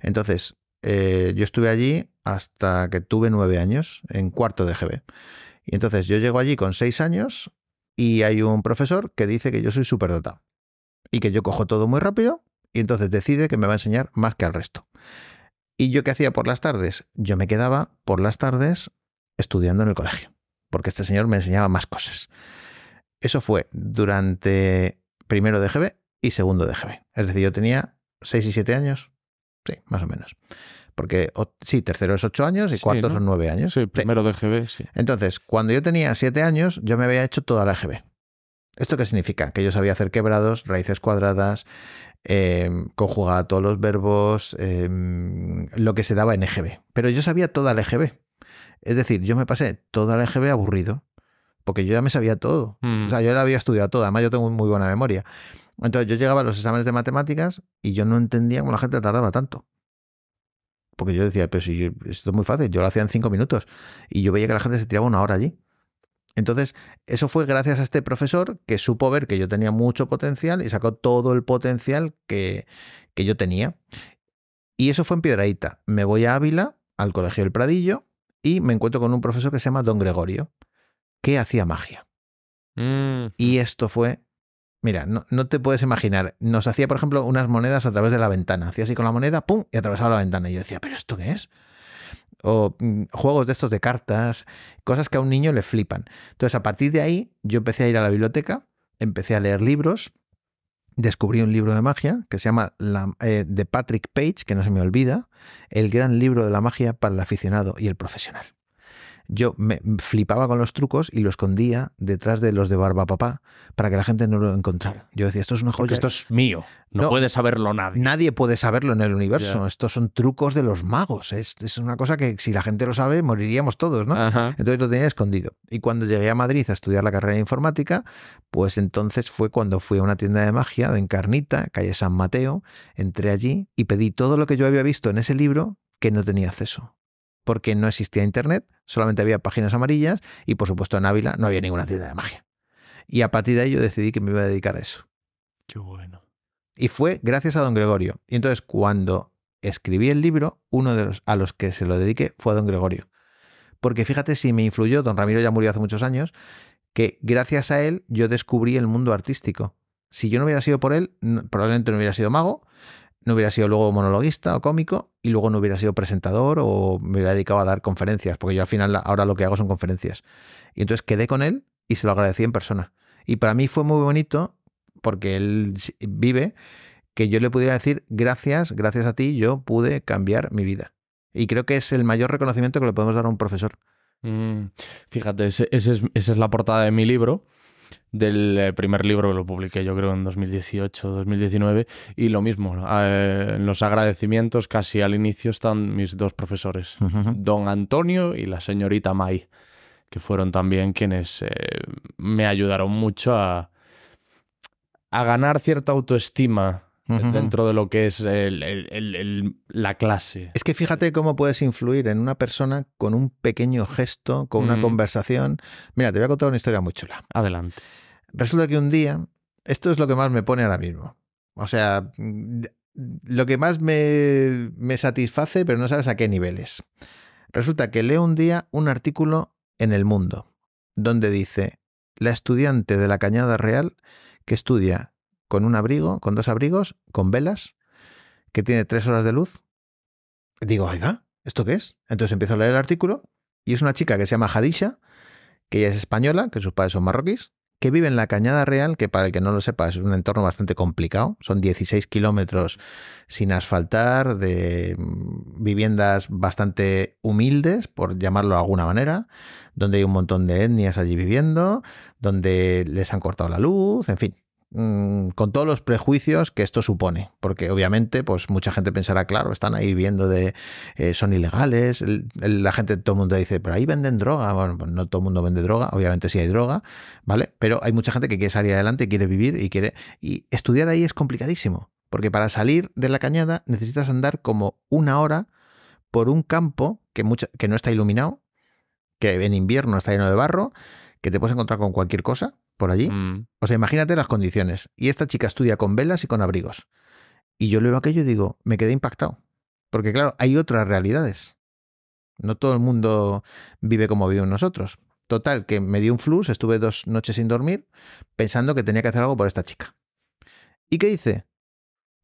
[SPEAKER 1] Entonces, eh, yo estuve allí hasta que tuve nueve años, en cuarto de GB. Y entonces yo llego allí con seis años y hay un profesor que dice que yo soy superdotado y que yo cojo todo muy rápido y entonces decide que me va a enseñar más que al resto. ¿Y yo qué hacía por las tardes? Yo me quedaba por las tardes estudiando en el colegio, porque este señor me enseñaba más cosas. Eso fue durante primero de GB y segundo de GB. Es decir, yo tenía 6 y 7 años. Sí, más o menos. Porque sí, tercero es 8 años y cuarto son 9 años. Sí, primero de GB, sí. Entonces, cuando yo tenía 7 años, yo me había hecho toda la GB. ¿Esto qué significa? Que yo sabía hacer quebrados, raíces cuadradas, em, conjugar conjugaba todos los verbos, em, lo que se daba en EGB. Pero yo sabía toda la EGB. Es decir, yo me pasé toda la EGB aburrido, porque yo ya me sabía todo. Mm. O sea, yo la había estudiado toda, además yo tengo muy buena memoria. Entonces yo llegaba a los exámenes de matemáticas y yo no entendía cómo la gente tardaba tanto. Porque yo decía, pero si esto es muy fácil, yo lo hacía en cinco minutos. Y yo veía que la gente se tiraba una hora allí. Entonces, eso fue gracias a este profesor que supo ver que yo tenía mucho potencial y sacó todo el potencial que, yo tenía. Y eso fue en Piedraíta. Me voy a Ávila, al Colegio del Pradillo, y me encuentro con un profesor que se llama Don Gregorio, que hacía magia. Mm, y mm. esto fue Mira, no, te puedes imaginar. Nos hacía, por ejemplo, unas monedas a través de la ventana. Hacía así con la moneda, ¡pum! y atravesaba la ventana. Y yo decía, ¿pero esto qué es? O mm, juegos de estos de cartas, cosas que a un niño le flipan. Entonces, a partir de ahí, yo empecé a ir a la biblioteca, empecé a leer libros, descubrí un libro de magia que se llama la, eh, de Patrick Page, que no se me olvida, El gran libro de la magia para el aficionado y el profesional yo me flipaba con los trucos y lo escondía detrás de los de Barba Papá para que la gente no lo encontrara. Yo decía, esto es una joya. esto es mío, no, puede saberlo nadie. Nadie puede saberlo en el universo. Estos son trucos de los magos. Es, una cosa que si la gente lo sabe, moriríamos todos, ¿no? Entonces lo tenía escondido. Y cuando llegué a Madrid a estudiar la carrera de informática, pues entonces fue cuando fui a una tienda de magia de Encarnita, calle San Mateo, entré allí y pedí todo lo que yo había visto en ese libro que no tenía acceso porque no existía Internet, solamente había páginas amarillas y por supuesto en Ávila no había ninguna tienda de magia. Y a partir de ahí yo decidí que me iba a dedicar a eso. Qué bueno. Y fue gracias a don Gregorio. Y entonces cuando escribí el libro, uno de los a los que se lo dediqué fue a don Gregorio. Porque fíjate si me influyó, don Ramiro ya murió hace muchos años, que gracias a él yo descubrí el mundo artístico. Si yo no hubiera sido por él, probablemente no hubiera sido mago, no hubiera sido luego monologuista o cómico y luego no hubiera sido presentador o me hubiera dedicado a dar conferencias, porque yo al final ahora lo que hago son conferencias. Y entonces quedé con él y se lo agradecí en persona. Y para mí fue muy bonito, porque él vive, que yo le pudiera decir, gracias, gracias a ti, yo pude cambiar mi vida. Y creo que es el mayor reconocimiento que le podemos dar a un profesor. Mm, fíjate, esa es, la portada
[SPEAKER 2] de mi libro del eh, primer libro que lo publiqué yo creo en 2018, 2019 y lo mismo, ah, eh, en los agradecimientos casi al inicio están mis dos profesores, don Antonio y la señorita May, que fueron también quienes eh, me ayudaron mucho a ganar cierta autoestima dentro de lo que es la clase.
[SPEAKER 1] Es que fíjate cómo puedes influir en una persona con un pequeño gesto, con una conversación. Mira, te voy a contar una historia muy chula. Adelante. Resulta que un día, esto es lo que más me pone ahora mismo. O sea, mm, mm, lo que más me, me satisface, pero no sabes a qué niveles. Resulta que leo un día un artículo en El Mundo, donde dice, la estudiante de la Cañada Real que estudia con un abrigo, con dos abrigos, con velas, que tiene tres horas de luz. Digo, va! ¿esto qué es? Entonces empiezo a leer el artículo y es una chica que se llama Hadisha, que ella es española, que sus padres son marroquíes, que vive en la Cañada Real, que para el que no lo sepa es un entorno bastante complicado. Son 16 kilómetros sin asfaltar, de mm, viviendas bastante humildes, por llamarlo de alguna manera, donde hay un montón de etnias allí viviendo, donde les han cortado la luz, en fin, Mm, con todos los prejuicios que esto supone, porque obviamente pues mucha gente pensará, claro, están ahí viendo de eh, son ilegales, la gente, todo el mundo dice, pero ahí venden droga, bueno, pues no todo el mundo vende droga, obviamente sí hay droga, ¿vale? Pero hay mucha gente que quiere salir adelante, quiere vivir y quiere... Y estudiar ahí es complicadísimo, porque para salir de la cañada necesitas andar como una hora por un campo que, que no está iluminado, que en invierno está lleno de barro, que te puedes encontrar con cualquier cosa por allí. Mm. O sea, imagínate las condiciones. Y esta chica estudia con velas y con abrigos. Y yo leo aquello y digo, me quedé impactado. Porque claro, hay otras realidades. No todo el mundo vive como vivimos nosotros. Total, que me dio un flux, estuve dos noches sin dormir, pensando que tenía que hacer algo por esta chica. ¿Y qué hice?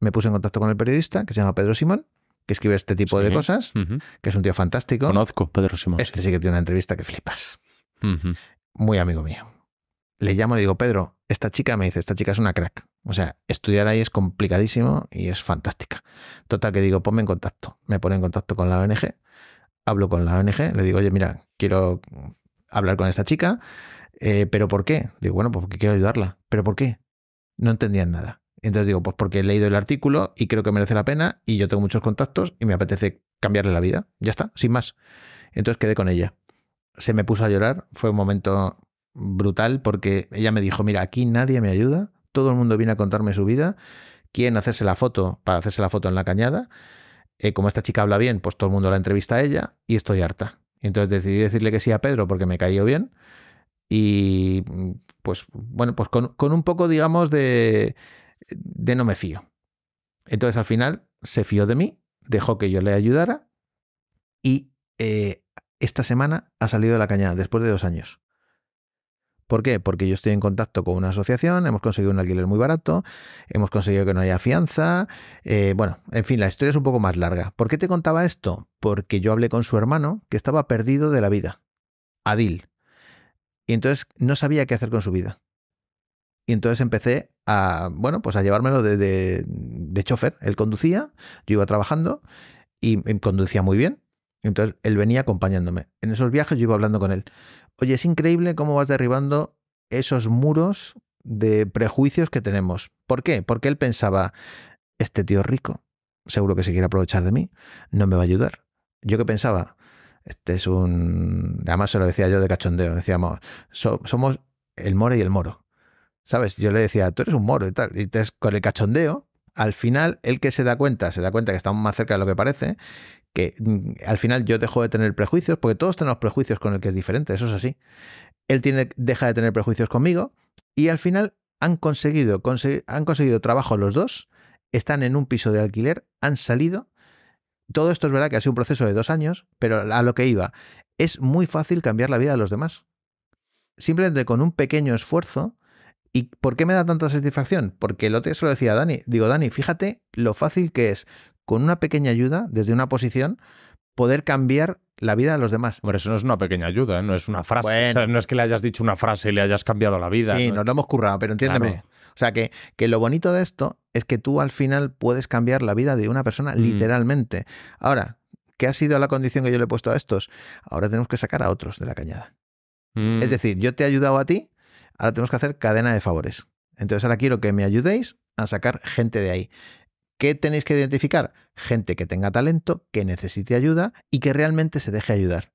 [SPEAKER 1] Me puse en contacto con el periodista, que se llama Pedro Simón, que escribe este tipo de cosas, que es un tío fantástico. Conozco Pedro Simón. Este sí. que tiene una entrevista que flipas muy amigo mío. Le llamo y le digo, Pedro, esta chica me dice, esta chica es una crack. O sea, estudiar ahí es complicadísimo y es fantástica. Total que digo, ponme en contacto. Me pone en contacto con la ONG, hablo con la ONG, le digo, oye, mira, quiero hablar con esta chica, eh, pero ¿por qué? Digo, bueno, pues porque quiero ayudarla. ¿Pero por qué? No entendían nada. Entonces digo, pues porque he leído el artículo y creo que merece la pena y yo tengo muchos contactos y me apetece cambiarle la vida. Ya está, sin más. Entonces quedé con ella se me puso a llorar. Fue un momento brutal porque ella me dijo, mira, aquí nadie me ayuda, todo el mundo viene a contarme su vida, quién hacerse la foto para hacerse la foto en la cañada. Eh, como esta chica habla bien, pues todo el mundo la entrevista a ella y estoy harta. Entonces decidí decirle que sí a Pedro porque me cayó bien y mm, pues bueno, pues con, un poco, digamos, de, de no me fío. Entonces al final se fió de mí, dejó que yo le ayudara y eh, esta semana ha salido de la cañada, después de dos años. ¿Por qué? Porque yo estoy en contacto con una asociación, hemos conseguido un alquiler muy barato, hemos conseguido que no haya fianza. Eh, bueno, en fin, la historia es un poco más larga. ¿Por qué te contaba esto? Porque yo hablé con su hermano, que estaba perdido de la vida, Adil. Y entonces no sabía qué hacer con su vida. Y entonces empecé a, bueno, pues a llevármelo de, de, chofer. Él conducía, yo iba trabajando y conducía muy bien. Entonces él venía acompañándome. En esos viajes yo iba hablando con él. Oye, es increíble cómo vas derribando esos muros de prejuicios que tenemos. ¿Por qué? Porque él pensaba, este tío rico, seguro que se quiere aprovechar de mí, no me va a ayudar. Yo que pensaba, este es un... Además se lo decía yo de cachondeo, decíamos, somos el more y el moro. ¿Sabes? Yo le decía, tú eres un moro y tal. Y entonces, con el cachondeo, al final, el que se da cuenta, se da cuenta que estamos más cerca de lo que parece, que mm, al final yo dejo de tener prejuicios, porque todos tenemos prejuicios con el que es diferente, eso es así. Él tiene, deja de tener prejuicios conmigo y al final han conseguido, han conseguido trabajo los dos, están en un piso de alquiler, han salido. Todo esto es verdad que ha sido un proceso de dos años, pero a lo que iba, es muy fácil cambiar la vida de los demás. Simplemente con un pequeño esfuerzo, ¿Y por qué me da tanta satisfacción? Porque el otro se lo decía a Dani. Digo, Dani, fíjate lo fácil que es con una pequeña ayuda desde una posición, poder cambiar la vida de los demás. Hombre, eso no es una pequeña ayuda, ¿eh? no es una frase. no es que le hayas dicho una frase y le hayas cambiado la vida. Sí, ¿no? nos lo hemos currado, pero entiéndeme. O sea, que, que, lo bonito de esto es que tú al final puedes cambiar la vida de una persona literalmente. Ahora, ¿qué ha sido la condición que yo le he puesto a estos? Ahora tenemos que sacar a otros de la cañada. Es mm. decir, yo te he ayudado a ti, ahora tenemos que hacer cadena de favores. Entonces ahora quiero que me ayudéis a sacar gente de ahí. ¿Qué tenéis que identificar? Gente que tenga talento, que necesite ayuda y que realmente se deje ayudar.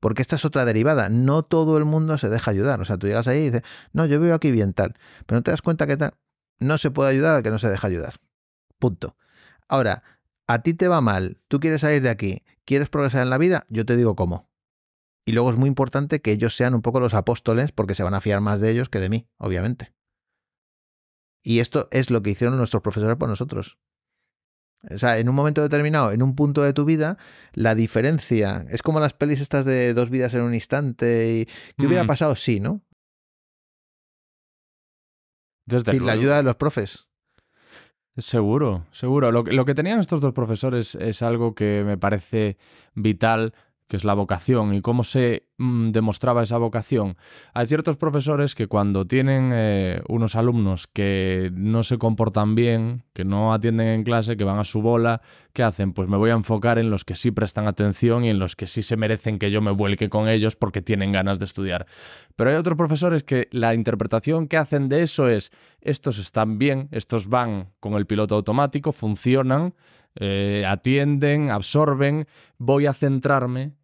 [SPEAKER 1] Porque esta es otra derivada. No todo el mundo se deja ayudar. O sea, tú llegas ahí y dices, no, yo vivo aquí bien tal. Pero no te das cuenta que tal. No se puede ayudar al que no se deja ayudar. Punto. Ahora, a ti te va mal, tú quieres salir de aquí, quieres progresar en la vida, yo te digo cómo. Y luego es muy importante que ellos sean un poco los apóstoles porque se van a fiar más de ellos que de mí, obviamente. Y esto es lo que hicieron nuestros profesores por nosotros. O sea, en un momento determinado, en un punto de tu vida, la diferencia es como las pelis estas de dos vidas en un instante y qué hubiera mm. pasado si, sí, ¿no? Sin la ayuda de los profes.
[SPEAKER 2] Seguro, seguro. lo, que tenían estos dos profesores es algo que me parece vital que es la vocación y cómo se mm, demostraba esa vocación. Hay ciertos profesores que cuando tienen eh, unos alumnos que no se comportan bien, que no atienden en clase, que van a su bola, ¿qué hacen? Pues me voy a enfocar en los que sí prestan atención y en los que sí se merecen que yo me vuelque con ellos porque tienen ganas de estudiar. Pero hay otros profesores que la interpretación que hacen de eso es, estos están bien, estos van con el piloto automático, funcionan. Eh, atienden, absorben, voy a centrarme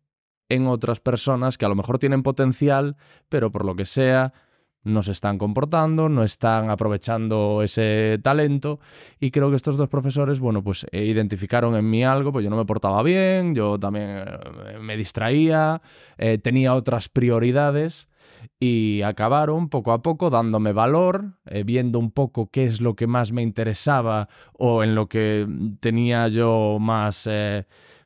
[SPEAKER 2] en otras personas que a lo mejor tienen potencial, pero por lo que sea no se están comportando, no están aprovechando ese talento y creo que estos dos profesores, bueno, pues eh, identificaron en mí algo, pues yo no me portaba bien, yo también eh, me distraía, eh, tenía otras prioridades y acabaron poco a poco dándome valor, viendo un poco qué es lo que más me interesaba o en lo que tenía yo más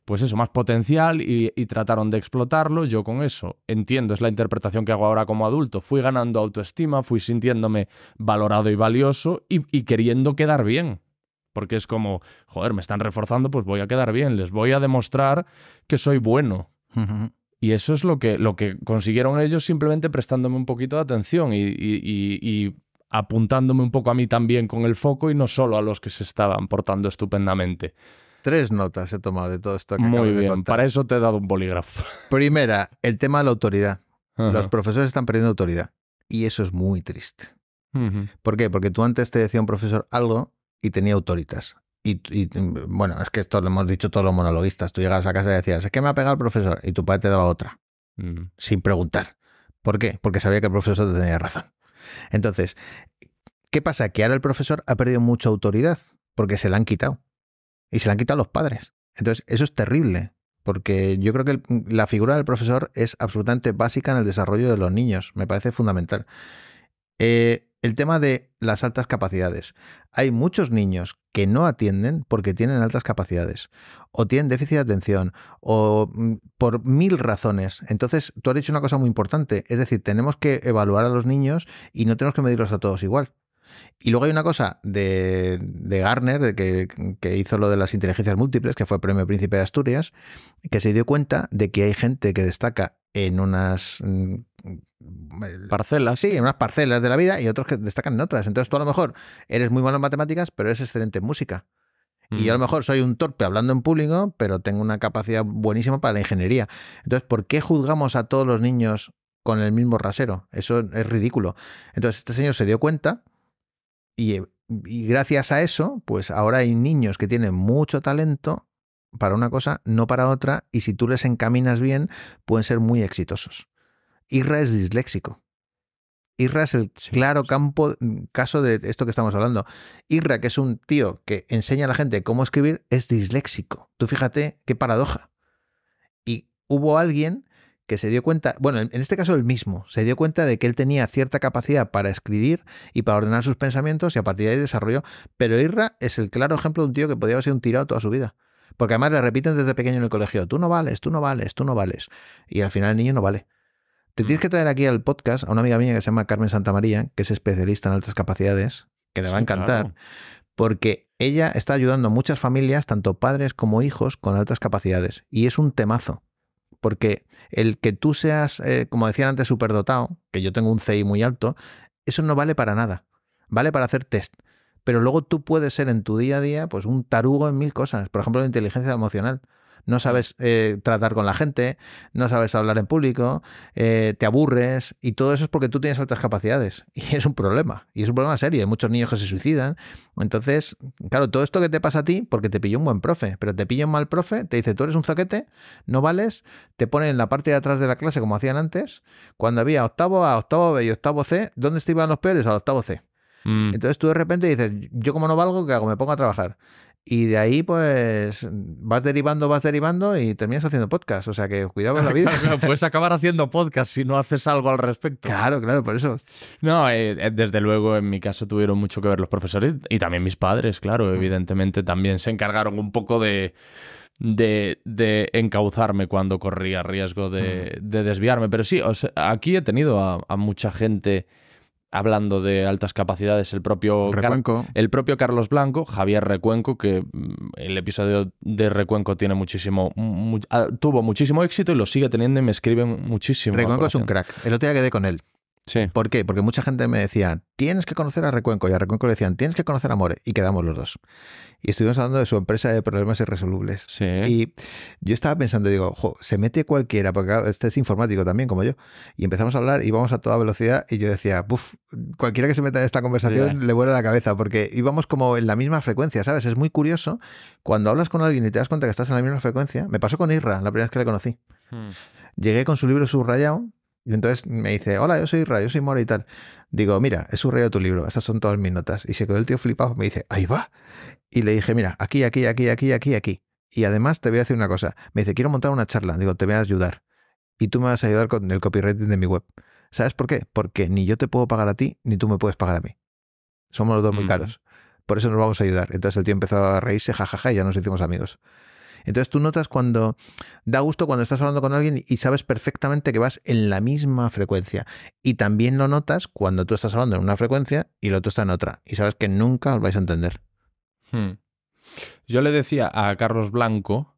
[SPEAKER 2] pues eso, más potencial y, trataron de explotarlo. Yo con eso, entiendo, es la interpretación que hago ahora como adulto, fui ganando autoestima, fui sintiéndome valorado y valioso y, queriendo quedar bien. Porque es como, joder, me están reforzando, pues voy a quedar bien, les voy a demostrar que soy bueno. Y eso es lo que, lo que consiguieron ellos simplemente prestándome un poquito de atención y, y apuntándome un poco a mí también con el foco y no solo a los que se
[SPEAKER 1] estaban portando estupendamente. Tres notas he tomado de todo esto. Que Muy bien, de para eso te he dado un bolígrafo. Primera, el tema de la autoridad. Los profesores están perdiendo autoridad. Y eso es muy triste. ¿Por qué? Porque tú antes te decía un profesor algo y tenía autoritas. Y, bueno, es que esto lo hemos dicho todos los monologistas. Tú llegabas a casa y decías, es que me ha pegado el profesor. Y tu padre te daba otra. Mm. Sin preguntar. ¿Por qué? Porque sabía que el profesor tenía razón. Entonces, ¿qué pasa? Que ahora el profesor ha perdido mucha autoridad porque se la han quitado y se la han quitado los padres. Entonces, eso es terrible, porque yo creo que mm, la figura del profesor es absolutamente básica en el desarrollo de los niños, me parece fundamental. Eh, el tema de las altas capacidades. Hay muchos niños que no atienden porque tienen altas capacidades, o tienen déficit de atención, o mm, por mil razones. Entonces, tú has dicho una cosa muy importante, es decir, tenemos que evaluar a los niños y no tenemos que medirlos a todos igual. Y luego hay una cosa de, Garner, de que, hizo lo de las inteligencias múltiples, que fue premio Príncipe de Asturias, que se dio cuenta de que hay gente que destaca en unas mm, parcelas. Sí, en unas parcelas de la vida y otros que destacan en otras. Entonces tú a lo mejor eres muy malo en matemáticas, pero eres excelente en música. Y yo a lo mm. mejor soy un torpe hablando en público, pero tengo una capacidad buenísima para la ingeniería. Entonces, ¿por qué juzgamos a todos los niños con el mismo rasero? Eso es ridículo. Entonces, este señor se dio cuenta eh, y, gracias a eso, pues ahora hay niños que tienen mucho talento para una cosa, no para otra, y si tú les encaminas bien, pueden ser muy exitosos. Irra es disléxico. Irra es el claro campo, mm, caso de esto que estamos hablando. Irra, que es un tío que enseña a la gente cómo escribir, es disléxico. Tú fíjate qué paradoja. Y hubo alguien que se dio cuenta, bueno, en este caso el mismo, se dio cuenta de que él tenía cierta capacidad para escribir y para ordenar sus pensamientos y a partir de ahí desarrolló. Pero Irra es el claro ejemplo de un tío que podía haber sido un tirado toda su vida. Porque además le repiten desde pequeño en el colegio, tú no vales, tú no vales, tú no vales. Y al final el niño no vale. Te tienes mm. que traer aquí al podcast a una amiga mía que se llama Carmen Santamaría, que es especialista en altas capacidades, que le va a encantar, porque ella está ayudando a muchas familias, tanto padres como hijos, con altas capacidades. Y es un temazo porque el que tú seas, eh, como decían antes, superdotado, que yo tengo un CI muy alto, eso no vale para nada. Vale para hacer test. Pero luego tú puedes ser en tu día a día pues un tarugo en mil cosas. Por ejemplo, la inteligencia emocional no sabes eh, tratar con la gente, no sabes hablar en público, eh, te aburres y todo eso es porque tú tienes altas capacidades y es un problema, y es un problema serio, hay muchos niños que se suicidan. Entonces, claro, todo esto que te pasa a ti porque te pilló un buen profe, pero te pilló un mal profe, te dice, tú eres un zaquete, no vales, te ponen en la parte de atrás de la clase como hacían antes, cuando había octavo A, octavo B y octavo C, ¿dónde estaban iban los peores? Al octavo C. Mm. Entonces tú de repente dices, yo como no valgo, ¿qué hago? Me pongo a trabajar. Y de ahí, pues, vas derivando, vas derivando y terminas haciendo podcast. O sea que cuidado con la vida. puedes
[SPEAKER 2] acabar haciendo podcast si no haces algo al respecto. Claro, claro, por eso. No, eh, eh, desde luego, en mi caso tuvieron mucho que ver los profesores y también mis padres, claro, mm. evidentemente también se encargaron un poco de. De, de encauzarme cuando corría riesgo de, mm. de desviarme. Pero sí, aquí he tenido a mucha gente hablando de altas capacidades, el propio, el propio Carlos Blanco, Javier Recuenco, que mm, el episodio de Recuenco tiene muchísimo, ah, tuvo
[SPEAKER 1] muchísimo éxito y lo sigue teniendo y me escribe muchísimo. Recuenco es un crack. El otro día quedé con él. ¿Por qué? Porque mucha gente me decía, tienes que conocer a Recuenco, y a Recuenco le decían, tienes que conocer a More, y quedamos los dos. Y estuvimos hablando de su empresa de problemas irresolubles. Y yo estaba pensando, digo, se mete cualquiera, porque este es informático también, como yo. Y empezamos a hablar, y íbamos a toda velocidad, y yo decía, puff cualquiera que se meta en esta conversación le vuela la cabeza, porque íbamos como en la misma frecuencia, ¿sabes? Es muy curioso cuando hablas con alguien y te das cuenta que estás en la misma frecuencia. Me pasó con Irra, la primera vez que la conocí. Hmm. Llegué con su libro subrayado y entonces me dice, hola, yo soy Ra, yo soy Mora y tal. Digo, mira, he subrayado tu libro, esas son todas mis notas. Y se quedó el tío flipado, me dice, ahí va. Y le dije, mira, aquí, aquí, aquí, aquí, aquí, aquí. Y además te voy a decir una cosa. Me dice, quiero montar una charla. Digo, te voy a ayudar. Y tú me vas a ayudar con el copywriting de mi web. ¿Sabes por qué? Porque ni yo te puedo pagar a ti, ni tú me puedes pagar a mí. Somos los dos muy mm. caros. Por eso nos vamos a ayudar. Entonces el tío empezó a reírse, jajaja, ja, ja, y ya nos hicimos amigos. Entonces tú notas cuando da gusto cuando estás hablando con alguien y sabes perfectamente que vas en la misma frecuencia. Y también lo notas cuando tú estás hablando en una frecuencia y lo otro está en otra. Y sabes que nunca os vais a entender.
[SPEAKER 3] Hmm.
[SPEAKER 2] Yo le decía a Carlos Blanco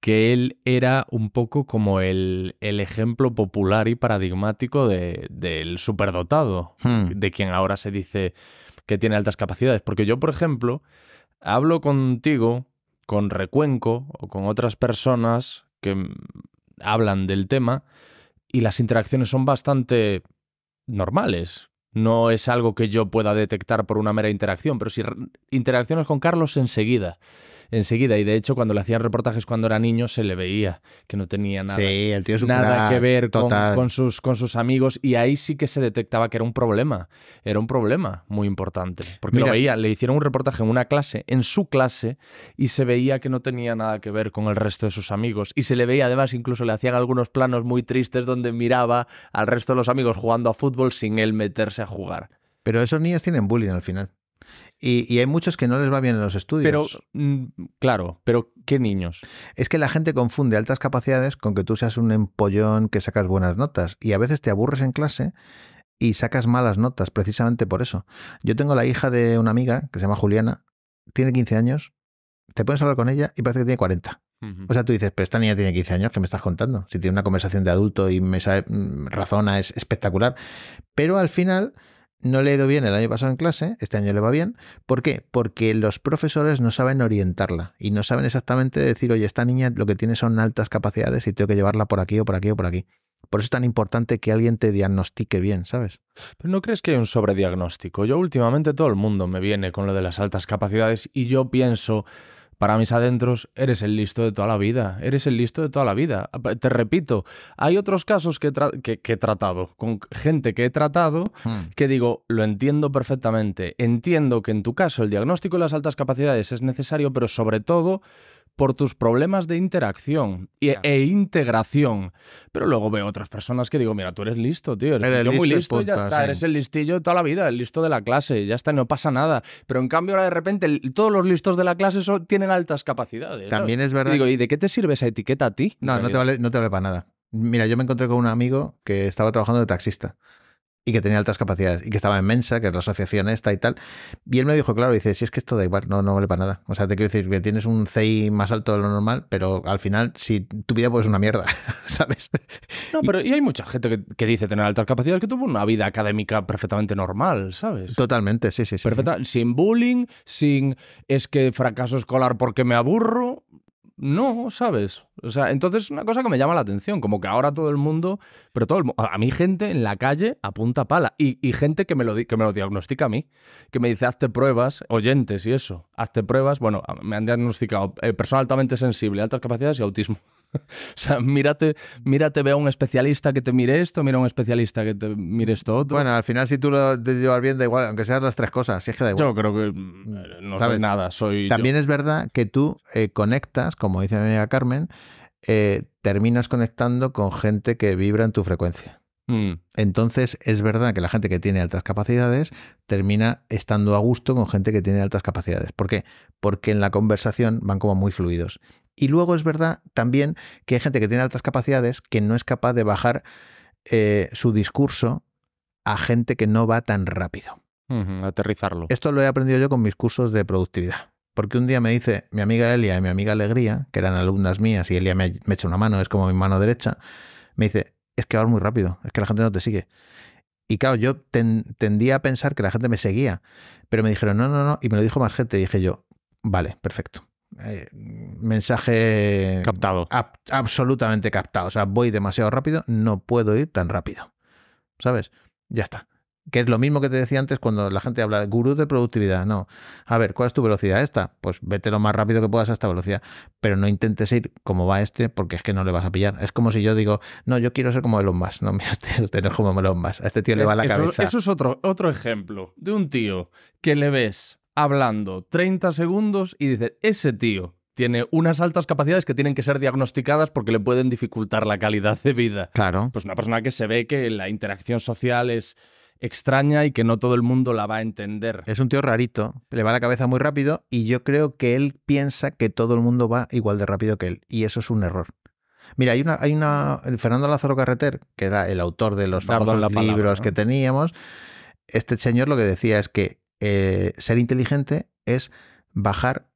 [SPEAKER 2] que él era un poco como el, ejemplo popular y paradigmático del superdotado, hmm. de quien ahora se dice que tiene altas capacidades. Porque yo, por ejemplo, hablo contigo con Recuenco o con otras personas que hablan del tema y las interacciones son bastante normales. No es algo que yo pueda detectar por una mera interacción, pero si interacciones con Carlos enseguida enseguida. Y de hecho, cuando le hacían reportajes cuando era niño, se le veía que no tenía nada, nada que ver con, sus, con sus amigos. Y ahí sí que se detectaba que era un problema. Era un problema muy importante. Porque lo veía, le hicieron un reportaje en una clase, en su clase, y se veía que no tenía nada que ver con el resto de sus amigos. Y se le veía, además, incluso le hacían algunos planos muy tristes donde miraba al resto de los amigos jugando a fútbol sin él
[SPEAKER 1] meterse a jugar. Pero esos niños tienen bullying al final. Y, hay muchos que no les va bien en los estudios. Pero, mm, claro, pero ¿qué niños? Es que la gente confunde altas capacidades con que tú seas un empollón que sacas buenas notas. Y a veces te aburres en clase y sacas malas notas, precisamente por eso. Yo tengo la hija de una amiga que se llama Juliana, tiene 15 años, te a hablar con ella y parece que tiene 40. O sea, tú dices, pero esta niña tiene 15 años, ¿qué me estás contando? Si tiene una conversación de adulto y me sabe, mm, razona, es espectacular. Pero al final no le ha ido bien el año pasado en clase, este año le va bien. ¿Por qué? Porque los profesores no saben orientarla y no saben exactamente decir, oye, esta niña lo que tiene son altas capacidades y tengo que llevarla por aquí o por aquí o por aquí. Por eso es tan importante que alguien te diagnostique bien, ¿sabes?
[SPEAKER 2] Pero no crees que hay un sobrediagnóstico. Yo últimamente todo el mundo me viene con lo de las altas capacidades y yo pienso, para mis adentros, eres el listo de toda la vida, eres el listo de toda la vida. Te repito, hay otros casos que, que, he tratado, con gente que he tratado, hmm. que digo, lo entiendo perfectamente, entiendo que en tu caso el diagnóstico de las altas capacidades es necesario, pero sobre todo por tus problemas de interacción e integración. Pero luego veo otras personas que digo, mira, tú eres listo, tío. Eres, muy listo ya está. Eres el listillo de toda la vida, el listo de la clase, ya está, no pasa nada. Pero en cambio, ahora de repente, todos los listos de la clase tienen altas capacidades. También es verdad. digo,
[SPEAKER 1] ¿y de qué te sirve esa etiqueta a ti? No, te, vale, no te vale para nada. Mira, yo me encontré con un amigo que estaba trabajando de taxista y que tenía altas capacidades y que estaba en Mensa, que es la asociación esta y tal. Y él me dijo, claro, dice, si es que esto da igual, no, no vale para nada. O sea, te quiero decir que tienes un CI más alto de lo normal, pero al final, si tu vida pues es una mierda, ¿sabes? No, pero y, hay mucha gente que, dice tener altas capacidades que tuvo una vida académica
[SPEAKER 2] perfectamente normal, ¿sabes? Totalmente, sí, sí, sí. Sin bullying, sin es que fracaso escolar porque me aburro, no, ¿sabes? O sea, entonces es una cosa que me llama la atención, como que ahora todo el mundo, pero todo el a mí gente en la calle apunta pala y, gente que me, lo, que me lo diagnostica a mí, que me dice, hazte pruebas, oyentes y eso, hazte pruebas, bueno, me han diagnosticado eh, persona altamente sensible, altas capacidades y autismo. o sea, mírate, mírate, ve a un especialista que te mire esto, mira a un especialista que te mire esto otro. Bueno, al final,
[SPEAKER 1] si tú lo te llevas bien, da igual, aunque seas las tres cosas, si es que da igual. Yo creo que eh, mm, no ¿Sabes? nada, soy. También es verdad que tú eh, conectas, como dice mi amiga Carmen, eh, terminas conectando con gente que vibra en tu frecuencia. Mm. Entonces es verdad que la gente que tiene altas capacidades termina estando a gusto con gente que tiene altas capacidades. ¿Por qué? Porque en la conversación van como muy fluidos. Y luego es verdad también que hay gente que tiene altas capacidades que no es capaz de bajar eh, su discurso a gente que no va tan rápido.
[SPEAKER 2] aterrizarlo.
[SPEAKER 1] Esto lo he aprendido yo con mis cursos de productividad. Porque un día me dice mi amiga Elia y mi amiga Alegría, que eran alumnas mías, y Elia me, echa una mano, es como mi mano derecha, me dice, es que vas muy rápido, es que la gente no te sigue. Y claro, yo tendía a pensar que la gente me seguía, pero me dijeron, no, no, no, y me lo dijo más gente, y dije yo, vale, perfecto. Eh, mensaje captado. absolutamente captado. O sea, voy demasiado rápido, no puedo ir tan rápido. ¿Sabes? Ya está. Que es lo mismo que te decía antes cuando la gente habla de gurú de productividad. No. A ver, ¿cuál es tu velocidad? Esta. Pues vete lo más rápido que puedas a esta velocidad. Pero no intentes ir como va este porque es que no le vas a pillar. Es como si yo digo, no, yo quiero ser como el Musk. No, mira, usted, usted no es como Elon Musk. A este tío le va la cabeza. Eso, es
[SPEAKER 2] otro, otro ejemplo de un tío que le ves hablando 30 segundos y dice ese tío tiene unas altas capacidades que tienen que ser diagnosticadas porque le pueden dificultar la calidad de vida. Claro. Pues una persona que se ve que la interacción social es
[SPEAKER 1] extraña y que no todo el mundo la va a entender. Es un tío rarito, le va la cabeza muy rápido y yo creo que él piensa que todo el mundo va igual de rápido que él y eso es un error. Mira, hay una, hay una Fernando Lázaro Carreter, que era el autor de los famosos libros que teníamos, este señor lo que decía es que eh, ser inteligente es bajar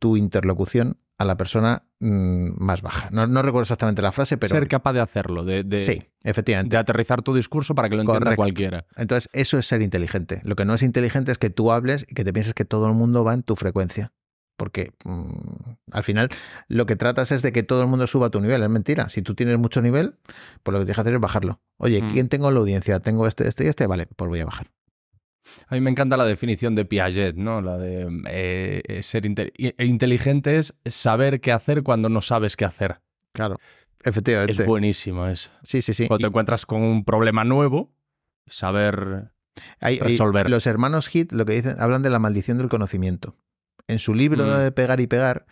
[SPEAKER 1] tu interlocución a la persona mm, más baja. No, recuerdo exactamente la frase, pero... Ser capaz de hacerlo, de, de aterrizar tu discurso para que lo entienda cualquiera. Entonces, eso es ser inteligente. Lo que no es inteligente es que tú hables y que te pienses que todo el mundo va en tu frecuencia. Porque mm, al final lo que tratas es de que todo el mundo suba tu nivel. Es mentira. Si tú tienes mucho nivel, pues lo que tienes que hacer es bajarlo. Oye, mm. ¿quién tengo en la audiencia? Tengo este, este y este. Vale, pues voy a bajar.
[SPEAKER 2] A mí me encanta la definición de Piaget, ¿no? La de eh, eh, ser e inteligente es saber qué hacer cuando no sabes qué hacer. Claro, efectivamente. Es
[SPEAKER 1] buenísimo eso.
[SPEAKER 2] Sí, sí, sí. Cuando te encuentras con un problema nuevo, saber
[SPEAKER 1] resolverlo. resolver. los hermanos Hit lo que dicen, hablan de la maldición del conocimiento. En su libro mm. de Pegar y Pegar,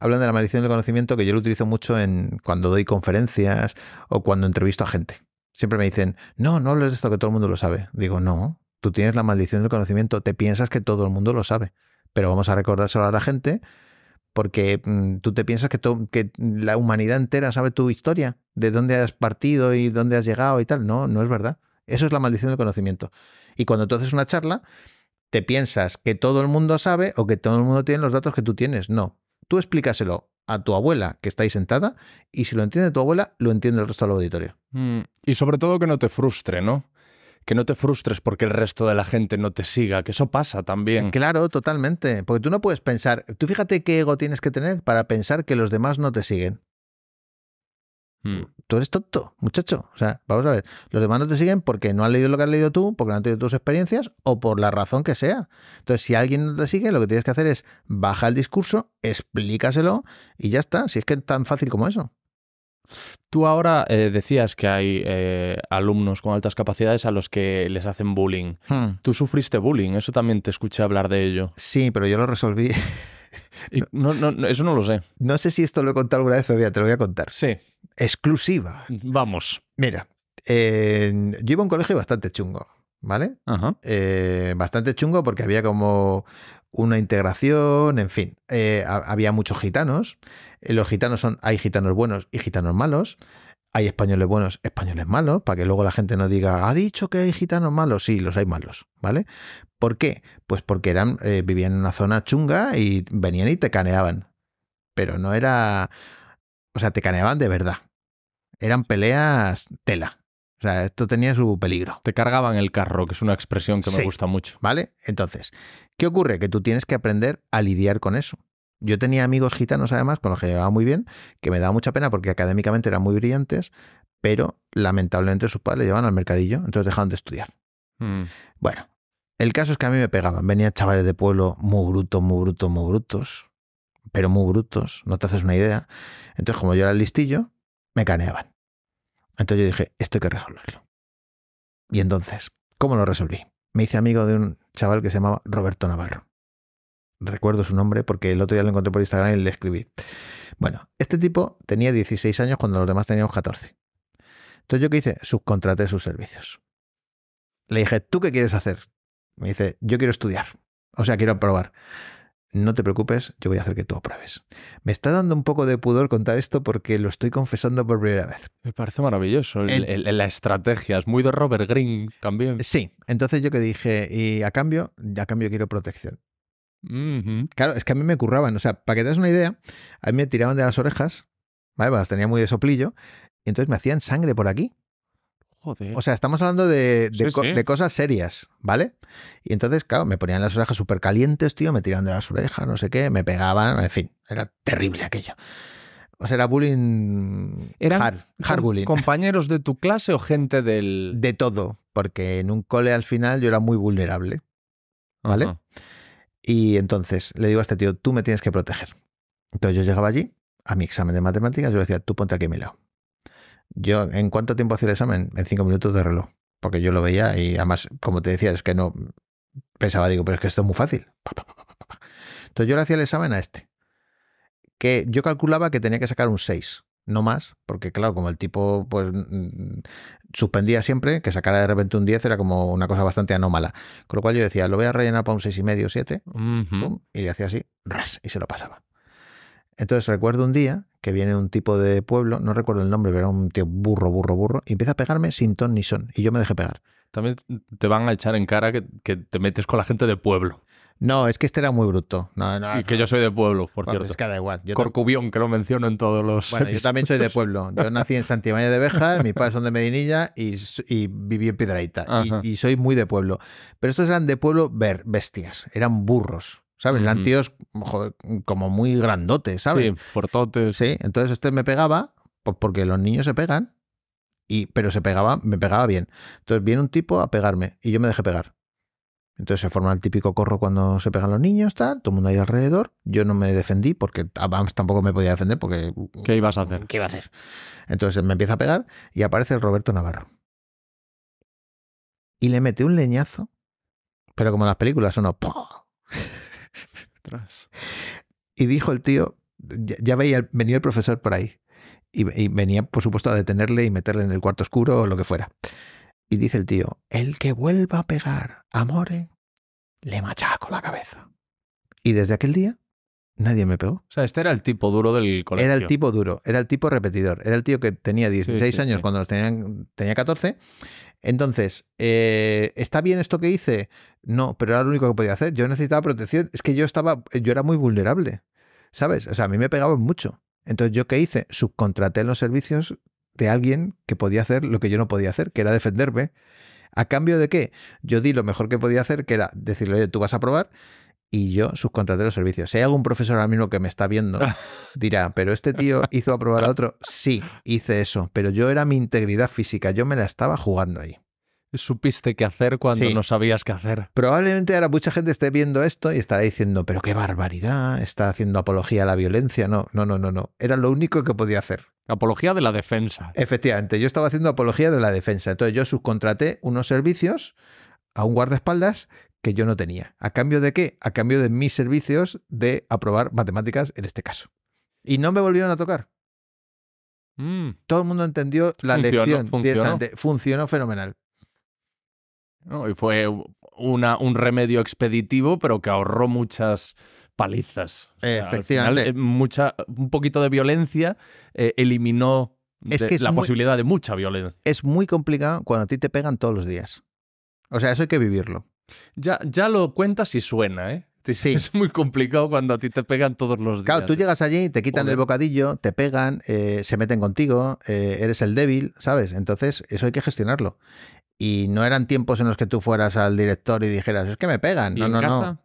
[SPEAKER 1] hablan de la maldición del conocimiento que yo lo utilizo mucho en cuando doy conferencias o cuando entrevisto a gente. Siempre me dicen, no, no hables de esto que todo el mundo lo sabe. Digo, no, Tú tienes la maldición del conocimiento, te piensas que todo el mundo lo sabe, pero vamos a recordárselo a la gente porque mm, tú te piensas que, la humanidad entera sabe tu historia, de dónde has partido y dónde has llegado y tal. No, no es verdad. Eso es la maldición del conocimiento. Y cuando tú haces una charla, te piensas que todo el mundo sabe o que todo el mundo tiene los datos que tú tienes. No. Tú explícaselo a tu abuela que está ahí sentada y si lo entiende tu abuela, lo entiende el resto del auditorio. Mm, y sobre todo que no te frustre, ¿no? que no te frustres porque el resto de la gente no te siga, que eso pasa también. Eh, claro, totalmente, porque tú no puedes pensar, tú fíjate qué ego tienes que tener para pensar que los demás no te siguen. Hmm. Tú eres tonto, muchacho. O sea, vamos a ver, los demás no te siguen porque no han leído lo que has leído tú, porque no han tenido tus experiencias o por la razón que sea. Entonces, si alguien no te sigue, lo que tienes que hacer es baja el discurso, explícaselo y ya está. Si es que es tan fácil como eso.
[SPEAKER 2] Tú ahora eh, decías que hay eh, alumnos con altas capacidades a los que les hacen bullying. Hmm. Tú sufriste bullying, eso también te escuché hablar de ello. Sí, pero yo lo resolví.
[SPEAKER 1] eso no lo sé. No sé si esto lo he contado alguna vez, te lo voy a contar. Sí. Exclusiva. Vamos. Mira, yo iba a un colegio bastante chungo, ¿vale? Eh, bastante chungo porque había como una integración, en fin, eh, había muchos gitanos. Eh, los gitanos son, hay gitanos buenos y gitanos malos. Hay españoles buenos, españoles malos, para que luego la gente no diga, ha dicho que hay gitanos malos. Sí, los hay malos, ¿vale? ¿Por qué? Pues porque eran, eh, vivían en una zona chunga y venían y te caneaban. Pero no era. O sea, te caneaban de verdad. Eran peleas tela, o sea, esto tenía su peligro. Te cargaban el carro, que es una expresión que me gusta mucho. ¿Vale? Entonces, ¿qué ocurre? Que tú tienes que aprender a lidiar con eso. Yo tenía amigos gitanos, además, con los que llevaba muy bien, que me daba mucha pena porque académicamente eran muy brillantes, pero lamentablemente sus padres le llevaban al mercadillo, entonces dejaban de estudiar. Hmm. Bueno, el caso es que a mí me pegaban. Venían chavales de pueblo muy brutos, muy brutos, muy brutos, pero muy brutos, no te haces una idea. Entonces, como yo era el listillo, me caneaban. Entonces yo dije, esto hay que resolverlo. Y entonces, ¿cómo lo resolví? Me hice amigo de un chaval que se llamaba Roberto Navarro. Recuerdo su nombre porque el otro día lo encontré por Instagram y le escribí. Bueno, este tipo tenía 16 años cuando los demás teníamos 14. Entonces yo qué hice? Subcontraté sus servicios. Le dije, ¿tú qué quieres hacer? Me dice, yo quiero estudiar. O sea, quiero probar no te preocupes, yo voy a hacer que tú apruebes. Me está dando un poco de pudor contar esto porque lo estoy confesando por primera vez. Me
[SPEAKER 2] parece maravilloso. la estrategia es muy de Robert Green también. Sí,
[SPEAKER 1] entonces yo que dije, y a cambio, a cambio quiero protección. Claro, es que a mí me curraban. O sea, para que te das una idea, a mí me tiraban de las orejas, ¿vale? Las tenía muy de soplillo, y entonces me hacían sangre por aquí. O sea, estamos hablando de, cosas serias, ¿vale? Y entonces, claro, me ponían las orejas súper calientes, tío, me tiraban de las orejas, no sé qué, me pegaban, en fin, era terrible aquello. O sea, era bullying. ¿Eran hard, bullying. compañeros de tu clase o gente del.? De todo, porque en un cole al final yo era muy vulnerable, ¿vale? Y entonces le digo a este tío, tú me tienes que proteger. Entonces yo llegaba allí, a mi examen de matemáticas, yo le decía, tú ponte aquí a mi lado. Yo, ¿en cuánto tiempo hacía el examen? En cinco minutos de reloj. Porque yo lo veía y además, como te decía, es que no pensaba, digo, pero es que esto es muy fácil. Entonces yo le hacía el examen a este. Que yo calculaba que tenía que sacar un 6, no más, porque claro, como el tipo pues suspendía siempre, que sacara de repente un 10 era como una cosa bastante anómala. Con lo cual yo decía, lo voy a rellenar para un seis y medio siete y le hacía así, ras, y se lo pasaba. Entonces recuerdo un día que viene un tipo de pueblo, no recuerdo el nombre, pero era un tío burro, burro, burro, y empieza a pegarme sin ton ni son, y yo me dejé pegar.
[SPEAKER 2] También te van a echar en cara que, te metes con la gente de pueblo.
[SPEAKER 1] No, es que este era muy bruto.
[SPEAKER 2] y que yo soy de pueblo, por cierto. Es que da igual. Corcubión, que lo menciono en todos los. Bueno, yo también soy de pueblo. Yo
[SPEAKER 1] nací en Santibáñez de Bejar, mis padres son de Medinilla y, viví en Piedraita. Y, y, soy muy de pueblo. Pero estos eran de pueblo ver bestias, eran burros. ¿sabes? Eran tíos como muy grandotes, ¿sabes? Sí, fortotes. Sí, entonces este me pegaba pues porque los niños se pegan, y, pero se pegaba, me pegaba bien. Entonces viene un tipo a pegarme y yo me dejé pegar. Entonces se forma el típico corro cuando se pegan los niños, todo el mundo ahí alrededor. Yo no me defendí porque ah, tampoco me podía defender porque... ¿Qué ibas a hacer? ¿Qué iba a hacer? Entonces me empieza a pegar y aparece Roberto Navarro. Y le mete un leñazo, pero como en las películas, uno... ¡pum! y dijo el tío, ya, veía, venía el profesor por ahí. Y, venía, por supuesto, a detenerle y meterle en el cuarto oscuro o lo que fuera. Y dice el tío, el que vuelva a pegar a More, le machaco la cabeza. Y desde aquel día, nadie me pegó. O
[SPEAKER 2] sea, este era el tipo duro del colegio. Era el tipo
[SPEAKER 1] duro, era el tipo repetidor. Era el tío que tenía 16 años cuando los tenían, tenía 14 entonces, eh, ¿está bien esto que hice? No, pero era lo único que podía hacer. Yo necesitaba protección. Es que yo estaba, yo era muy vulnerable, ¿sabes? O sea, a mí me pegaban mucho. Entonces, ¿yo qué hice? Subcontraté los servicios de alguien que podía hacer lo que yo no podía hacer, que era defenderme. ¿A cambio de qué? Yo di lo mejor que podía hacer, que era decirle, oye, tú vas a probar, y yo subcontraté los servicios. Si hay algún profesor ahora mismo que me está viendo, dirá, pero este tío hizo aprobar a otro. Sí, hice eso, pero yo era mi integridad física, yo me la estaba jugando ahí. Supiste qué hacer cuando no
[SPEAKER 2] sabías qué hacer.
[SPEAKER 1] Probablemente ahora mucha gente esté viendo esto y estará diciendo, pero qué barbaridad, está haciendo apología a la violencia. No, no, no, no, no. Era lo único que podía hacer. Apología de la defensa. Efectivamente, yo estaba haciendo apología de la defensa. Entonces yo subcontraté unos servicios a un guardaespaldas que yo no tenía. ¿A cambio de qué? A cambio de mis servicios de aprobar matemáticas en este caso. Y no me volvieron a tocar. Mm. Todo el mundo entendió la lección. Funcionó. fenomenal.
[SPEAKER 2] y fue una, un remedio expeditivo, pero que ahorró muchas palizas. Efectivamente. Eh, mucha, un poquito de violencia eh, eliminó es que la posibilidad de mucha violencia.
[SPEAKER 1] Es muy complicado cuando a ti te pegan todos los días. O sea, eso hay que vivirlo.
[SPEAKER 2] Ya, ya lo cuentas y suena, ¿eh? Sí. Es muy complicado cuando a ti te pegan
[SPEAKER 1] todos los días. Claro, tú llegas allí, te quitan el bocadillo, te pegan, eh, se meten contigo, eh, eres el débil, ¿sabes? Entonces, eso hay que gestionarlo. Y no eran tiempos en los que tú fueras al director y dijeras, es que me pegan. No, no, no.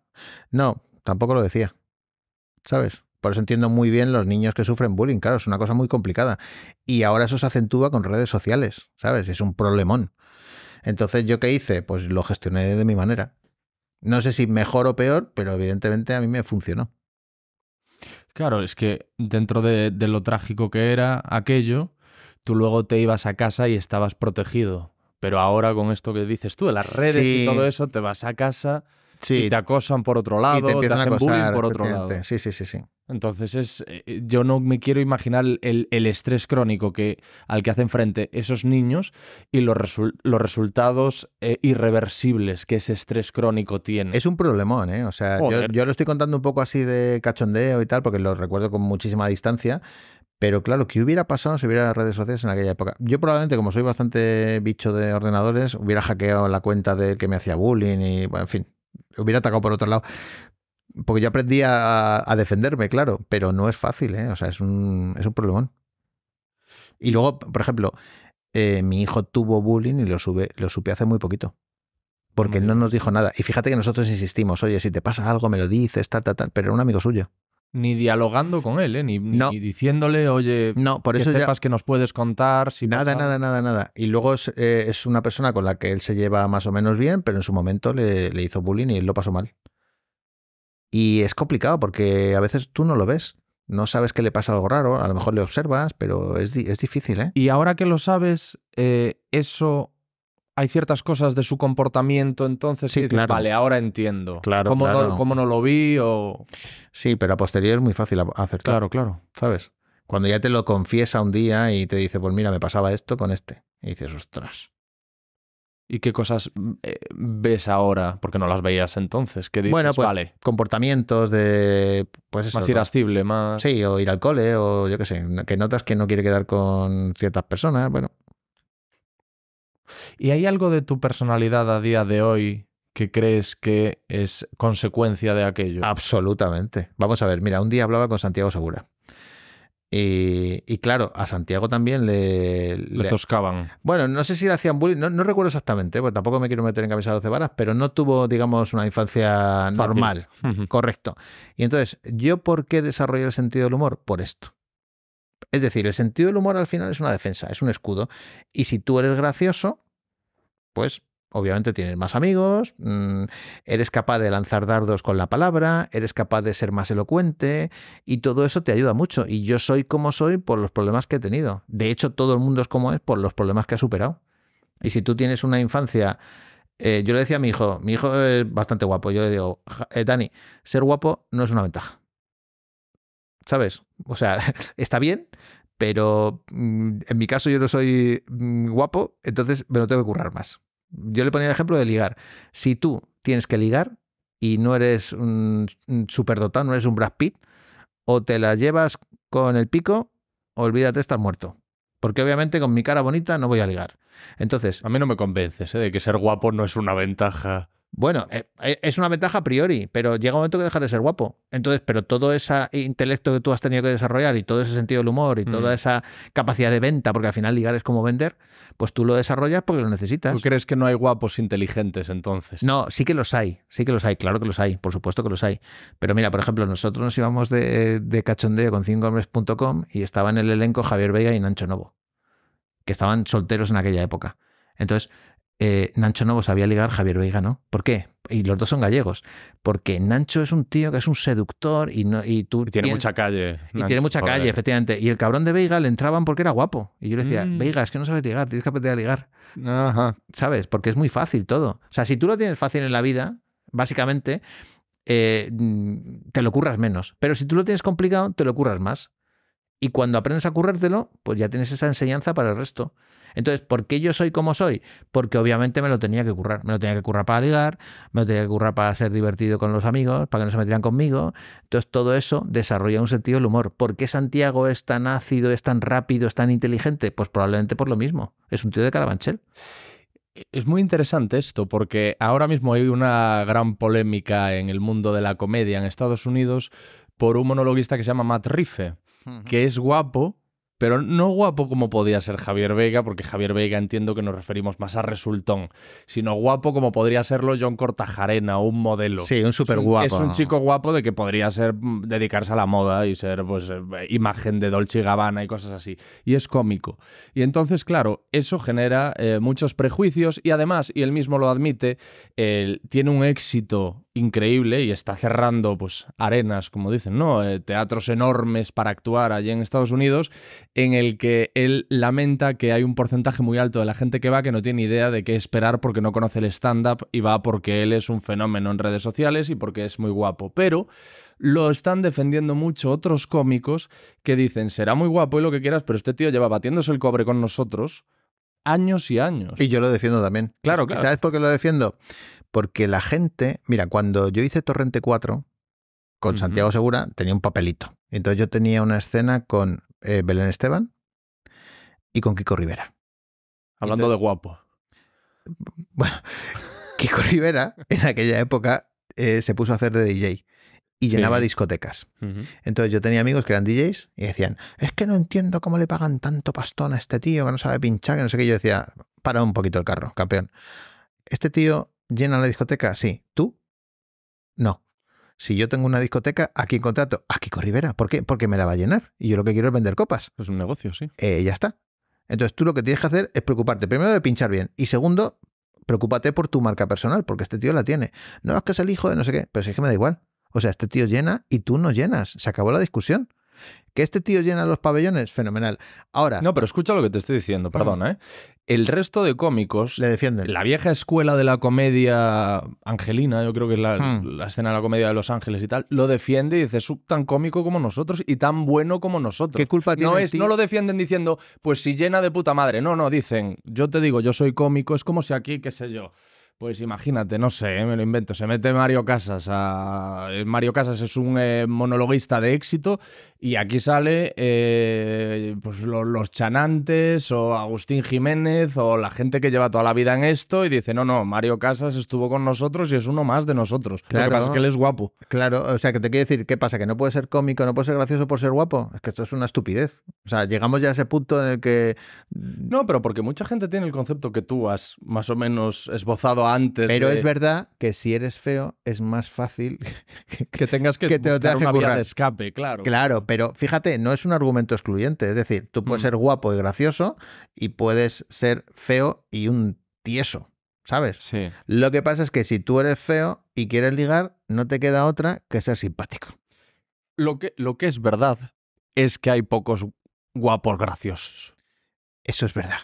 [SPEAKER 1] No, tampoco lo decía. ¿Sabes? Por eso entiendo muy bien los niños que sufren bullying. Claro, es una cosa muy complicada. Y ahora eso se acentúa con redes sociales, ¿sabes? Es un problemón. Entonces, ¿yo qué hice? Pues lo gestioné de mi manera. No sé si mejor o peor, pero evidentemente a mí me funcionó.
[SPEAKER 2] Claro, es que dentro de, lo trágico que era aquello, tú luego te ibas a casa y estabas protegido. Pero ahora con esto que dices tú de las redes y todo eso, te vas a casa y te acosan por otro lado, y te, hacen bullying por otro lado. Sí, sí, sí, sí. Entonces es, eh, eh, yo no me quiero imaginar el, estrés crónico que, al que hacen frente esos niños y los, los resultados eh, irreversibles que
[SPEAKER 1] ese estrés crónico tiene. Es un problemón, ¿eh? O sea, yo, lo estoy contando un poco así de cachondeo y tal, porque lo recuerdo con muchísima distancia, pero claro, ¿qué hubiera pasado si hubiera redes sociales en aquella época? Yo probablemente, como soy bastante bicho de ordenadores, hubiera hackeado la cuenta de que me hacía bullying y, en fin, hubiera atacado por otro lado. Porque yo aprendí a, defenderme, claro, pero no es fácil, ¿eh? O sea, es un, es un problemón. Y luego, por ejemplo, eh, mi hijo tuvo bullying y lo, lo supe hace muy poquito. Porque él no nos dijo nada. Y fíjate que nosotros insistimos, oye, si te pasa algo, me lo dices, tal, tal, tal. Pero era un amigo suyo ni dialogando con él, ¿eh? ni, diciéndole, oye, no, por que sepas que nos puedes contar. nada, nada, nada, nada. Y luego eh, es, una persona con la que él se lleva más o menos bien, pero en su momento le, hizo bullying y él lo pasó mal. Y es complicado porque a veces tú no lo ves. No sabes que le pasa algo raro, a lo mejor le observas, pero es, difícil. ¿eh? Y ahora
[SPEAKER 2] que lo sabes, eh, eso hay ciertas cosas de su comportamiento, entonces
[SPEAKER 1] sí, dices, claro. vale,
[SPEAKER 2] ahora entiendo. Claro, ¿Cómo, No,
[SPEAKER 1] no lo vi? O... Sí, pero a posteriori es muy fácil acertar. Claro, claro. ¿Sabes? Cuando ya te lo confiesa un día y te dice, pues mira, me pasaba esto con este. Y dices, ostras. ¿Y
[SPEAKER 2] qué cosas mm, eh, ves ahora? Porque no las veías entonces. ¿Qué dices? Bueno, pues
[SPEAKER 1] comportamientos de... Pues eso, más irascible, más... Sí, o ir al cole, o yo qué sé, que notas que no quiere quedar con ciertas personas. Bueno, ¿Y hay
[SPEAKER 2] algo de tu personalidad a día de hoy
[SPEAKER 1] que crees que es consecuencia de aquello? Absolutamente. Vamos a ver, mira, un día hablaba con Santiago Segura. Y, claro, a Santiago también le, le, toscaban. Bueno, no sé si le hacían bullying, no, recuerdo exactamente, porque tampoco me quiero meter en cabeza de los cebaras, pero no tuvo, digamos, una infancia normal, correcto. Y entonces, ¿yo por qué desarrollé el sentido del humor? Por esto. Es decir, el sentido del humor al final es una defensa, es un escudo. Y si tú eres gracioso, pues obviamente tienes más amigos, mm, eres capaz de lanzar dardos con la palabra, eres capaz de ser más elocuente y todo eso te ayuda mucho. Y yo soy como soy por los problemas que he tenido. De hecho, todo el mundo es como es por los problemas que ha superado. Y si tú tienes una infancia... Eh, yo le decía a mi hijo, mi hijo es bastante guapo, yo le digo, eh, Dani, ser guapo no es una ventaja. ¿Sabes? O sea, está bien, pero mm, en mi caso yo no soy mm, guapo, entonces me lo tengo que currar más. Yo le ponía el ejemplo de ligar. Si tú tienes que ligar y no eres un superdotado, no eres un Brad Pitt, o te la llevas con el pico, olvídate de estar muerto. Porque obviamente con mi cara bonita no voy a ligar. Entonces. A mí no me convences ¿eh? de que ser guapo no es una ventaja. Bueno, eh, eh, es una ventaja a priori, pero llega un momento que dejar de ser guapo. Entonces, pero todo ese intelecto que tú has tenido que desarrollar y todo ese sentido del humor y toda mm. esa capacidad de venta, porque al final ligar es como vender, pues tú lo desarrollas porque lo necesitas. ¿Tú crees que no hay guapos inteligentes entonces? No, sí que los hay, sí que los hay, claro que los hay, por supuesto que los hay. Pero mira, por ejemplo, nosotros nos íbamos de, de cachondeo con 5hombres.com y estaban en el elenco Javier Vega y Nancho Novo, que estaban solteros en aquella época. Entonces, eh, Nancho Novo sabía ligar, Javier Veiga no. ¿Por qué? Y los dos son gallegos. Porque Nancho es un tío que es un seductor y, no, y tú. tiene mucha
[SPEAKER 2] calle. Y tiene mucha calle,
[SPEAKER 1] efectivamente. Y el cabrón de Veiga le entraban porque era guapo. Y yo le decía, mm. Veiga, es que no sabes ligar, tienes que aprender a ligar. ¿Sabes? Porque es muy fácil todo. O sea, si tú lo tienes fácil en la vida, básicamente, eh, mm, te lo curras menos. Pero si tú lo tienes complicado, te lo curras más. Y cuando aprendes a currértelo, pues ya tienes esa enseñanza para el resto. Entonces, ¿por qué yo soy como soy? Porque obviamente me lo tenía que currar. Me lo tenía que currar para ligar, me lo tenía que currar para ser divertido con los amigos, para que no se metieran conmigo. Entonces, todo eso desarrolla un sentido del humor. ¿Por qué Santiago es tan ácido, es tan rápido, es tan inteligente? Pues probablemente por lo mismo. Es un tío de Carabanchel. Es muy interesante esto porque ahora mismo
[SPEAKER 2] hay una gran polémica en el mundo de la comedia en Estados Unidos por un monologuista que se llama Matt Rife, que es guapo, pero no guapo como podía ser Javier Vega, porque Javier Vega entiendo que nos referimos más a resultón, sino guapo como podría serlo John Cortajarena, un modelo. Sí, un súper guapo. Es un chico guapo de que podría ser mm, dedicarse a la moda y ser pues eh, imagen de Dolce Gabbana y cosas así. Y es cómico. Y entonces, claro, eso genera eh, muchos prejuicios y además, y él mismo lo admite, él tiene un éxito increíble y está cerrando pues arenas, como dicen, ¿no? Eh, teatros enormes para actuar allí en Estados Unidos en el que él lamenta que hay un porcentaje muy alto de la gente que va que no tiene idea de qué esperar porque no conoce el stand-up y va porque él es un fenómeno en redes sociales y porque es muy guapo. Pero lo están defendiendo mucho otros cómicos que dicen, será muy guapo y lo que quieras, pero este tío lleva batiéndose el cobre con
[SPEAKER 1] nosotros años y años. Y yo lo defiendo también. Claro, claro. ¿Sabes por qué lo defiendo? Porque la gente, mira, cuando yo hice Torrente 4 con Santiago Segura, tenía un papelito. Entonces yo tenía una escena con eh, Belén Esteban y con Kiko Rivera. Hablando de guapo. Bueno, Kiko Rivera en aquella época eh, se puso a hacer de DJ y llenaba discotecas. Entonces yo tenía amigos que eran DJs y decían, es que no entiendo cómo le pagan tanto pastón a este tío que no sabe pinchar, que no sé qué. Yo decía, para un poquito el carro, campeón. ¿Este tío llena la discoteca? Sí. ¿Tú? No si yo tengo una discoteca, aquí contrato? Aquí Kiko Rivera. ¿Por qué? Porque me la va a llenar. Y yo lo que quiero es vender copas. Es un negocio, sí. Eh, ya está. Entonces tú lo que tienes que hacer es preocuparte, primero, de pinchar bien. Y segundo, preocúpate por tu marca personal, porque este tío la tiene. No es que es el hijo de no sé qué, pero si es que me da igual. O sea, este tío llena y tú no llenas. Se acabó la discusión. Que este tío llena los pabellones, fenomenal. Ahora.
[SPEAKER 2] No, pero escucha lo que te estoy diciendo, mm. perdona, ¿eh? El resto de cómicos. Le defienden. La vieja escuela de la comedia angelina, yo creo que es la, mm. escena de la comedia de Los Ángeles y tal, lo defiende y dice, es tan cómico como nosotros y tan bueno como nosotros. ¿Qué culpa tiene? No, lo defienden diciendo, pues si llena de puta madre. No, no, dicen, yo te digo, yo soy cómico, es como si aquí, qué sé yo. Pues imagínate, no sé, ¿eh? me lo invento. Se mete Mario Casas. A... Eh, Mario Casas es un eh, monologuista de éxito y aquí sale eh, pues los chanantes o Agustín Jiménez o la gente que lleva toda la vida en esto y dice, no, no, Mario Casas estuvo con nosotros
[SPEAKER 1] y es uno más de nosotros. Claro, lo que pasa es que él es guapo. Claro, o sea, que te quiero decir, ¿qué pasa? ¿Que no puede ser cómico, no puede ser gracioso por ser guapo? Es que esto es una estupidez. O sea, llegamos ya a ese punto en el que... No,
[SPEAKER 2] pero porque mucha gente tiene el concepto que tú has más o menos esbozado antes. Pero es verdad
[SPEAKER 1] que si eres feo es más fácil que, tengas que, que te lo de escape, claro. Claro, pero fíjate, no es un argumento excluyente. Es decir, tú puedes mm. ser guapo y gracioso y puedes ser feo y un tieso. ¿Sabes? Sí. Lo que pasa es que si tú eres feo y quieres ligar, no te queda otra que ser simpático.
[SPEAKER 2] Lo que, lo
[SPEAKER 1] que es verdad es que hay pocos guapos graciosos. Eso es verdad.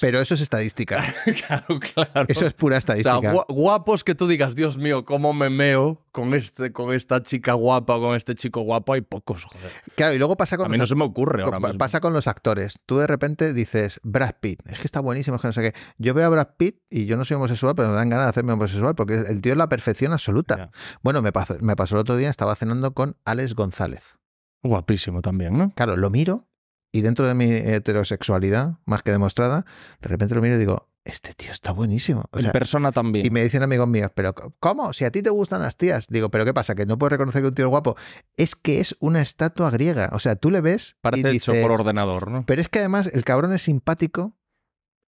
[SPEAKER 1] Pero eso es estadística. Eso es pura estadística.
[SPEAKER 2] guapos que tú digas, Dios mío, cómo me meo con, este, con esta chica guapa o con este chico guapo, hay
[SPEAKER 1] pocos, joder. Claro, y luego pasa con... A mí no se me ocurre Pasa con los actores. Tú de repente dices, Brad Pitt, es que está buenísimo, que no sé qué. Yo veo a Brad Pitt y yo no soy homosexual, pero me dan ganas de hacerme homosexual porque el tío es la perfección absoluta. Bueno, me pasó, me pasó el otro día, estaba cenando con Alex González. Guapísimo también, ¿no? Claro, lo miro y dentro de mi heterosexualidad, más que demostrada, de repente lo miro y digo, este tío está buenísimo. O persona también. Y me dicen amigos míos, pero ¿cómo? Si a ti te gustan las tías. Digo, pero ¿qué pasa? ¿Que no puedes reconocer que un tío es guapo? Es que es una estatua griega. O sea, tú le ves. Parece hecho por ordenador, ¿no? Pero es que además el cabrón es simpático,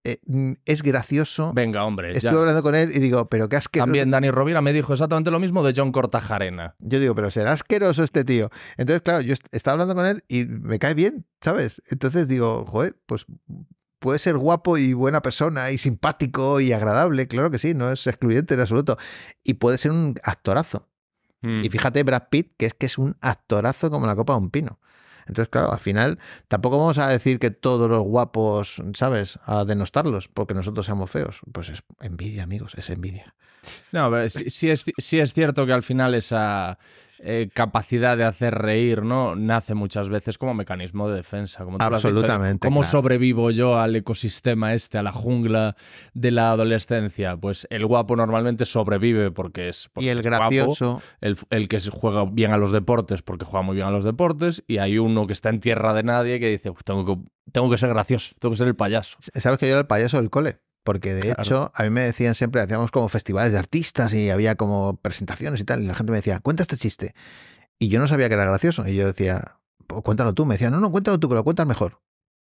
[SPEAKER 1] eh, mm, es gracioso.
[SPEAKER 2] Venga, hombre. Estuve hablando
[SPEAKER 1] con él y digo, pero qué asqueroso. También
[SPEAKER 2] Dani Rovira me dijo exactamente lo mismo de John Cortajarena.
[SPEAKER 1] Yo digo, pero será asqueroso este tío. Entonces, claro, yo estaba hablando con él y me cae bien, ¿sabes? Entonces digo, joder, pues puede ser guapo y buena persona y simpático y agradable, claro que sí, no es excluyente en absoluto. Y puede ser un actorazo. Hmm. Y fíjate Brad Pitt, que es que es un actorazo como la copa de un pino. Entonces, claro, al final tampoco vamos a decir que todos los guapos, ¿sabes?, a denostarlos porque nosotros seamos feos. Pues es envidia, amigos, es envidia.
[SPEAKER 2] No, si es, si es cierto que al final esa, eh, capacidad de hacer reír, ¿no? Nace muchas veces como mecanismo de defensa. Como Absolutamente. ¿Cómo sobrevivo yo al ecosistema este, a la jungla de la adolescencia? Pues el guapo normalmente sobrevive porque es. y el gracioso. el, el, que juega bien a los deportes porque juega muy bien a los deportes. Y hay uno que está en tierra de nadie que dice: tengo que, tengo que ser gracioso, tengo que ser el payaso.
[SPEAKER 1] ¿Sabes que yo era el payaso del cole? Porque de hecho, a mí me decían siempre, hacíamos como festivales de artistas y había como presentaciones y tal, y la gente me decía, cuenta este chiste. Y yo no sabía que era gracioso. Y yo decía, pues cuéntalo tú. Me decía, no, no, cuéntalo tú, que lo cuentas mejor.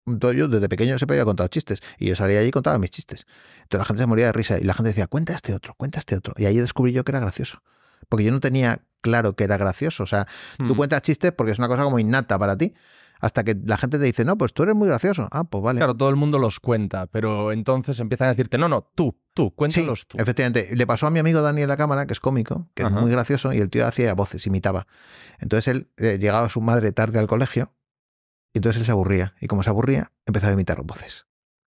[SPEAKER 1] Entonces yo desde pequeño siempre había contado chistes. Y yo salía allí y contaba mis chistes. Entonces la gente se moría de risa. Y la gente decía, cuenta este otro, cuenta este otro. Y ahí descubrí yo que era gracioso. Porque yo no tenía claro que era gracioso. O sea, tú hmm. cuentas chistes porque es una cosa como innata para ti hasta que la gente te dice, no, pues tú eres muy gracioso. Ah, pues vale. Claro, todo el mundo los cuenta, pero entonces empiezan a decirte, no, no, tú, tú, cuéntalos Efectivamente, le pasó a mi amigo Daniel la cámara, que es cómico, que es muy gracioso, y el tío hacía voces, imitaba. Entonces él eh, llegaba a su madre tarde al colegio, y entonces él se aburría. Y como se aburría, empezaba a imitar voces.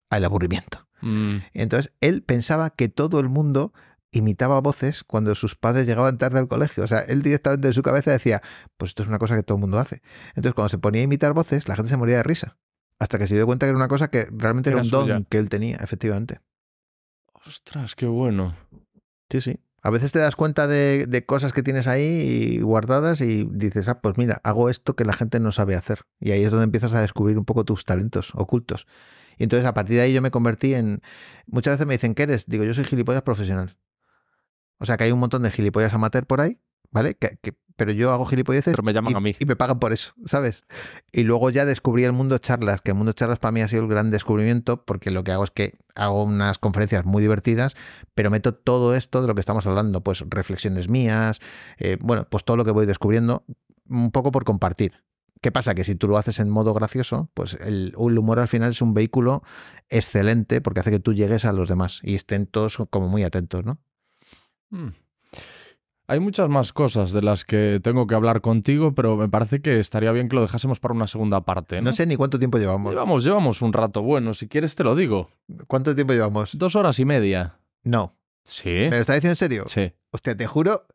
[SPEAKER 1] Al aburrimiento. Mm. Entonces él pensaba que todo el mundo imitaba voces cuando sus padres llegaban tarde al colegio. O sea, él directamente de su cabeza decía, pues esto es una cosa que todo el mundo hace. Entonces, cuando se ponía a imitar voces, la gente se moría de risa. Hasta que se dio cuenta que era una cosa que realmente era, un don que él tenía, efectivamente. Ostras, qué bueno. Sí, sí. A veces te das cuenta de, de, cosas que tienes ahí guardadas y dices, ah, pues mira, hago esto que la gente no sabe hacer. Y ahí es donde empiezas a descubrir un poco tus talentos ocultos. Y entonces a partir de ahí yo me convertí en... Muchas veces me dicen, ¿qué eres? Digo, yo soy gilipollas profesional. O sea que hay un montón de gilipollas amateur por ahí, ¿vale? pero yo hago gilipolleces me llaman y, a mí. y me pagan por eso, ¿sabes? Y luego ya descubrí el mundo charlas, que el mundo charlas para mí ha sido el gran descubrimiento, porque lo que hago es que hago unas conferencias muy divertidas, pero meto todo esto de lo que estamos hablando, pues reflexiones mías, eh, bueno, pues todo lo que voy descubriendo, un poco por compartir. ¿Qué pasa? Que si tú lo haces en modo gracioso, pues el, humor al final es un vehículo excelente porque hace que tú llegues a los demás y estén todos como muy atentos, ¿no?
[SPEAKER 3] Mm.
[SPEAKER 2] Hay muchas más cosas de las que tengo que hablar contigo, pero me parece que estaría bien que lo dejásemos para una segunda parte. No, sé ni cuánto tiempo llevamos. Llevamos, llevamos un rato. Bueno, si quieres te
[SPEAKER 1] lo digo. ¿Cuánto tiempo llevamos? Dos horas y media. No. Sí. ¿Me lo estás diciendo en serio? Sí. Hostia, te juro.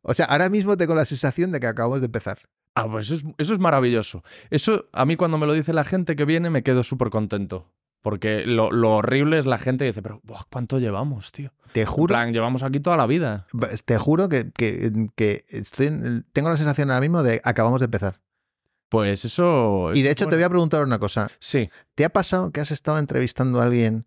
[SPEAKER 1] O sea, ahora mismo tengo la sensación de que acabamos de empezar. Ah, pues eso es, eso
[SPEAKER 2] es maravilloso. Eso, a mí cuando me lo dice la gente que viene, me quedo súper contento. Porque lo, horrible es la gente que dice, pero ¿cuánto llevamos, tío? Te juro. En plan, llevamos aquí toda la vida.
[SPEAKER 1] Te juro que, tengo la sensación ahora mismo de acabamos de empezar. Pues
[SPEAKER 2] eso.
[SPEAKER 1] Y de hecho, te voy a preguntar una cosa. Sí. ¿Te ha pasado que has estado entrevistando a alguien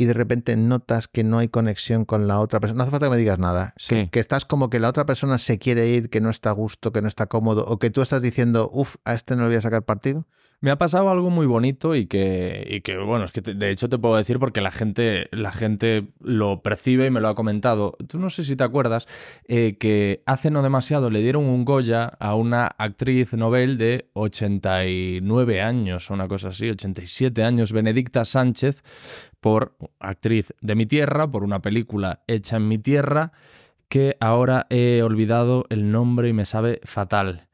[SPEAKER 1] y de repente notas que no hay conexión con la otra persona, no hace falta que me digas nada, sí. que, estás como que la otra persona se quiere ir, que no está a gusto, que no está cómodo, o que tú estás diciendo, uff, a este no le voy a sacar partido.
[SPEAKER 2] Me ha pasado algo muy bonito y que, y que bueno, es que de hecho te puedo decir porque la gente, la gente lo percibe y me lo ha comentado. Tú no sé si te acuerdas eh, que hace no demasiado le dieron un Goya a una actriz novel de 89 años, o una cosa así, 87 años, Benedicta Sánchez, por actriz de mi tierra, por una película hecha en mi tierra, que ahora he olvidado el nombre y me sabe fatal,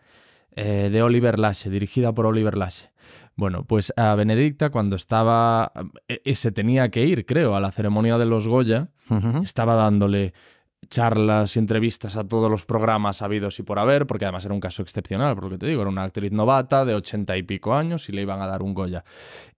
[SPEAKER 2] eh, de Oliver Lasche, dirigida por Oliver Lasche. Bueno, pues a Benedicta cuando estaba, eh, eh, se tenía que ir, creo, a la ceremonia de los Goya, estaba dándole charlas y entrevistas a todos los programas habidos y por haber, porque además era un caso excepcional, porque te digo, era una actriz novata de ochenta y pico años y le iban a dar un Goya.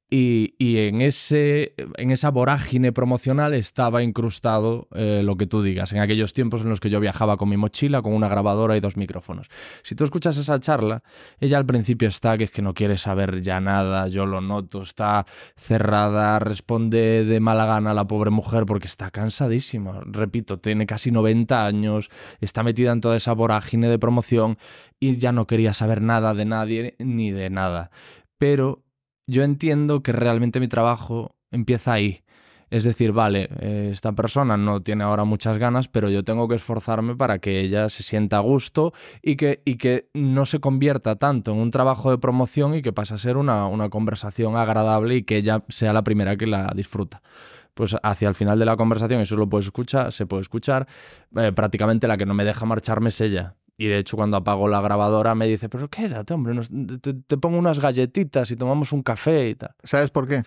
[SPEAKER 2] Y, en, ese, en esa vorágine promocional estaba incrustado eh, lo que tú digas, en aquellos tiempos en los que yo viajaba con mi mochila, con una grabadora y dos micrófonos. Si tú escuchas esa charla, ella al principio está que es que no quiere saber ya nada, yo lo noto, está cerrada, responde de mala gana a la pobre mujer porque está cansadísima, repito, tiene casi 90 años, está metida en toda esa vorágine de promoción y ya no quería saber nada de nadie ni de nada. Pero yo entiendo que realmente mi trabajo empieza ahí. Es decir, vale, eh, esta persona no tiene ahora muchas ganas, pero yo tengo que esforzarme para que ella se sienta a gusto y que, y que no se convierta tanto en un trabajo de promoción y que pase a ser una, conversación agradable y que ella sea la primera que la disfruta pues hacia el final de la conversación, eso lo puedes escuchar, se puede escuchar, eh, prácticamente la que no me deja marcharme es ella. Y de hecho cuando apago la grabadora me dice, pero quédate, hombre, te, pongo unas galletitas y tomamos un café y tal. ¿Sabes por qué?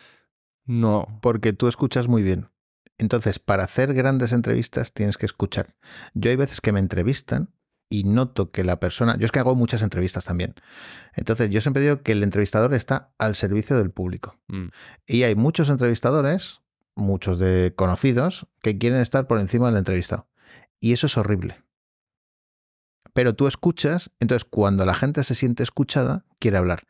[SPEAKER 1] No. Porque tú escuchas muy bien. Entonces, para hacer grandes entrevistas tienes que escuchar. Yo hay veces que me entrevistan y noto que la persona... Yo es que hago muchas entrevistas también. Entonces, yo siempre digo que el entrevistador está al servicio del público. Mm. Y hay muchos entrevistadores, muchos de conocidos, que quieren estar por encima del entrevistado. Y eso es horrible pero tú escuchas, entonces cuando la gente se siente escuchada, quiere hablar.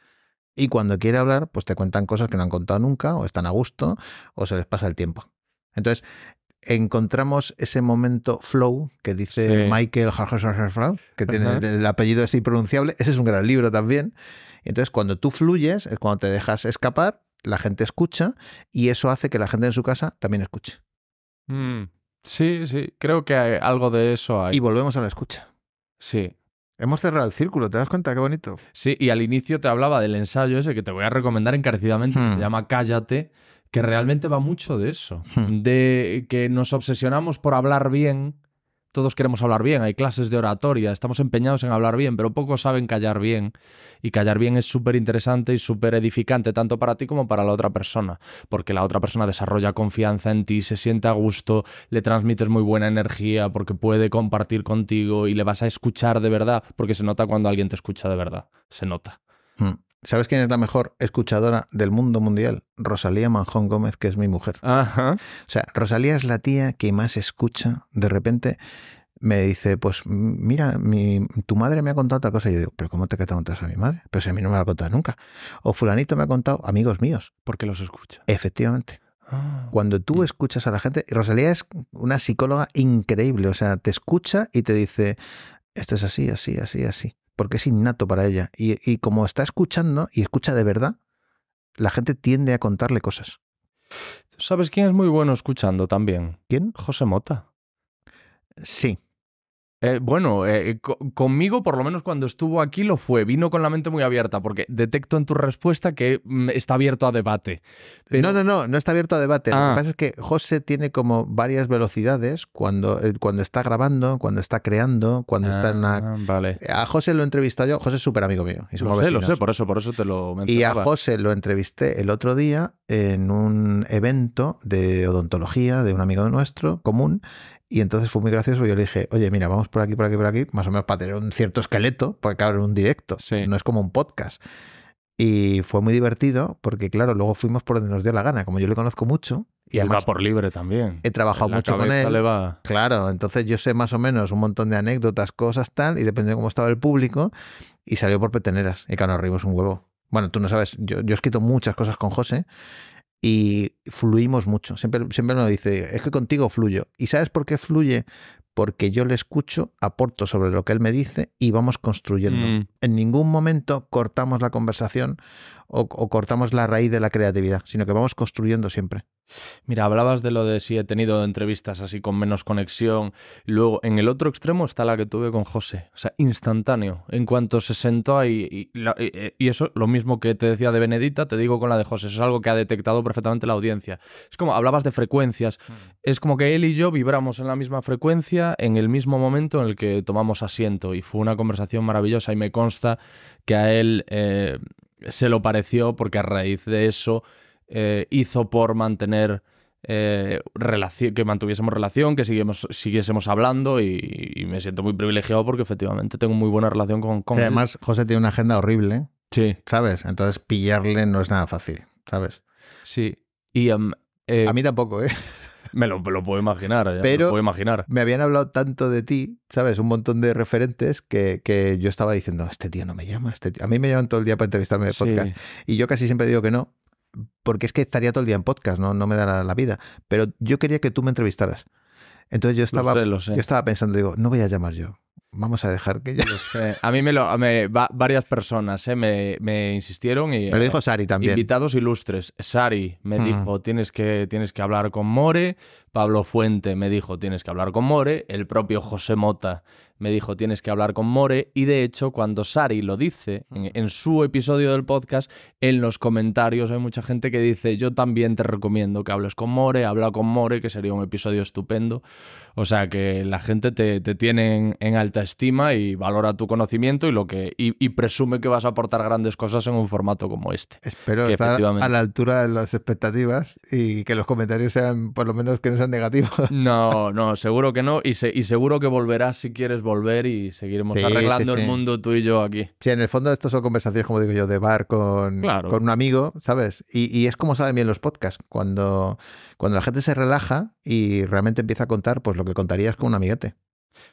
[SPEAKER 1] Y cuando quiere hablar, pues te cuentan cosas que no han contado nunca, o están a gusto, o se les pasa el tiempo. Entonces, encontramos ese momento flow que dice Michael que tiene el apellido así, pronunciable. Ese es un gran libro también. Entonces, cuando tú fluyes, es cuando te dejas escapar, la gente escucha y eso hace que la gente en su casa también escuche. Mm. Sí, sí, creo que hay algo de eso hay. Y volvemos a la escucha. Sí. Hemos cerrado el círculo, ¿te das cuenta? Qué bonito. Sí, y al
[SPEAKER 2] inicio te hablaba del ensayo ese que te voy a recomendar encarecidamente, que se hmm. llama Cállate, que realmente va mucho de eso, hmm. de que nos obsesionamos por hablar bien todos queremos hablar bien, hay clases de oratoria, estamos empeñados en hablar bien, pero pocos saben callar bien. Y callar bien es súper interesante y súper edificante, tanto para ti como para la otra persona, porque la otra persona desarrolla confianza en ti, se siente a gusto, le transmites muy buena energía, porque puede compartir contigo y le vas a escuchar de verdad, porque se nota cuando alguien te escucha de verdad, se nota.
[SPEAKER 1] Hmm. ¿Sabes quién es la mejor escuchadora del mundo mundial? Rosalía Manjón Gómez, que es mi mujer. O sea, Rosalía es la tía que más escucha. De repente me dice, pues mira, tu madre me ha contado otra cosa. yo digo, pero ¿cómo te que contado a mi madre? Pero a mí no me la ha contado nunca. O fulanito me ha contado amigos míos. Porque los escucha. Efectivamente. Ah. Cuando tú mm. escuchas a la gente, Rosalía es una psicóloga increíble, o sea, te escucha y te dice, esto es así, así, así, así porque es innato para ella. Y, como está escuchando y escucha de verdad, la gente tiende a contarle cosas. ¿Sabes quién es muy bueno escuchando también? ¿Quién? José Mota. Sí,
[SPEAKER 2] eh, bueno, eh, conmigo por lo menos cuando estuvo aquí lo fue, vino con la mente muy abierta, porque detecto en tu respuesta que mm, está abierto a debate.
[SPEAKER 1] No, no, no, no está abierto a debate. Lo que ah. pasa es que José tiene como varias velocidades cuando, eh, cuando está grabando, cuando está creando, cuando está en una... Ah, vale. A José lo he yo, José es súper amigo mío. lo sé, lo sé, por eso, por eso te lo mencionaba. Y a José lo entrevisté el otro día en un evento de odontología de un amigo nuestro común y entonces fue muy gracioso. Yo le dije, oye, mira, vamos por aquí, por aquí, por aquí, más o menos para tener un cierto esqueleto, porque claro, en un directo. No es como un podcast. Y fue muy divertido porque, claro, luego fuimos por donde nos dio la gana. Como yo le conozco mucho. Y, y él va por libre también. He trabajado mucho con él. Claro, entonces yo sé más o menos un montón de anécdotas, cosas, tal, y depende de cómo estaba el público. Y salió por peteneras. Y claro, nos un huevo. Bueno, tú no sabes, yo, yo he escrito muchas cosas con José y fluimos mucho. Siempre, siempre me dice, es que contigo fluyo. ¿Y sabes por qué fluye? Porque yo le escucho, aporto sobre lo que él me dice y vamos construyendo. Mm. En ningún momento cortamos la conversación o cortamos la raíz de la creatividad, sino que vamos construyendo siempre.
[SPEAKER 2] Mira, hablabas de lo de si he tenido entrevistas así con menos conexión. Luego, en el otro extremo está la que tuve con José. O sea, instantáneo. En cuanto se sentó ahí. Y, eh, y, eso, lo mismo que te decía de Benedita, te digo con la de José. es algo que ha detectado perfectamente la audiencia. Es como, hablabas de frecuencias. Mm. Es como que él y yo vibramos en la misma frecuencia en el mismo momento en el que tomamos asiento. Y fue una conversación maravillosa. Y me consta que a él eh, se lo pareció porque a raíz de eso eh, hizo por mantener eh, relación que mantuviésemos relación, que siguiésemos, siguiésemos hablando y, me siento muy privilegiado porque efectivamente tengo muy buena relación con, Además,
[SPEAKER 1] José tiene una agenda horrible. Sí. ¿Sabes? Entonces pillarle no es nada fácil, ¿sabes? Sí. Y, eh, A mí tampoco, ¿eh? Me lo, puedo imaginar, pero me habían hablado tanto de ti, ¿sabes? Un montón de referentes que, yo estaba diciendo, este tío no me llama, este A mí me llaman todo el día para entrevistarme de podcast. Y yo casi siempre digo que no, porque es que estaría todo el día en podcast, no, no me dará la vida. Pero yo quería que tú me entrevistaras. Entonces yo estaba, Yo estaba pensando, digo, no voy a llamar yo. Vamos a dejar que ya.
[SPEAKER 2] A mí me lo. Me, varias personas ¿eh? me, insistieron y. Me dijo Sari también. Invitados ilustres. Sari me dijo: tienes que, tienes que hablar con More. Pablo Fuente me dijo: tienes que hablar con More. El propio José Mota me dijo tienes que hablar con More y de hecho cuando Sari lo dice mm. en, su episodio del podcast, en los comentarios hay mucha gente que dice yo también te recomiendo que hables con More, habla con More, que sería un episodio estupendo. O sea que la gente te, tiene en, alta estima y valora tu conocimiento y, lo que, y, presume que vas a aportar grandes
[SPEAKER 1] cosas en un formato como este. Espero que estar a la altura de las expectativas y que los comentarios sean, por lo menos que no sean negativos.
[SPEAKER 2] No, no, seguro que no y, y seguro que volverás si quieres volver volver y seguiremos arreglando el
[SPEAKER 1] mundo tú y yo aquí. Sí, en el fondo esto son conversaciones, como digo yo, de bar con, con un amigo, ¿sabes? Y, es como saben bien los podcasts, cuando, cuando la gente se relaja y realmente empieza a contar pues lo que contarías con un amiguete.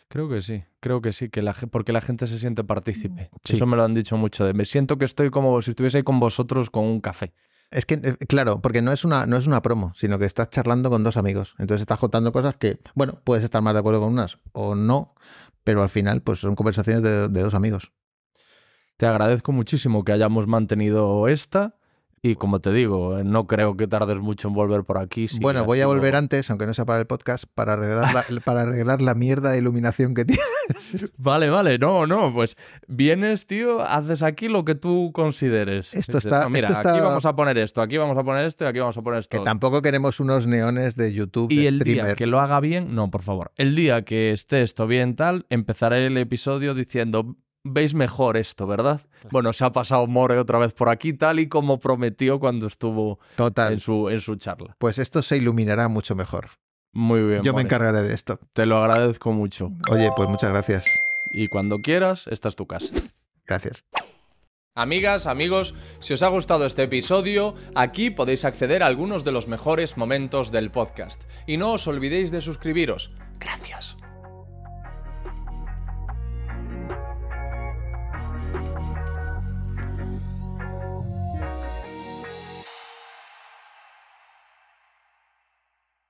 [SPEAKER 3] Creo
[SPEAKER 2] que sí, creo que sí, que la, porque la gente se siente partícipe. Eso me lo han dicho mucho, de me siento que estoy
[SPEAKER 1] como si estuviese ahí con vosotros con un café. Es que, eh, claro, porque no es, una, no es una promo, sino que estás charlando con dos amigos. Entonces estás contando cosas que, bueno, puedes estar más de acuerdo con unas o no, pero al final pues son conversaciones de, de dos amigos. Te agradezco muchísimo que
[SPEAKER 2] hayamos mantenido esta y como te digo, no creo que tardes mucho en volver por aquí.
[SPEAKER 1] bueno, voy a volver antes, aunque no sea para el podcast, para arreglar la, para arreglar la mierda de iluminación que tienes.
[SPEAKER 2] Vale, vale, no, no, pues vienes, tío, haces aquí lo que tú consideres. Esto está... mira, aquí vamos a poner esto, aquí vamos a poner esto y aquí vamos a poner esto. Que tampoco queremos
[SPEAKER 1] unos neones de YouTube. Y el día que lo haga bien, no, por favor.
[SPEAKER 2] El día que esté esto bien tal, empezaré el episodio diciendo, veis mejor esto, ¿verdad? Bueno, se ha pasado More otra vez por aquí, tal y como prometió cuando estuvo En, su, en su charla.
[SPEAKER 1] Pues esto se iluminará mucho mejor. Muy bien. Yo me encargaré de esto. Te
[SPEAKER 2] lo agradezco mucho. Oye, pues muchas gracias. Y cuando quieras, esta es tu casa. Gracias. Amigas, amigos, si os ha gustado este episodio, aquí podéis acceder a algunos de los mejores momentos del podcast. Y no os olvidéis de suscribiros. Gracias.